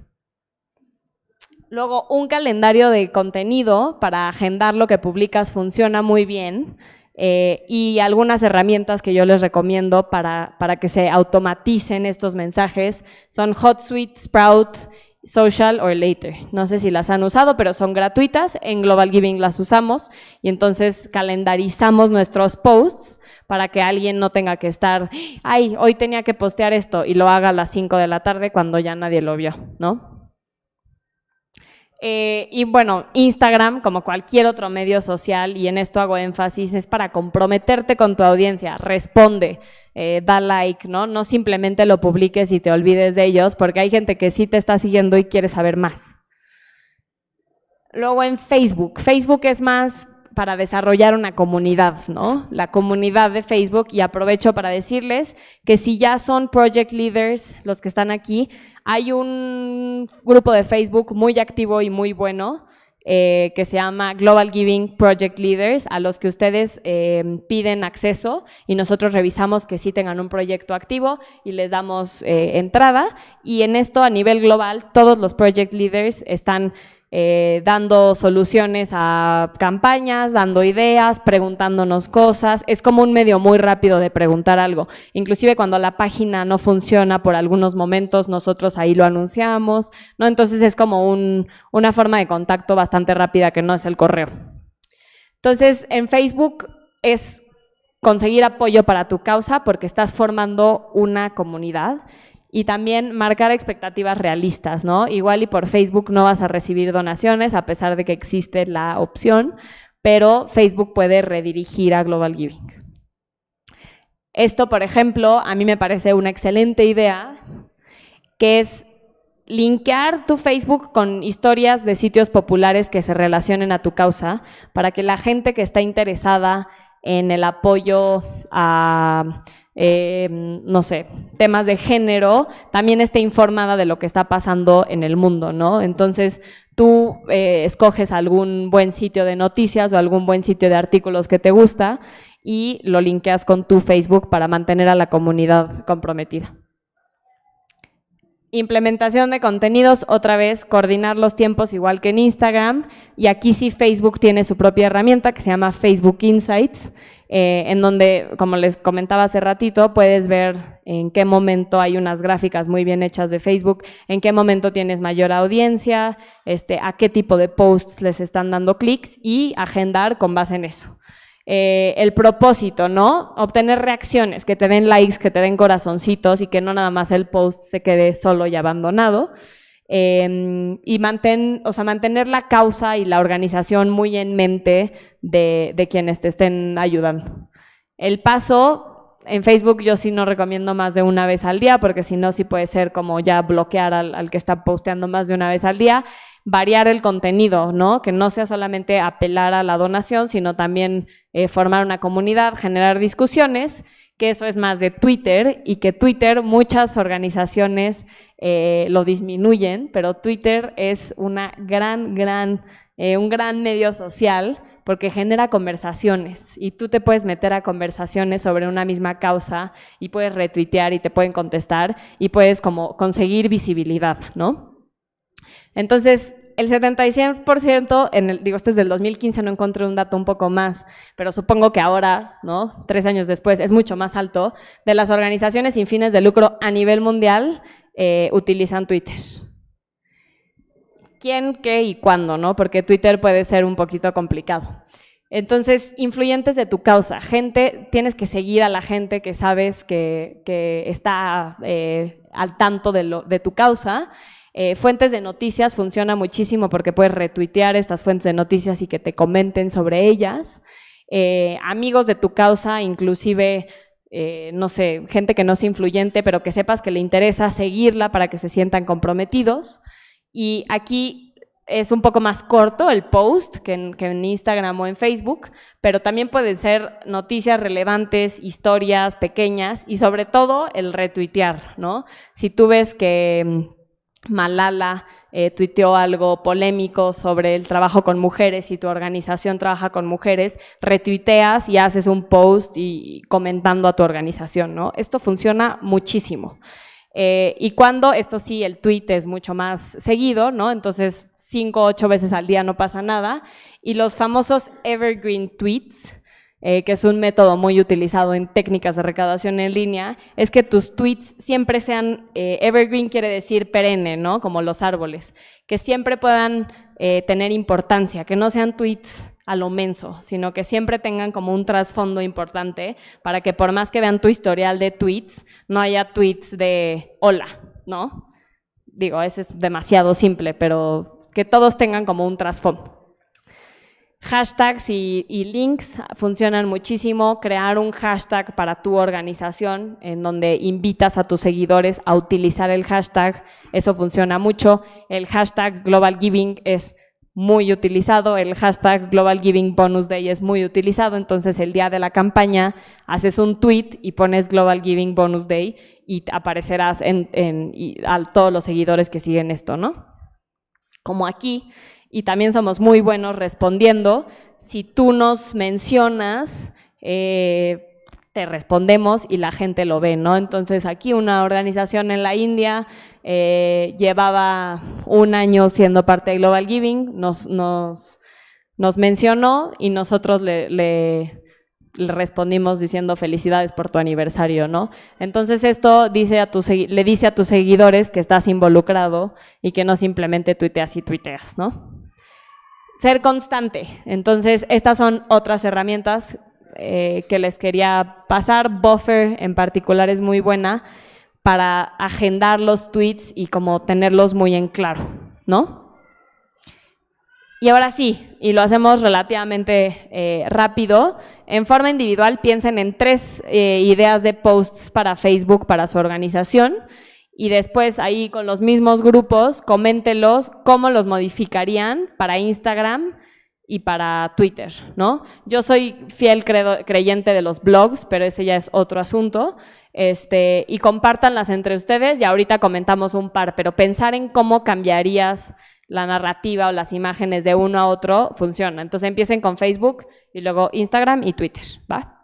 Luego, un calendario de contenido para agendar lo que publicas funciona muy bien. Eh, y algunas herramientas que yo les recomiendo para, que se automaticen estos mensajes son HotSuite, Sprout, Social o Later. No sé si las han usado, pero son gratuitas. En Global Giving las usamos y entonces calendarizamos nuestros posts para que alguien no tenga que estar, ay, hoy tenía que postear esto y lo haga a las 5 de la tarde cuando ya nadie lo vio, ¿no? Eh, y bueno, Instagram, como cualquier otro medio social, y en esto hago énfasis, es para comprometerte con tu audiencia, responde, eh, da like, ¿no? No simplemente lo publiques y te olvides de ellos, porque hay gente que sí te está siguiendo y quiere saber más. Luego en Facebook, Facebook es más para desarrollar una comunidad, ¿no? La comunidad de Facebook y aprovecho para decirles que si ya son project leaders los que están aquí, hay un grupo de Facebook muy activo y muy bueno eh, que se llama Global Giving Project Leaders, a los que ustedes eh, piden acceso y nosotros revisamos que sí tengan un proyecto activo y les damos eh, entrada. Y en esto, a nivel global, todos los project leaders están eh, dando soluciones a campañas, dando ideas, preguntándonos cosas. Es como un medio muy rápido de preguntar algo. Inclusive cuando la página no funciona por algunos momentos, nosotros ahí lo anunciamos, ¿no? Entonces es como una forma de contacto bastante rápida que no es el correo. Entonces, en Facebook es conseguir apoyo para tu causa porque estás formando una comunidad y también marcar expectativas realistas, ¿no? Igual y por Facebook no vas a recibir donaciones a pesar de que existe la opción, pero Facebook puede redirigir a Global Giving. Esto, por ejemplo, a mí me parece una excelente idea, que es linkear tu Facebook con historias de sitios populares que se relacionen a tu causa, para que la gente que está interesada en el apoyo a Em, no sé, temas de género, también esté informada de lo que está pasando en el mundo, ¿no? Entonces, tú eh, escoges algún buen sitio de noticias o algún buen sitio de artículos que te gusta y lo linkeas con tu Facebook para mantener a la comunidad comprometida. Implementación de contenidos, otra vez, coordinar los tiempos igual que en Instagram. Y aquí sí Facebook tiene su propia herramienta que se llama Facebook Insights, eh, en donde, como les comentaba hace ratito, puedes ver en qué momento hay unas gráficas muy bien hechas de Facebook, en qué momento tienes mayor audiencia, este, a qué tipo de posts les están dando clics y agendar con base en eso. Eh, el propósito, ¿no? Obtener reacciones, que te den likes, que te den corazoncitos y que no nada más el post se quede solo y abandonado. Em, y mantén, o sea, mantener la causa y la organización muy en mente de, quienes te estén ayudando. El paso, en Facebook yo sí no recomiendo más de una vez al día, porque si no, sí puede ser como ya bloquear al que está posteando más de una vez al día variar el contenido, ¿no? Que no sea solamente apelar a la donación, sino también eh, formar una comunidad, generar discusiones, que eso es más de Twitter y que Twitter muchas organizaciones eh, lo disminuyen, pero Twitter es una gran, gran, eh, un gran medio social porque genera conversaciones y tú te puedes meter a conversaciones sobre una misma causa y puedes retuitear y te pueden contestar y puedes como conseguir visibilidad, ¿no? Entonces, el 71%, en el, digo, este es del 2015, no encontré un dato un poco más, pero supongo que ahora, ¿no? Tres años después, es mucho más alto, de las organizaciones sin fines de lucro a nivel mundial eh, utilizan Twitter. ¿Quién, qué y cuándo, no? Porque Twitter puede ser un poquito complicado. Entonces, influyentes de tu causa, gente, tienes que seguir a la gente que sabes que, está eh, al tanto de tu causa eh, fuentes de noticias funciona muchísimo porque puedes retuitear estas fuentes de noticias y que te comenten sobre ellas. Eh, amigos de tu causa, inclusive, eh, no sé, gente que no es influyente, pero que sepas que le interesa seguirla para que se sientan comprometidos. Y aquí es un poco más corto el post que en, que en Instagram o en Facebook, pero también pueden ser noticias relevantes, historias pequeñas y sobre todo el retuitear, ¿no? Si tú ves que mm, Malala eh, tuiteó algo polémico sobre el trabajo con mujeres y tu organización trabaja con mujeres, retuiteas y haces un post y comentando a tu organización, ¿no? Esto funciona muchísimo. Eh, y cuando, esto sí, el tweet es mucho más seguido, ¿no? Entonces, cinco o ocho veces al día no pasa nada. Y los famosos evergreen tweets, eh, que es un método muy utilizado en técnicas de recaudación en línea, es que tus tweets siempre sean, eh, evergreen quiere decir perenne, ¿no? Como los árboles, que siempre puedan eh, tener importancia, que no sean tweets a lo menso, sino que siempre tengan como un trasfondo importante para que por más que vean tu historial de tweets, no haya tweets de hola, ¿no? Digo, ese es demasiado simple, pero que todos tengan como un trasfondo. Hashtags y, links funcionan muchísimo. Crear un hashtag para tu organización en donde invitas a tus seguidores a utilizar el hashtag, eso funciona mucho. El hashtag Global Giving es muy utilizado, el hashtag Global Giving Bonus Day es muy utilizado, entonces el día de la campaña haces un tweet y pones Global Giving Bonus Day y aparecerás en, a todos los seguidores que siguen esto, ¿no? Como aquí y también somos muy buenos respondiendo. Si tú nos mencionas, eh, te respondemos y la gente lo ve, ¿no? Entonces aquí una organización en la India eh, llevaba un año siendo parte de Global Giving, nos, mencionó y nosotros le, respondimos diciendo felicidades por tu aniversario, ¿no? Entonces esto dice a tu, le dice a tus seguidores que estás involucrado y que no simplemente tuiteas y tuiteas, ¿no? Ser constante. Entonces, estas son otras herramientas eh, que les quería pasar. Buffer en particular es muy buena para agendar los tweets y como tenerlos muy en claro, ¿no? Y ahora sí, y lo hacemos relativamente eh, rápido, en forma individual piensen en tres eh, ideas de posts para Facebook, para su organización y después ahí con los mismos grupos, coméntelos cómo los modificarían para Instagram y para Twitter, ¿no? Yo soy fiel creyente de los blogs, pero ese ya es otro asunto. Este, y compártanlas entre ustedes y ahorita comentamos un par, pero pensar en cómo cambiarías la narrativa o las imágenes de uno a otro funciona. Entonces empiecen con Facebook y luego Instagram y Twitter, ¿va?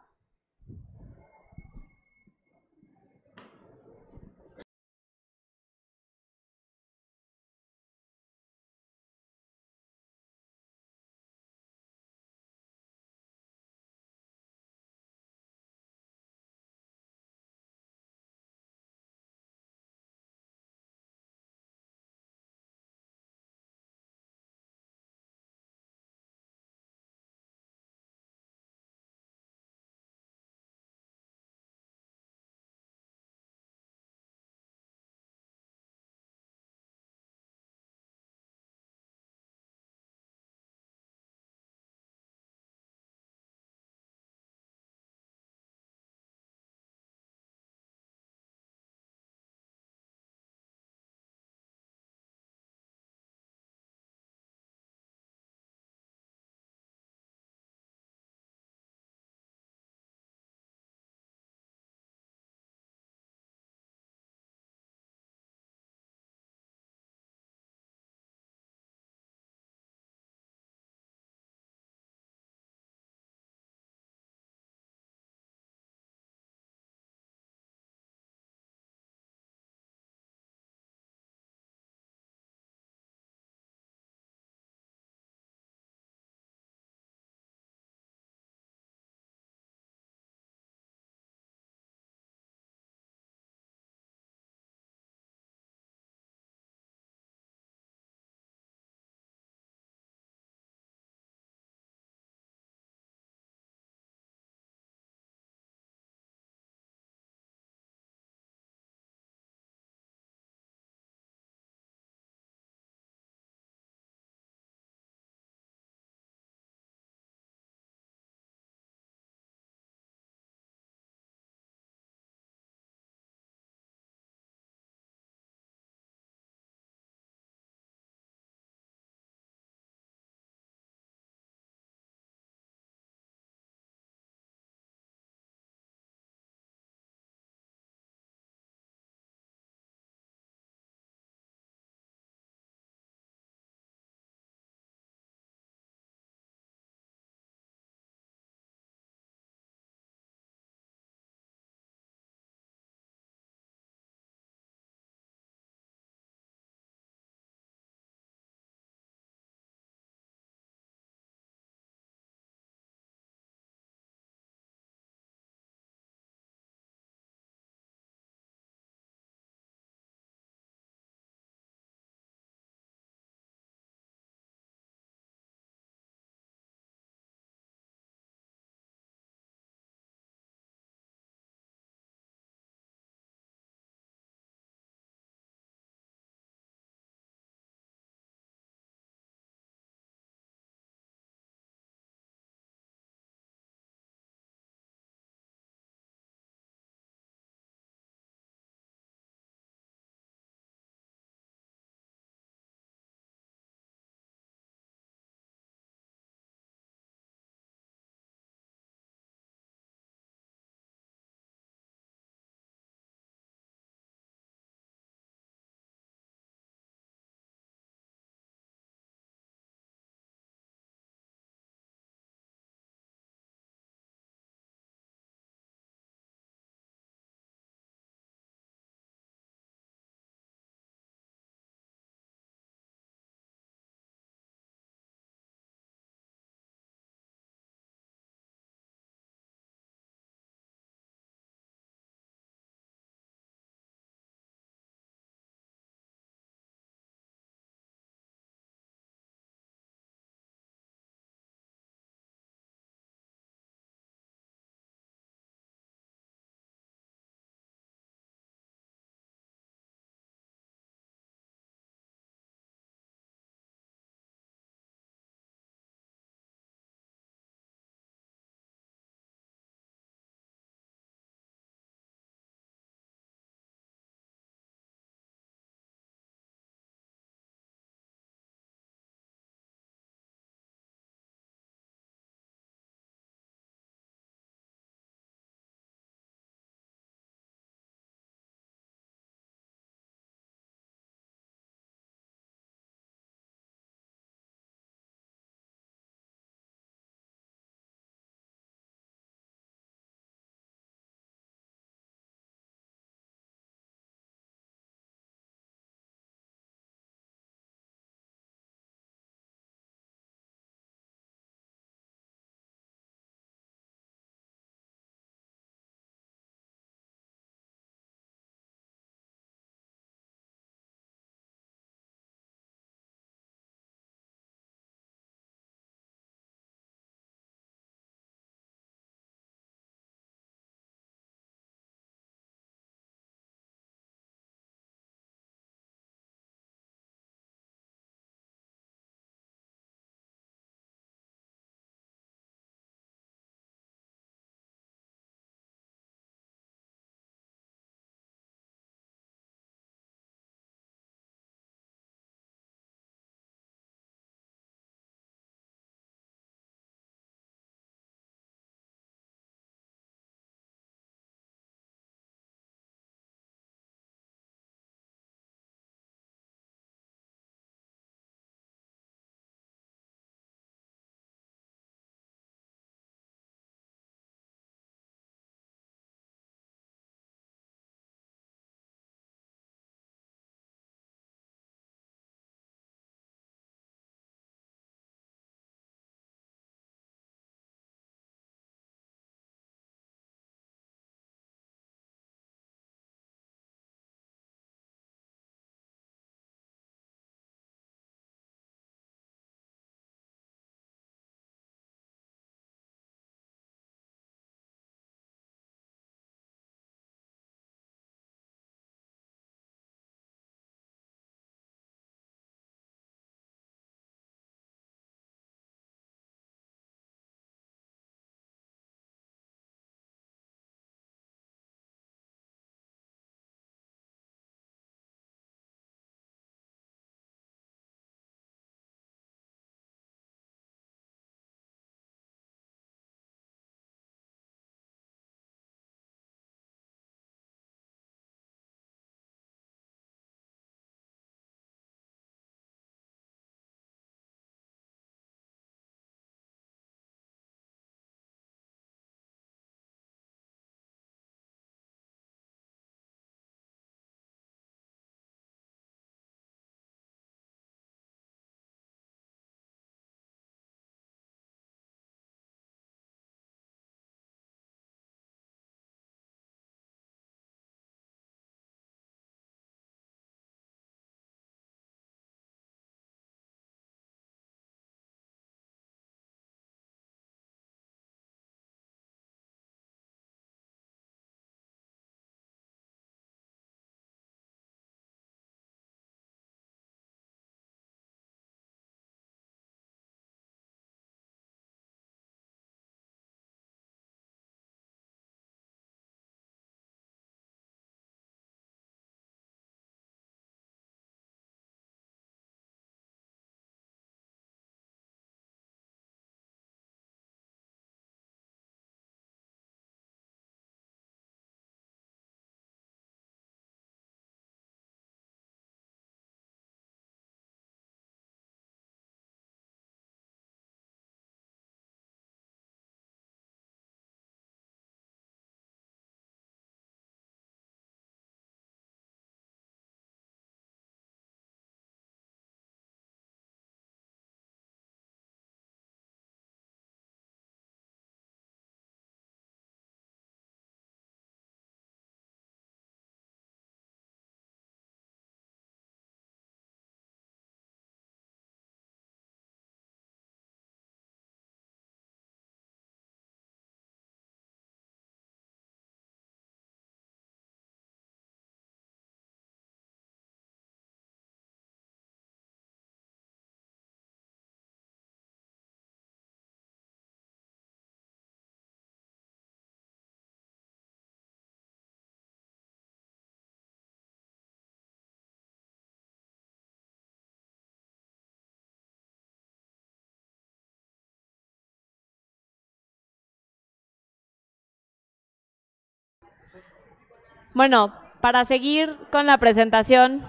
Bueno, para seguir con la presentación,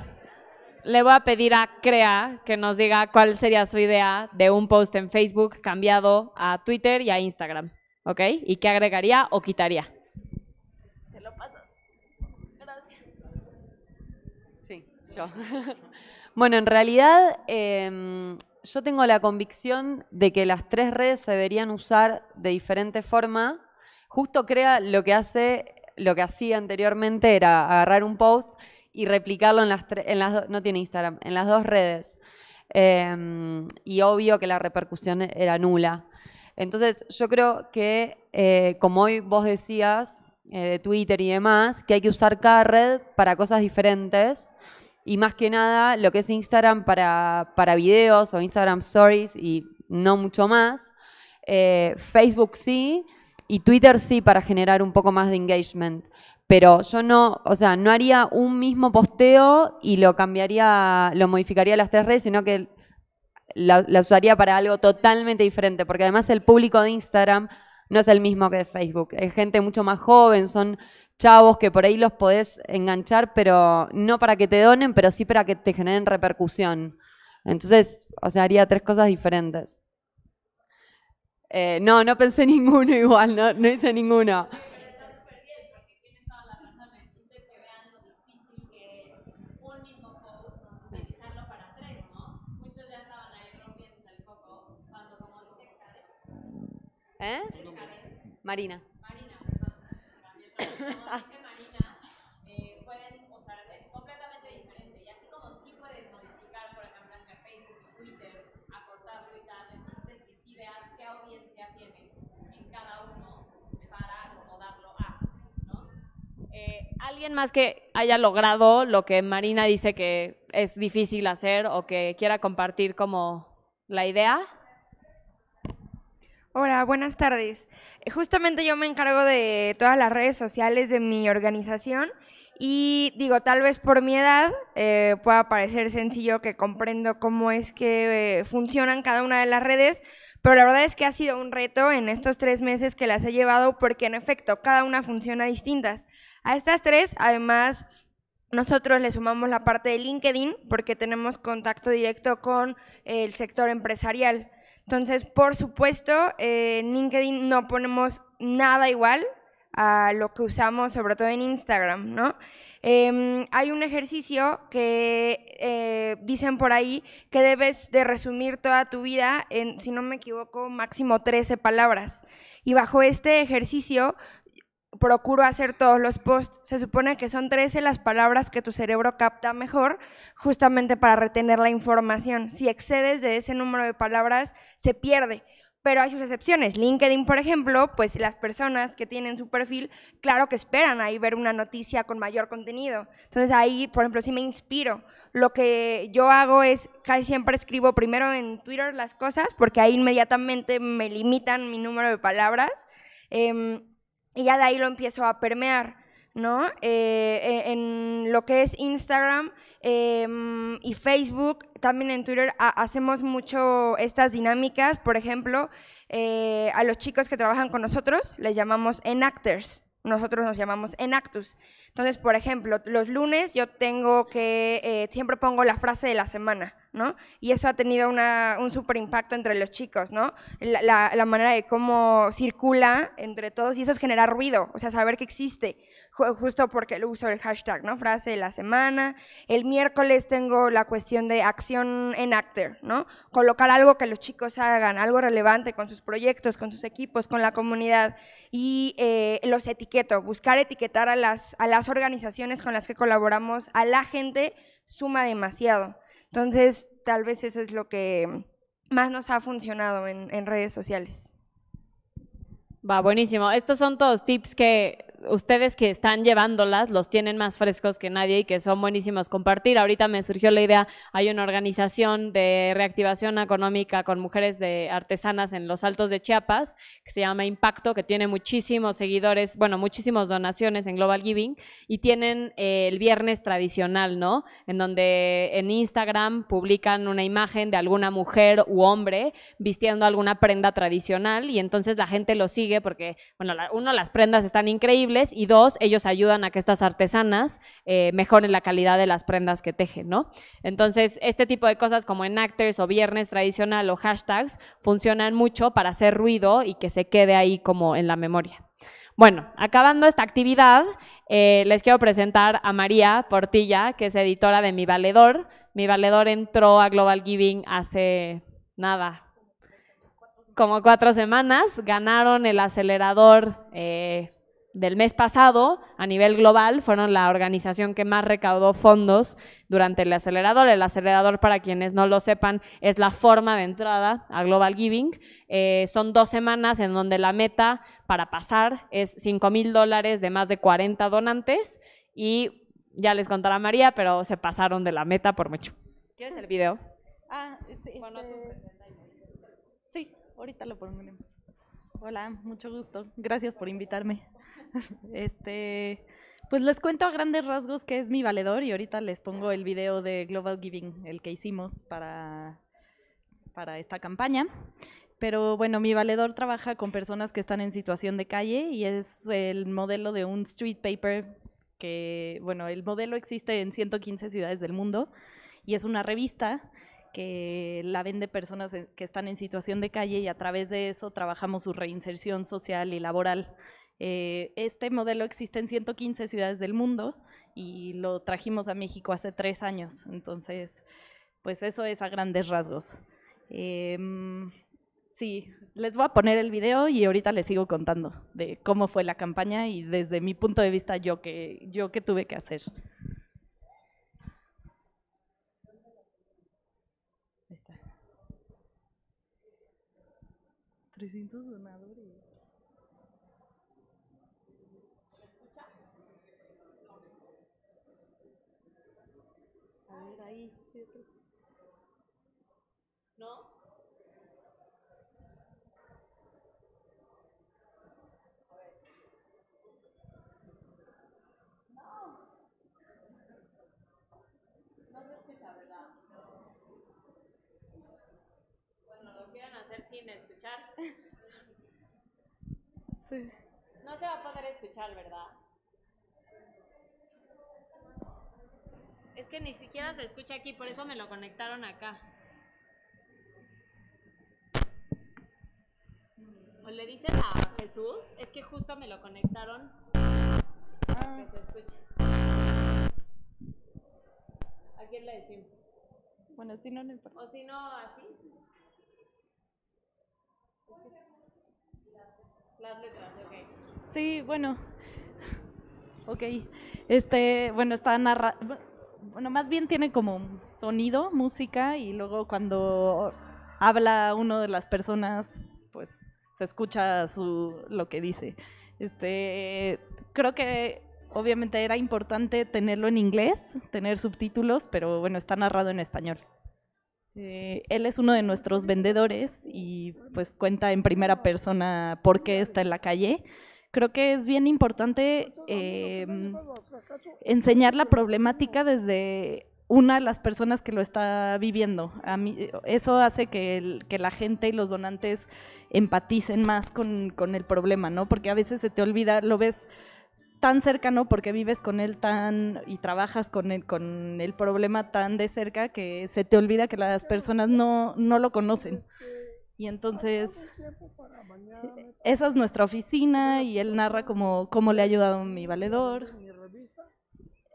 le voy a pedir a Crea que nos diga cuál sería su idea de un post en Facebook cambiado a Twitter y a Instagram, ¿ok? ¿Y qué agregaría o quitaría? Se lo paso. Gracias. Sí, yo. bueno, en realidad em, yo tengo la convicción de que las tres redes se deberían usar de diferente forma. Justo Crea lo que hace lo que hacía anteriormente era agarrar un post y replicarlo en las, no tiene Instagram, en las dos redes. Em, y obvio que la repercusión era nula. Entonces yo creo que, eh, como hoy vos decías, eh, de Twitter y demás, que hay que usar cada red para cosas diferentes. Y más que nada, lo que es Instagram para, para videos o Instagram Stories y no mucho más. Eh, Facebook sí, y Twitter sí para generar un poco más de engagement. Pero yo no, o sea, no haría un mismo posteo y lo cambiaría, lo modificaría las tres redes, sino que la, usaría para algo totalmente diferente, porque además el público de Instagram no es el mismo que de Facebook. Es gente mucho más joven, son chavos que por ahí los podés enganchar, pero no para que te donen, pero sí para que te generen repercusión. Entonces, o sea, haría tres cosas diferentes. Eh, no, no pensé ninguno igual, no hice ninguno. Pero está súper bien, porque tiene toda la razón, me chiste que vean lo difícil que es un mismo utilizarlo para tres, ¿no? Muchos ya estaban ahí rompiendo el coco host cuando, como dice Cade, ¿eh? Marina. Marina, ¿qué alguien más que haya logrado lo que Marina dice que es difícil hacer o que quiera compartir como la idea. Hola, buenas tardes. Justamente yo me encargo de todas las redes sociales de mi organización y digo, tal vez por mi edad eh, pueda parecer sencillo que comprendo cómo es que eh, funcionan cada una de las redes, pero la verdad es que ha sido un reto en estos tres meses que las he llevado porque en efecto cada una funciona distintas. A estas tres, además, nosotros le sumamos la parte de LinkedIn porque tenemos contacto directo con el sector empresarial. Entonces, por supuesto, eh, en LinkedIn no ponemos nada igual a lo que usamos, sobre todo en Instagram, ¿no? Em, hay un ejercicio que eh, dicen por ahí que debes de resumir toda tu vida en, si no me equivoco, máximo 13 palabras. Y bajo este ejercicio procuro hacer todos los posts. Se supone que son 13 las palabras que tu cerebro capta mejor justamente para retener la información. Si excedes de ese número de palabras, se pierde. Pero hay sus excepciones. LinkedIn, por ejemplo, pues las personas que tienen su perfil, claro que esperan ahí ver una noticia con mayor contenido. Entonces ahí, por ejemplo, si me inspiro. Lo que yo hago es, casi siempre escribo primero en Twitter las cosas, porque ahí inmediatamente me limitan mi número de palabras. Em, y ya de ahí lo empiezo a permear. ¿no? Eh, e, en lo que es Instagram em, y Facebook, también en Twitter hacemos mucho estas dinámicas. Por ejemplo, eh, a los chicos que trabajan con nosotros les llamamos enactors. Nosotros nos llamamos enactus. Entonces, por ejemplo, los lunes yo tengo que, eh, siempre pongo la frase de la semana, ¿no? Y eso ha tenido un super impacto entre los chicos, ¿no? La, la, manera de cómo circula entre todos y eso es generar ruido, o sea, saber que existe justo porque uso el hashtag, ¿no? Frase de la semana. El miércoles tengo la cuestión de acción en actor, ¿no? Colocar algo que los chicos hagan, algo relevante con sus proyectos, con sus equipos, con la comunidad. Y eh, los etiqueto, buscar etiquetar a las, a las organizaciones con las que colaboramos, a la gente, suma demasiado. Entonces, tal vez eso es lo que más nos ha funcionado en, en redes sociales. Va, buenísimo. Estos son todos tips que ustedes que están llevándolas los tienen más frescos que nadie y que son buenísimos compartir. Ahorita me surgió la idea, hay una organización de reactivación económica con mujeres de artesanas en los Altos de Chiapas que se llama Impacto, que tiene muchísimos seguidores, bueno, muchísimas donaciones en Global Giving y tienen eh, el viernes tradicional, ¿no? En donde en Instagram publican una imagen de alguna mujer u hombre vistiendo alguna prenda tradicional y entonces la gente lo sigue porque, bueno, uno las prendas están increíbles y dos, ellos ayudan a que estas artesanas eh, mejoren la calidad de las prendas que tejen, ¿no? Entonces, este tipo de cosas como en actors o viernes tradicional o hashtags funcionan mucho para hacer ruido y que se quede ahí como en la memoria. Bueno, acabando esta actividad, eh, les quiero presentar a María Portilla, que es editora de Mi Valedor. Mi Valedor entró a Global Giving hace nada, como cuatro semanas, ganaron el acelerador eh, del mes pasado, a nivel global, fueron la organización que más recaudó fondos durante el acelerador. El acelerador, para quienes no lo sepan, es la forma de entrada a Global Giving. Eh, son dos semanas en donde la meta para pasar es 5 mil dólares de más de 40 donantes y ya les contará María, pero se pasaron de la meta por mucho. ¿Quieres el video? Ah, sí. Este, sí, ahorita lo ponemos. Hola, mucho gusto. Gracias por invitarme. Este, pues les cuento a grandes rasgos qué es mi valedor y ahorita les pongo el video de Global Giving, el que hicimos para, para esta campaña. Pero bueno, mi valedor trabaja con personas que están en situación de calle y es el modelo de un street paper que, bueno, el modelo existe en 115 ciudades del mundo y es una revista que la vende personas que están en situación de calle y a través de eso trabajamos su reinserción social y laboral. Eh, este modelo existe en 115 ciudades del mundo y lo trajimos a México hace tres años. Entonces, pues eso es a grandes rasgos. Em, sí, les voy a poner el video y ahorita les sigo contando de cómo fue la campaña y desde mi punto de vista yo que, yo que tuve que hacer. 300 do nada. No se va a poder escuchar, ¿verdad? Es que ni siquiera se escucha aquí, por eso me lo conectaron acá. O le dicen a Jesús, es que justo me lo conectaron ah. que se escuche. ¿A quién le decimos? Bueno, si no, no O si no, así. Las letras, ok. Sí, bueno. ok. Este, bueno, está narra... Bueno, más bien tiene como sonido, música, y luego cuando habla uno de las personas, pues se escucha su, lo que dice. Este, creo que obviamente era importante tenerlo en inglés, tener subtítulos, pero bueno, está narrado en español. Eh, él es uno de nuestros vendedores y pues cuenta en primera persona por qué está en la calle. Creo que es bien importante eh, enseñar la problemática desde una de las personas que lo está viviendo. A eso hace que, la gente y los donantes empaticen más con, con el problema, ¿no? Porque a veces se te olvida, lo ves tan cercano porque vives con él tan y trabajas con él con el problema tan de cerca que se te olvida que las personas no, no lo conocen. Y entonces esa es nuestra oficina y él narra cómo, cómo le ha ayudado mi valedor.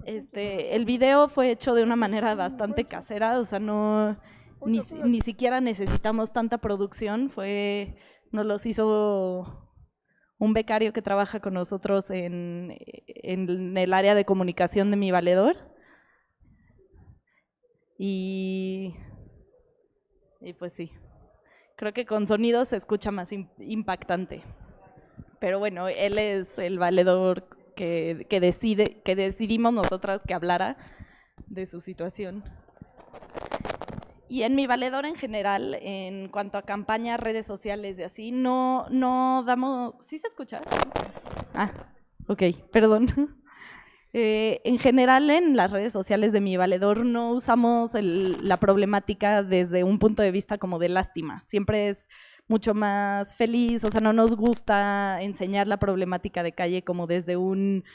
Este, el video fue hecho de una manera bastante casera, o sea, no ni, ni siquiera necesitamos tanta producción, fue nos los hizo un becario que trabaja con nosotros en, en el área de comunicación de mi valedor. Y, y pues sí, creo que con sonido se escucha más impactante. Pero bueno, él es el valedor que, que, decide, que decidimos nosotras que hablara de su situación. Y en mi Valedor en general, en cuanto a campañas, redes sociales y así, no, no damos... ¿Sí se escucha? Ah, ok, perdón. Eh, en general, en las redes sociales de mi valedor no usamos la problemática desde un punto de vista como de lástima. Siempre es mucho más feliz, o sea, no nos gusta enseñar la problemática de calle como desde un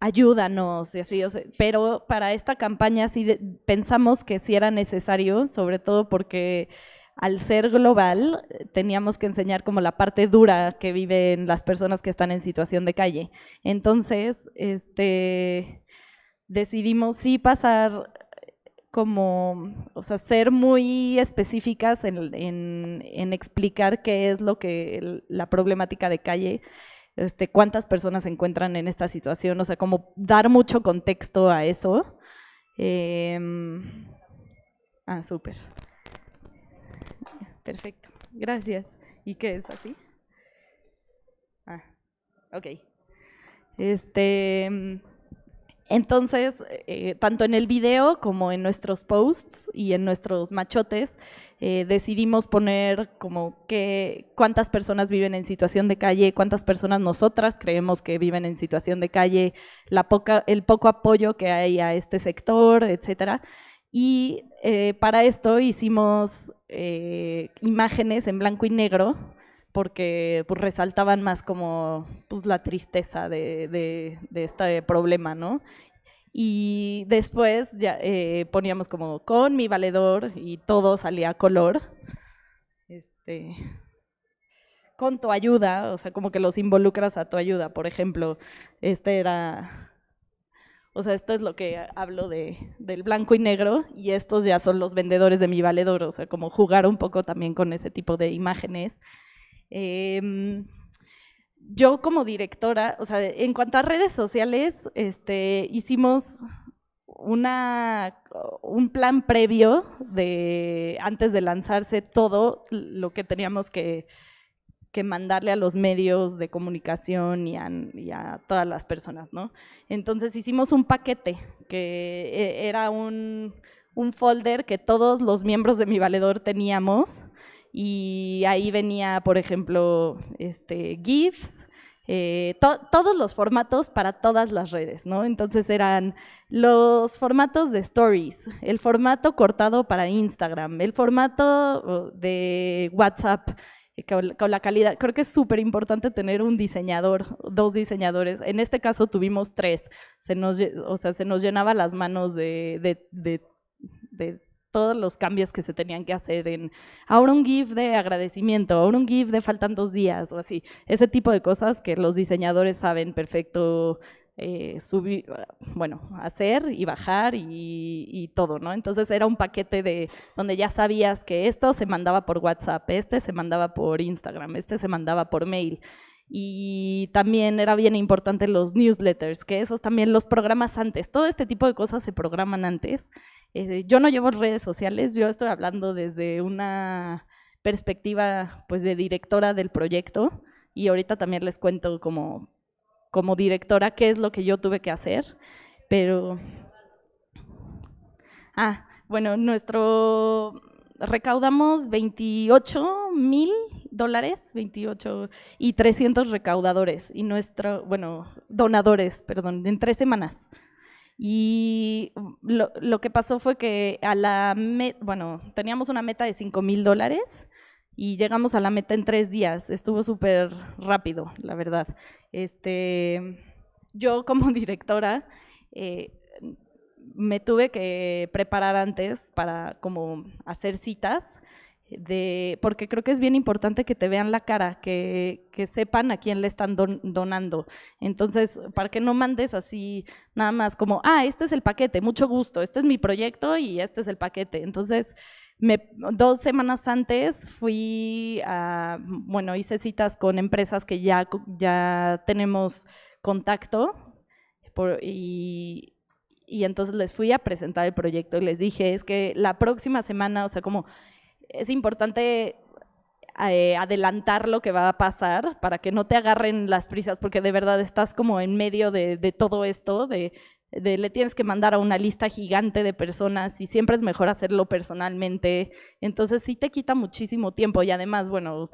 ayúdanos así, pero para esta campaña sí pensamos que sí era necesario, sobre todo porque al ser global teníamos que enseñar como la parte dura que viven las personas que están en situación de calle. Entonces, este decidimos sí pasar como, o sea, ser muy específicas en explicar qué es lo que la problemática de calle este, cuántas personas se encuentran en esta situación, o sea, como dar mucho contexto a eso. Em, ah, súper. Perfecto, gracias. ¿Y qué es así? Ah, ok. Este, entonces, eh, tanto en el video como en nuestros posts y en nuestros machotes, eh, decidimos poner como que cuántas personas viven en situación de calle, cuántas personas nosotras creemos que viven en situación de calle, la el poco apoyo que hay a este sector, etcétera. Y eh, para esto hicimos imágenes en blanco y negro porque pues, resaltaban más como pues, la tristeza de, de, de este problema, ¿no? Y después ya, eh, poníamos como con mi valedor y todo salía a color. Este, con tu ayuda, o sea, como que los involucras a tu ayuda. Por ejemplo, este era, o sea, esto es lo que hablo de, del blanco y negro y estos ya son los vendedores de mi valedor, o sea, como jugar un poco también con ese tipo de imágenes. Em, yo como directora, o sea, en cuanto a redes sociales, este, hicimos una, un plan previo de antes de lanzarse todo lo que teníamos que, mandarle a los medios de comunicación y a, todas las personas, ¿no? Entonces hicimos un paquete que e, era un, un folder que todos los miembros de mi valedor teníamos y ahí venía, por ejemplo, este, GIFs, eh, todos los formatos para todas las redes, ¿no? Entonces eran los formatos de stories, el formato cortado para Instagram, el formato de WhatsApp, eh, con la calidad. Creo que es súper importante tener un diseñador, dos diseñadores. En este caso tuvimos tres. Se nos, o sea, se nos llenaba las manos de todos los cambios que se tenían que hacer en ahora un GIF de agradecimiento, ahora un GIF de faltan dos días o así. Ese tipo de cosas que los diseñadores saben perfecto eh, subir, bueno, hacer y bajar y, y, todo, ¿no? Entonces era un paquete de donde ya sabías que esto se mandaba por WhatsApp, este se mandaba por Instagram, este se mandaba por mail y también era bien importante los newsletters, que esos también los programas antes. Todo este tipo de cosas se programan antes. Eh, yo no llevo redes sociales, yo estoy hablando desde una perspectiva pues de directora del proyecto y ahorita también les cuento como, como directora qué es lo que yo tuve que hacer, pero... Ah, bueno, nuestro... Recaudamos 28 mil dólares, 28 y 300 recaudadores y nuestro, bueno, donadores, perdón, en tres semanas. Y lo, que pasó fue que a la, bueno, teníamos una meta de 5 mil dólares y llegamos a la meta en tres días. Estuvo súper rápido, la verdad. Este, yo como directora eh, me tuve que preparar antes para como hacer citas porque creo que es bien importante que te vean la cara, que, que sepan a quién le están donando. Entonces, para que no mandes así nada más como, ah, este es el paquete, mucho gusto, este es mi proyecto y este es el paquete. Entonces, me, dos semanas antes fui a, bueno, hice citas con empresas que ya, ya tenemos contacto y, y entonces les fui a presentar el proyecto y les dije, es que la próxima semana, o sea, como es importante eh, adelantar lo que va a pasar para que no te agarren las prisas, porque de verdad estás como en medio de, todo esto, de, de, le tienes que mandar a una lista gigante de personas y siempre es mejor hacerlo personalmente. Entonces sí te quita muchísimo tiempo y además, bueno,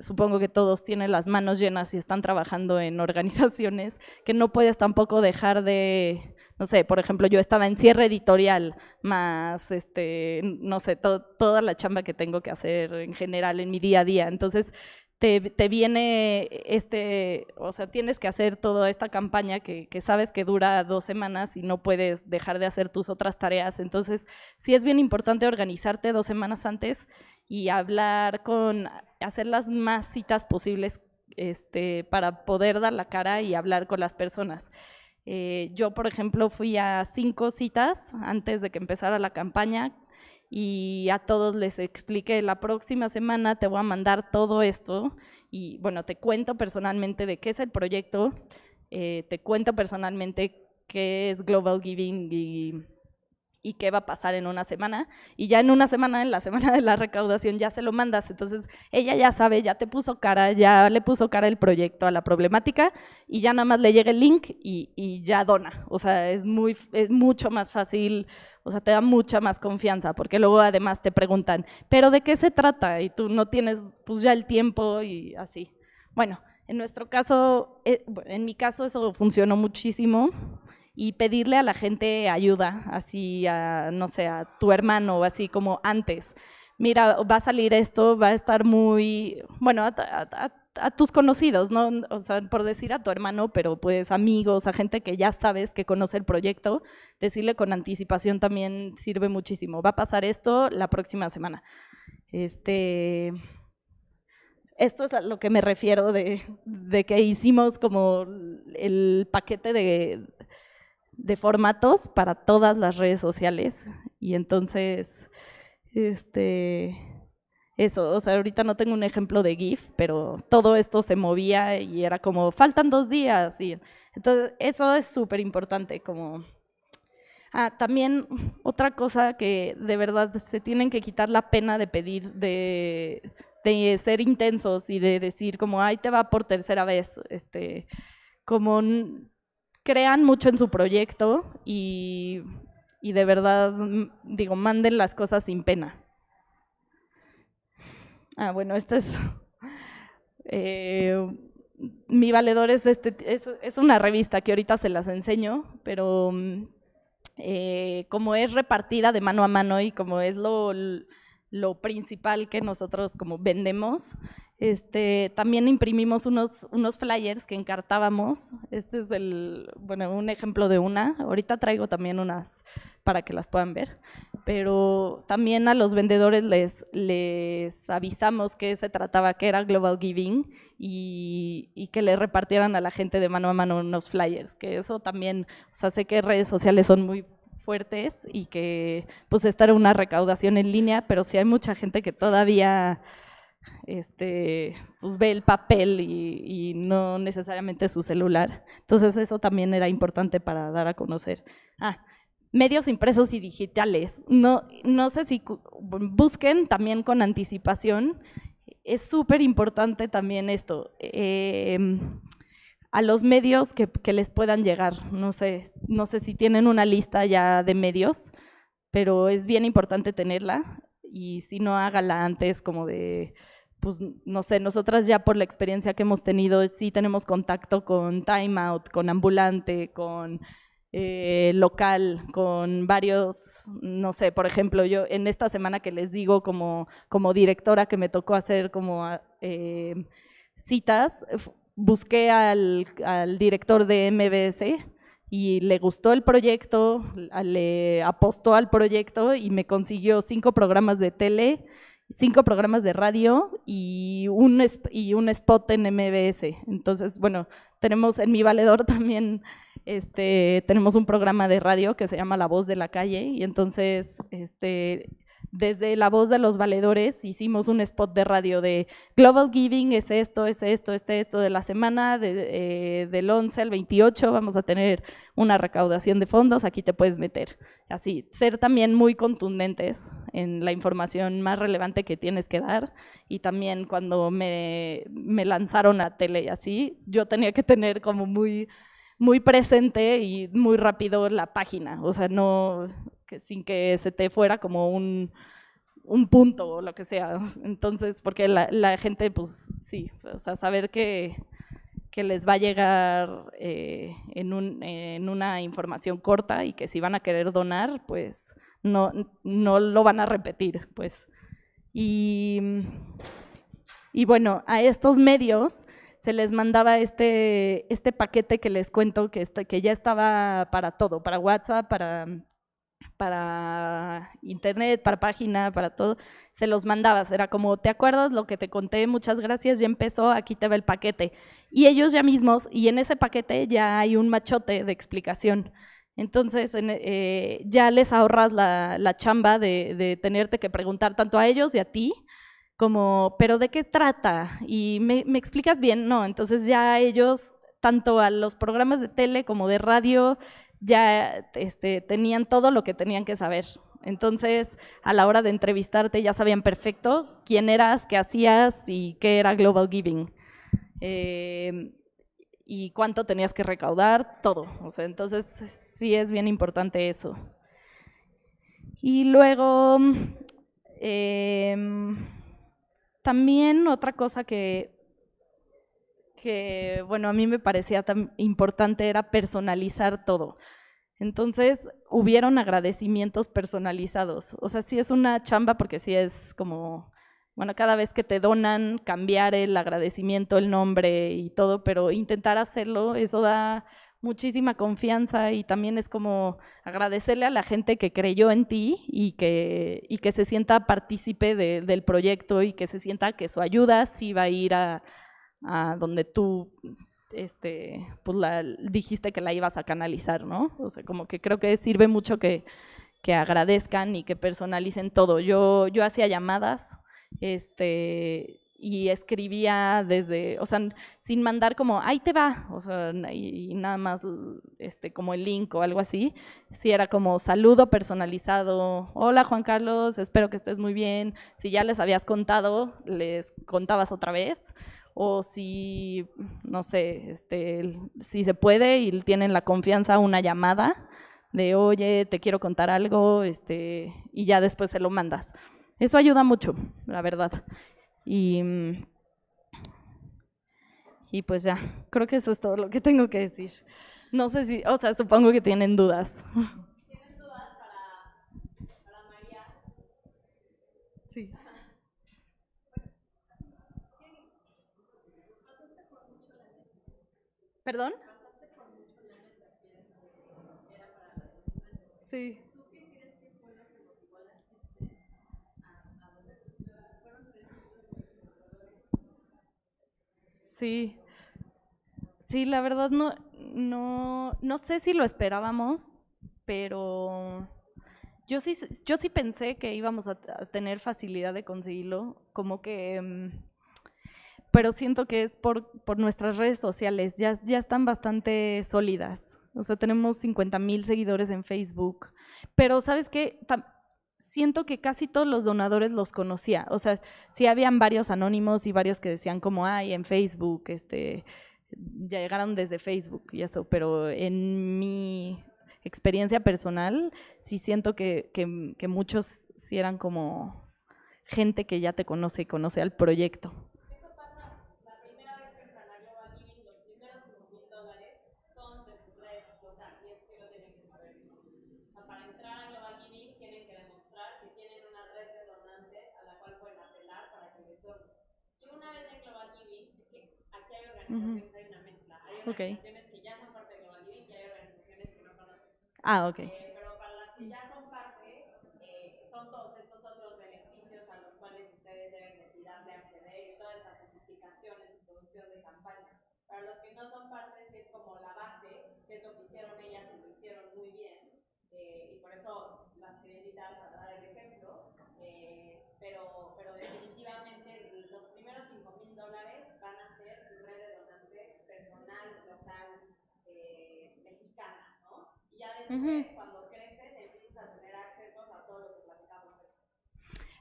supongo que todos tienen las manos llenas y están trabajando en organizaciones que no puedes tampoco dejar de no sé, por ejemplo, yo estaba en cierre editorial, más, este, no sé, toda la chamba que tengo que hacer en general en mi día a día. Entonces, te, viene este, o sea, tienes que hacer toda esta campaña que, sabes que dura dos semanas y no puedes dejar de hacer tus otras tareas. Entonces, sí es bien importante organizarte dos semanas antes y hablar con, hacer las más citas posibles este, para poder dar la cara y hablar con las personas. Eh, yo, por ejemplo, fui a cinco citas antes de que empezara la campaña y a todos les expliqué, la próxima semana te voy a mandar todo esto y bueno, te cuento personalmente de qué es el proyecto, eh, te cuento personalmente qué es Global Giving y y qué va a pasar en una semana. Y ya en una semana, en la semana de la recaudación, ya se lo mandas. Entonces, ella ya sabe, ya te puso cara, ya le puso cara el proyecto a la problemática y ya nada más le llega el link y, y ya dona. O sea, es, muy, es mucho más fácil, o sea, te da mucha más confianza porque luego además te preguntan, ¿pero de qué se trata? Y tú no tienes pues ya el tiempo y así. Bueno, en nuestro caso, eh, en mi caso eso funcionó muchísimo y pedirle a la gente ayuda, así, a, no sé, a tu hermano, o así como antes. Mira, va a salir esto, va a estar muy, bueno, a, tus conocidos, ¿no? O sea, por decir a tu hermano, pero pues amigos, a gente que ya sabes que conoce el proyecto, decirle con anticipación también sirve muchísimo. Va a pasar esto la próxima semana. Este, esto es a lo que me refiero de que hicimos como el paquete de, de formatos para todas las redes sociales. Y entonces, este, eso, o sea, ahorita no tengo un ejemplo de GIF, pero todo esto se movía y era como, faltan dos días. Y, entonces, eso es súper importante, como... Ah, también otra cosa que de verdad se tienen que quitar la pena de pedir, de, ser intensos y de decir como, ay, te va por tercera vez, este, como crean mucho en su proyecto y, y de verdad, digo, manden las cosas sin pena. Ah, bueno, esta es... Eh, mi valedor es, este, es, una revista que ahorita se las enseño, pero mm, eh, como es repartida de mano a mano y como es lo, lo principal que nosotros como vendemos. Este, también imprimimos unos, unos flyers que encartábamos. Este es el, bueno, un ejemplo de una. Ahorita traigo también unas para que las puedan ver. Pero también a los vendedores les, les avisamos que se trataba, que era Global Giving y, y que le repartieran a la gente de mano a mano unos flyers. Que eso también, o sea, sé que redes sociales son muy y que pues estar una recaudación en línea, pero si hay mucha gente que todavía este, pues ve el papel y, no necesariamente su celular. Entonces eso también era importante para dar a conocer. Ah, medios impresos y digitales. No, no sé si busquen también con anticipación. Es súper importante también esto. Em, a los medios que, les puedan llegar. No sé, no sé si tienen una lista ya de medios, pero es bien importante tenerla y si no, hágala antes como de, pues no sé, nosotras ya por la experiencia que hemos tenido, sí tenemos contacto con Time Out, con Ambulante, con eh, local, con varios, no sé, por ejemplo, yo en esta semana que les digo como, como directora que me tocó hacer como... Eh, citas, busqué al, director de MBS y le gustó el proyecto, le apostó al proyecto y me consiguió cinco programas de tele, cinco programas de radio y un, spot en MBS. Entonces, bueno, tenemos en mi valedor también, este, tenemos un programa de radio que se llama La Voz de la Calle y entonces este, desde la voz de los valedores hicimos un spot de radio de Global Giving, es esto, es esto, es esto de la semana, de, eh, del 11 al 28 vamos a tener una recaudación de fondos, aquí te puedes meter. Así, ser también muy contundentes en la información más relevante que tienes que dar y también cuando me, me lanzaron a tele y así, yo tenía que tener como muy muy presente y muy rápido la página, o sea, no sin que se te fuera como un, un punto o lo que sea. Entonces, porque la, gente, pues sí, o sea, saber que, que les va a llegar eh, en, un, en, una información corta y que si van a querer donar, pues no, no lo van a repetir, pues. Y, y bueno, a estos medios se les mandaba este, este paquete que les cuento que, que ya estaba para todo, para WhatsApp, para para internet, para página, para todo, se los mandabas. Era como, ¿te acuerdas lo que te conté? Muchas gracias, ya empezó, aquí te va el paquete. Y ellos ya mismos, y en ese paquete ya hay un machote de explicación. Entonces eh, ya les ahorras la, chamba de, tenerte que preguntar tanto a ellos y a ti, como, ¿pero de qué trata? Y me, me explicas bien, no. Entonces ya ellos, tanto a los programas de tele como de radio, ya este, tenían todo lo que tenían que saber. Entonces, a la hora de entrevistarte ya sabían perfecto quién eras, qué hacías y qué era Global Giving. Eh, y cuánto tenías que recaudar, todo. entonces sí es bien importante eso. Y luego, em, también otra cosa que que, bueno, a mí me parecía tan importante era personalizar todo. Entonces, hubieron agradecimientos personalizados. O sea, sí es una chamba porque sí es como, bueno, cada vez que te donan, cambiar el agradecimiento, el nombre y todo, pero intentar hacerlo, eso da muchísima confianza y también es como agradecerle a la gente que creyó en ti y que, que se sienta partícipe del proyecto y que se sienta que su ayuda sí va a ir a, a donde tú este, pues dijiste que la ibas a canalizar, ¿no? O sea, como que creo que sirve mucho que, agradezcan y que personalicen todo. Yo, yo hacía llamadas, este, y escribía desde, o sea, sin mandar como, ahí te va, o sea, y, nada más este, como el link o algo así, si era como saludo personalizado, hola Juan Carlos, espero que estés muy bien, si ya les habías contado, les contabas otra vez, o si, no sé, este, si se puede y tienen la confianza, una llamada de, oye, te quiero contar algo, este, y ya después se lo mandas. Eso ayuda mucho, la verdad. Y, mm, y pues ya, creo que eso es todo lo que tengo que decir. No sé si, o sea, supongo que tienen dudas. ¿Perdón? Sí. Sí. Sí, la verdad no, no, no sé si lo esperábamos, pero yo sí, yo sí pensé que íbamos a tener facilidad de conseguirlo. Como que mm, pero siento que es por, por nuestras redes sociales, ya, están bastante sólidas. O sea, tenemos 50 mil seguidores en Facebook. Pero, ¿sabes qué? siento que casi todos los donadores los conocía. O sea, sí habían varios anónimos y varios que decían como, ay, en Facebook, este, ya llegaron desde Facebook y eso, pero en mi experiencia personal sí siento que, que, muchos sí eran como gente que ya te conoce y conoce al proyecto. Uh -huh. Hay okay. organizaciones que ya son parte de Global Living y hay organizaciones que no conocen. Ah, ok. Eh, pero para las que ya son parte, eh, son todos estos otros beneficios a los cuales ustedes deben de tirar de acceder y todas estas certificaciones y producción de campaña. Para los que no son parte, es como la base, que es lo que hicieron ellas y lo hicieron muy bien. Eh, y por eso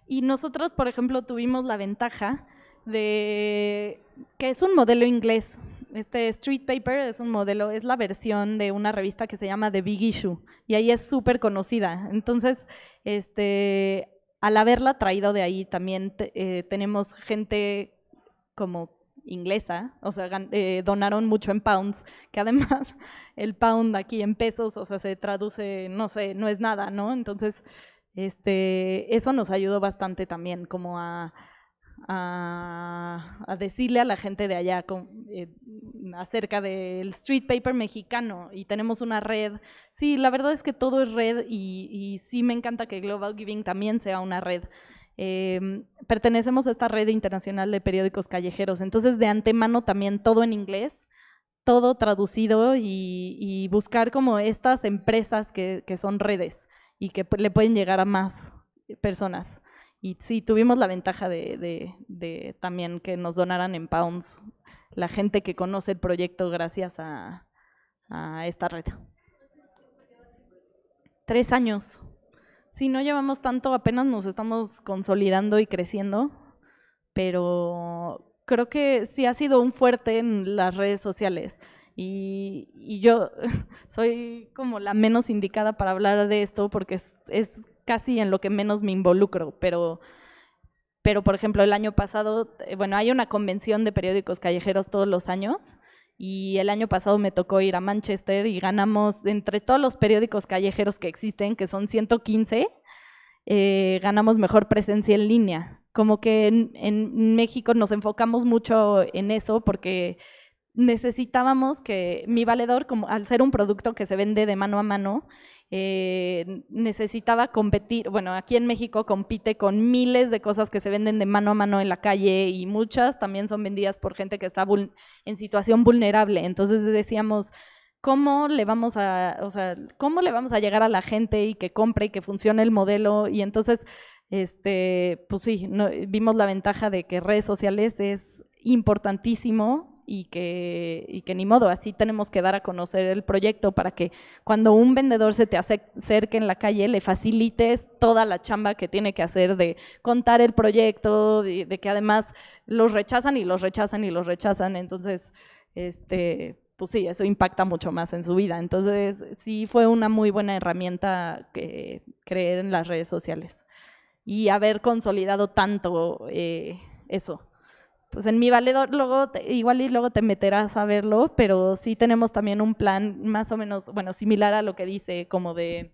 Y nosotros, por ejemplo, tuvimos la ventaja de que es un modelo inglés. Este Street Paper es un modelo, es la versión de una revista que se llama The Big Issue y ahí es súper conocida. Entonces, este, al haberla traído de ahí también eh, tenemos gente como inglesa, o sea, eh, donaron mucho en pounds, que además el pound aquí en pesos, o sea, se traduce, no sé, no es nada, ¿no? Entonces, este, eso nos ayudó bastante también, como a, decirle a la gente de allá eh, acerca del street paper mexicano y tenemos una red. Sí, la verdad es que todo es red y sí me encanta que Global Giving también sea una red eh, pertenecemos a esta red internacional de periódicos callejeros, entonces de antemano también todo en inglés, todo traducido y, buscar como estas empresas que, que son redes y que le pueden llegar a más personas. Y sí, tuvimos la ventaja de, de, de, también que nos donaran en pounds la gente que conoce el proyecto gracias a, a esta red. Tres años. Sí, no llevamos tanto, apenas nos estamos consolidando y creciendo, pero creo que sí ha sido un fuerte en las redes sociales. Y, yo soy como la menos indicada para hablar de esto porque es, es casi en lo que menos me involucro, pero pero por ejemplo el año pasado, eh, bueno, hay una convención de periódicos callejeros todos los años y el año pasado me tocó ir a Manchester y ganamos entre todos los periódicos callejeros que existen, que son 115, eh, ganamos mejor presencia en línea. Como que en, México nos enfocamos mucho en eso porque necesitábamos que mi valedor, como al ser un producto que se vende de mano a mano, eh, necesitaba competir, bueno, aquí en México compite con miles de cosas que se venden de mano a mano en la calle y muchas también son vendidas por gente que está en situación vulnerable. Entonces decíamos, ¿cómo le vamos a, o sea, cómo le vamos a llegar a la gente y que compre y que funcione el modelo? Y entonces, este, pues sí, vimos la ventaja de que redes sociales es importantísimo y que, que ni modo, así tenemos que dar a conocer el proyecto para que cuando un vendedor se te acerque en la calle le facilites toda la chamba que tiene que hacer de contar el proyecto, de, que además los rechazan y los rechazan y los rechazan, entonces, este, pues sí, eso impacta mucho más en su vida. Entonces, sí fue una muy buena herramienta que creer en las redes sociales y haber consolidado tanto eh, eso pues en mi valedor luego te, igual y luego te meterás a verlo, pero sí tenemos también un plan más o menos, bueno, similar a lo que dice, como de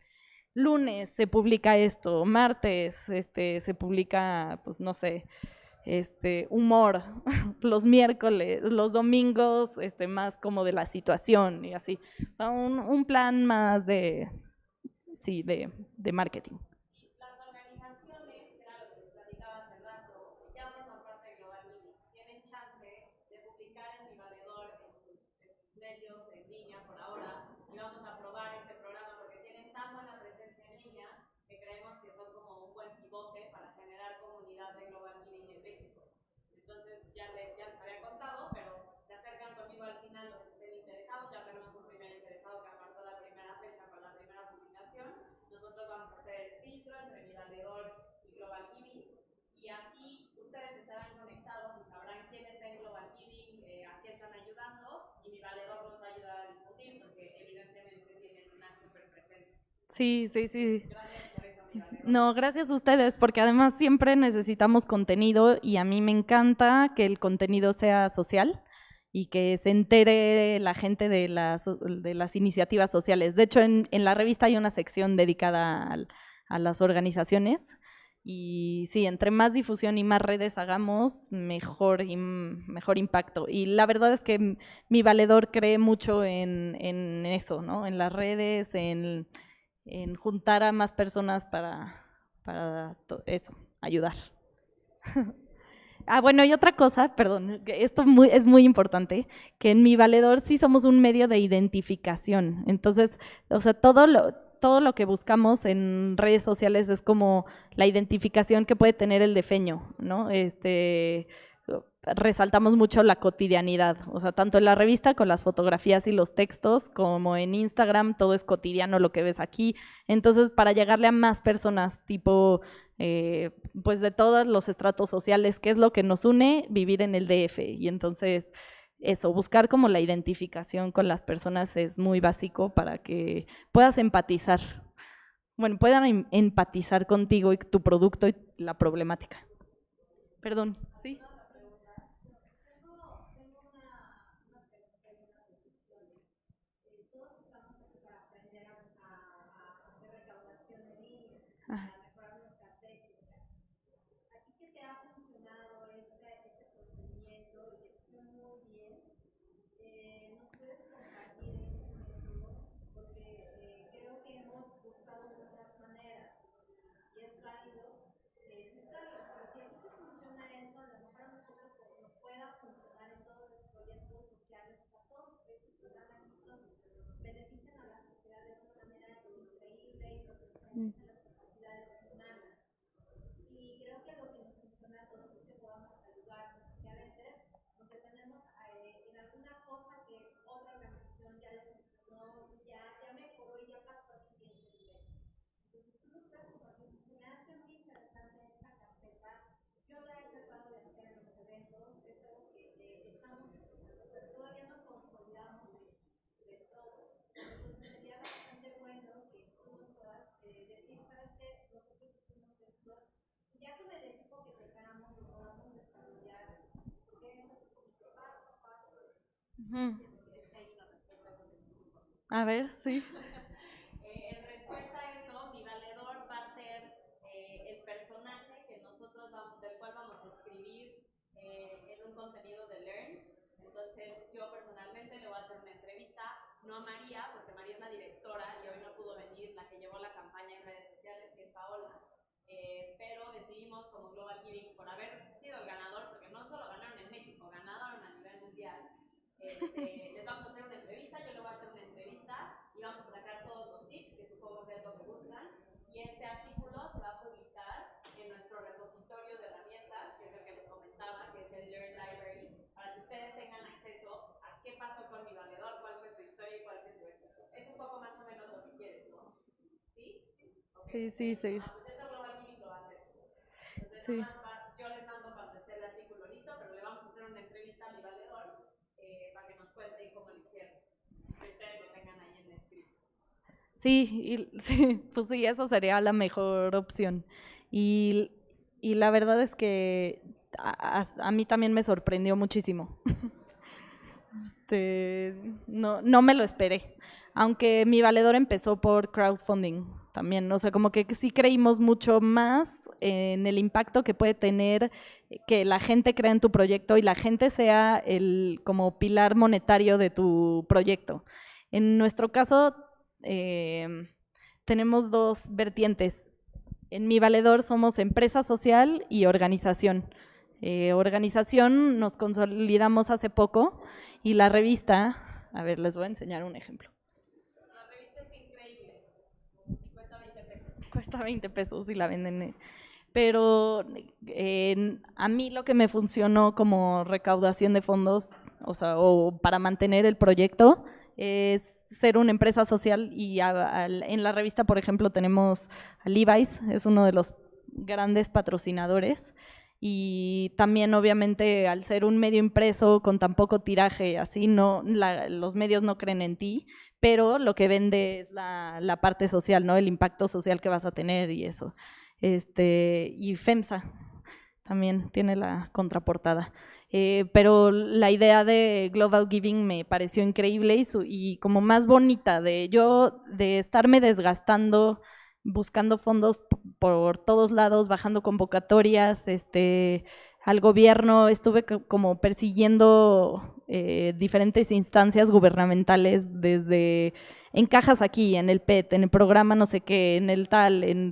lunes se publica esto, martes este se publica, pues no sé, este humor, los miércoles, los domingos, este más como de la situación y así. O sea, un, plan más de sí, de, de marketing. Sí, sí, sí. No, gracias a ustedes, porque además siempre necesitamos contenido y a mí me encanta que el contenido sea social y que se entere la gente de las, de las iniciativas sociales. De hecho, en, la revista hay una sección dedicada a, las organizaciones y sí, entre más difusión y más redes hagamos, mejor, y mejor impacto. Y la verdad es que mi valedor cree mucho en, eso, ¿no? En las redes, en en juntar a más personas para, para eso, ayudar. ah, bueno, y otra cosa, perdón, esto muy, es muy importante, que en mi valedor sí somos un medio de identificación. Entonces, o sea, todo lo, todo lo que buscamos en redes sociales es como la identificación que puede tener el defeño, ¿no? Este resaltamos mucho la cotidianidad, o sea, tanto en la revista con las fotografías y los textos, como en Instagram, todo es cotidiano lo que ves aquí. Entonces, para llegarle a más personas, tipo, eh, pues de todos los estratos sociales, ¿qué es lo que nos une? Vivir en el DF. Y entonces, eso, buscar como la identificación con las personas es muy básico para que puedas empatizar. Bueno, puedan em, empatizar contigo y tu producto y la problemática. Perdón, ¿sí? A ver, sí. En respuesta a eso, mi valedor va a ser eh, el personaje que nosotros vamos a escribir eh, en un contenido de Learn. Entonces, yo personalmente le voy a hacer una entrevista, no a María, porque María es la directora y hoy no pudo venir, la que llevó la campaña en redes sociales, que es Paola. Eh, pero decidimos como Global Giving por haber sido el ganador, porque no solo ganamos. Eh, les vamos a hacer una entrevista, yo le voy a hacer una entrevista y vamos a sacar todos los tips que supongo que es lo que buscan. Y este artículo se va a publicar en nuestro repositorio de herramientas, que es el que les comentaba, que es el Learn Library, para que ustedes tengan acceso a qué pasó con mi valedor, cuál fue su historia y cuál fue su ejercicio. Es un poco más o menos lo que quieres, ¿no? ¿Sí? Sí, sí, ah, sí. Pues lo Entonces, sí. Sí, y, sí, pues sí, eso sería la mejor opción. Y, y la verdad es que a, mí también me sorprendió muchísimo. Este, no, no me lo esperé, aunque mi valedor empezó por crowdfunding también, no sé, como que sí creímos mucho más en el impacto que puede tener que la gente crea en tu proyecto y la gente sea el como pilar monetario de tu proyecto. En nuestro caso Em, tenemos dos vertientes. En mi valedor somos empresa social y organización. Eh, organización nos consolidamos hace poco y la revista, a ver, les voy a enseñar un ejemplo. La revista es increíble, cuesta 20 pesos. Cuesta 20 pesos y la venden. Eh. Pero a mí lo que me funcionó como recaudación de fondos, o sea, o para mantener el proyecto, es ser una empresa social y en la revista, por ejemplo, tenemos a Levi's, es uno de los grandes patrocinadores. Y también, obviamente, al ser un medio impreso con tan poco tiraje, así no, los medios no creen en ti, pero lo que vende es la, parte social, ¿no? El impacto social que vas a tener y eso. Este, y FEMSA, también tiene la contraportada. Eh, pero la idea de Global Giving me pareció increíble y, como más bonita de yo, de estarme desgastando, buscando fondos por todos lados, bajando convocatorias, este, al gobierno, estuve como persiguiendo eh, diferentes instancias gubernamentales desde en cajas aquí, en el PET, en el programa no sé qué, en el tal, en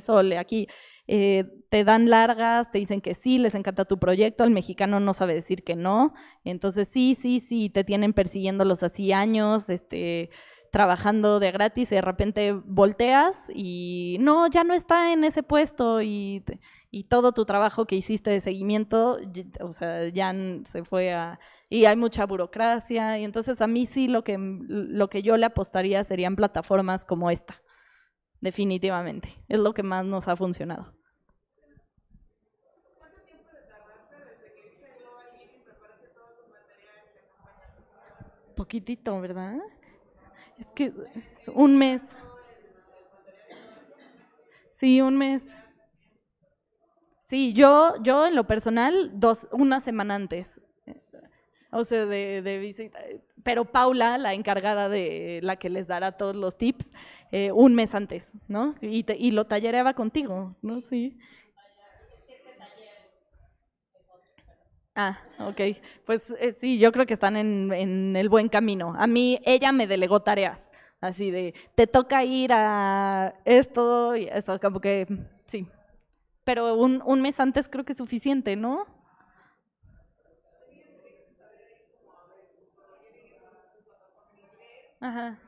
Sol, aquí. Eh, te dan largas, te dicen que sí, les encanta tu proyecto, el mexicano no sabe decir que no, entonces sí, sí, sí, te tienen persiguiéndolos así años, este trabajando de gratis y de repente volteas y no, ya no está en ese puesto y, todo tu trabajo que hiciste de seguimiento, o sea, ya se fue a... Y hay mucha burocracia y entonces a mí sí lo que, lo que yo le apostaría serían plataformas como esta, definitivamente, es lo que más nos ha funcionado. poquitito, ¿verdad? Es que un mes. Sí, un mes. Sí, yo, yo en lo personal, dos, una semana antes. O sea, de, de visita. Pero Paula, la encargada de la que les dará todos los tips, eh, un mes antes, ¿no? Y, y lo tallereaba contigo, ¿no? Sí. Ah, ok. Pues eh, sí, yo creo que están en, el buen camino. A mí, ella me delegó tareas, así de, te toca ir a esto y eso, como que, sí. Pero un, un mes antes creo que es suficiente, ¿no? Ajá.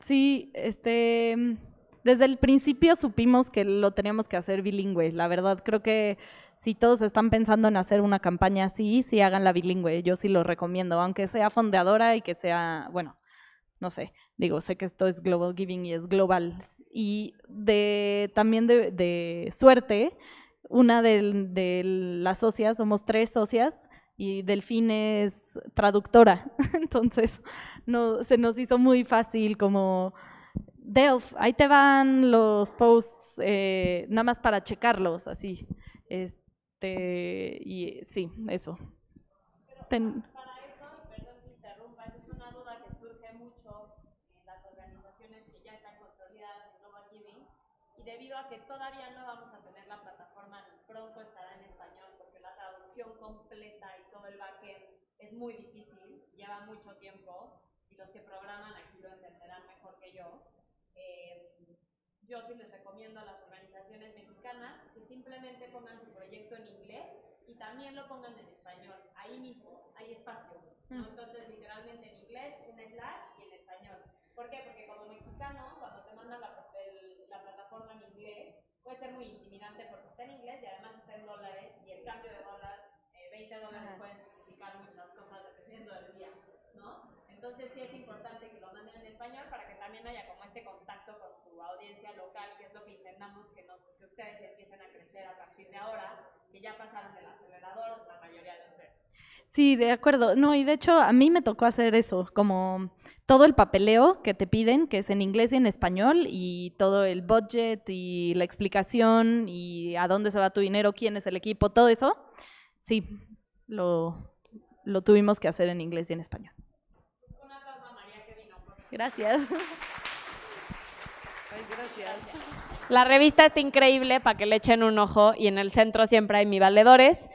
Sí, este, desde el principio supimos que lo teníamos que hacer bilingüe. La verdad, creo que si todos están pensando en hacer una campaña así, sí hagan la bilingüe. Yo sí lo recomiendo, aunque sea fondeadora y que sea, bueno, no sé, digo, sé que esto es global giving y es global. Y de, también de, suerte, una de las socias, somos tres socias, y Delfín es traductora, entonces no, se nos hizo muy fácil como, Delf, ahí te van los posts, eh, nada más para checarlos, así. Este, y sí, eso. muy difícil, lleva mucho tiempo y los que programan aquí lo entenderán mejor que yo. Eh, yo sí les recomiendo a las organizaciones mexicanas que simplemente pongan su proyecto en inglés y también lo pongan en español. Ahí mismo hay espacio. Mm. Entonces, literalmente en inglés, un slash y en español. ¿Por qué? Porque como mexicano, cuando te mandan la, plataforma en inglés, puede ser muy intimidante porque está en inglés y además está en dólares y el cambio de dólar, 20 eh, dólares pueden Entonces sí es importante que lo manden en español para que también haya como este contacto con su audiencia local, que es lo que intentamos que, ustedes empiecen a crecer a partir de ahora, que ya pasaron del acelerador la mayoría de ustedes. Sí, de acuerdo. No, y de hecho a mí me tocó hacer eso, como todo el papeleo que te piden, que es en inglés y en español, y todo el budget y la explicación y a dónde se va tu dinero, quién es el equipo, todo eso. Sí, lo, lo tuvimos que hacer en inglés y en español. Gracias. La revista está increíble para que le echen un ojo y en el centro siempre hay mi valedores.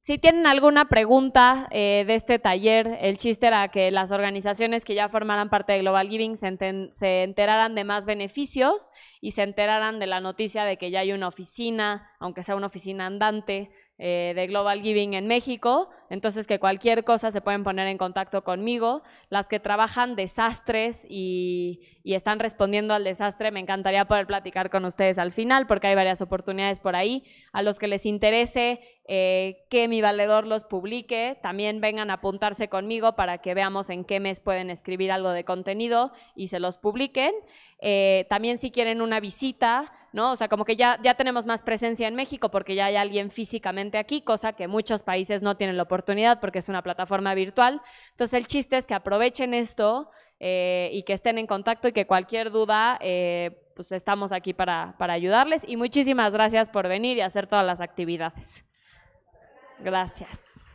Si tienen alguna pregunta eh, de este taller, el chiste era que las organizaciones que ya formaran parte de Global Giving se, se, enteraran de más beneficios y se enteraran de la noticia de que ya hay una oficina, aunque sea una oficina andante, eh, de Global Giving en México, entonces que cualquier cosa se pueden poner en contacto conmigo. Las que trabajan desastres y, están respondiendo al desastre, me encantaría poder platicar con ustedes al final porque hay varias oportunidades por ahí. A los que les interese eh, que mi valedor los publique, también vengan a apuntarse conmigo para que veamos en qué mes pueden escribir algo de contenido y se los publiquen. Eh, también si quieren una visita, ¿no? O sea, como que ya, ya tenemos más presencia en México porque ya hay alguien físicamente aquí, cosa que muchos países no tienen la oportunidad porque es una plataforma virtual. Entonces el chiste es que aprovechen esto eh, y que estén en contacto y que cualquier duda pues estamos aquí para, para ayudarles y muchísimas gracias por venir y hacer todas las actividades. Gracias.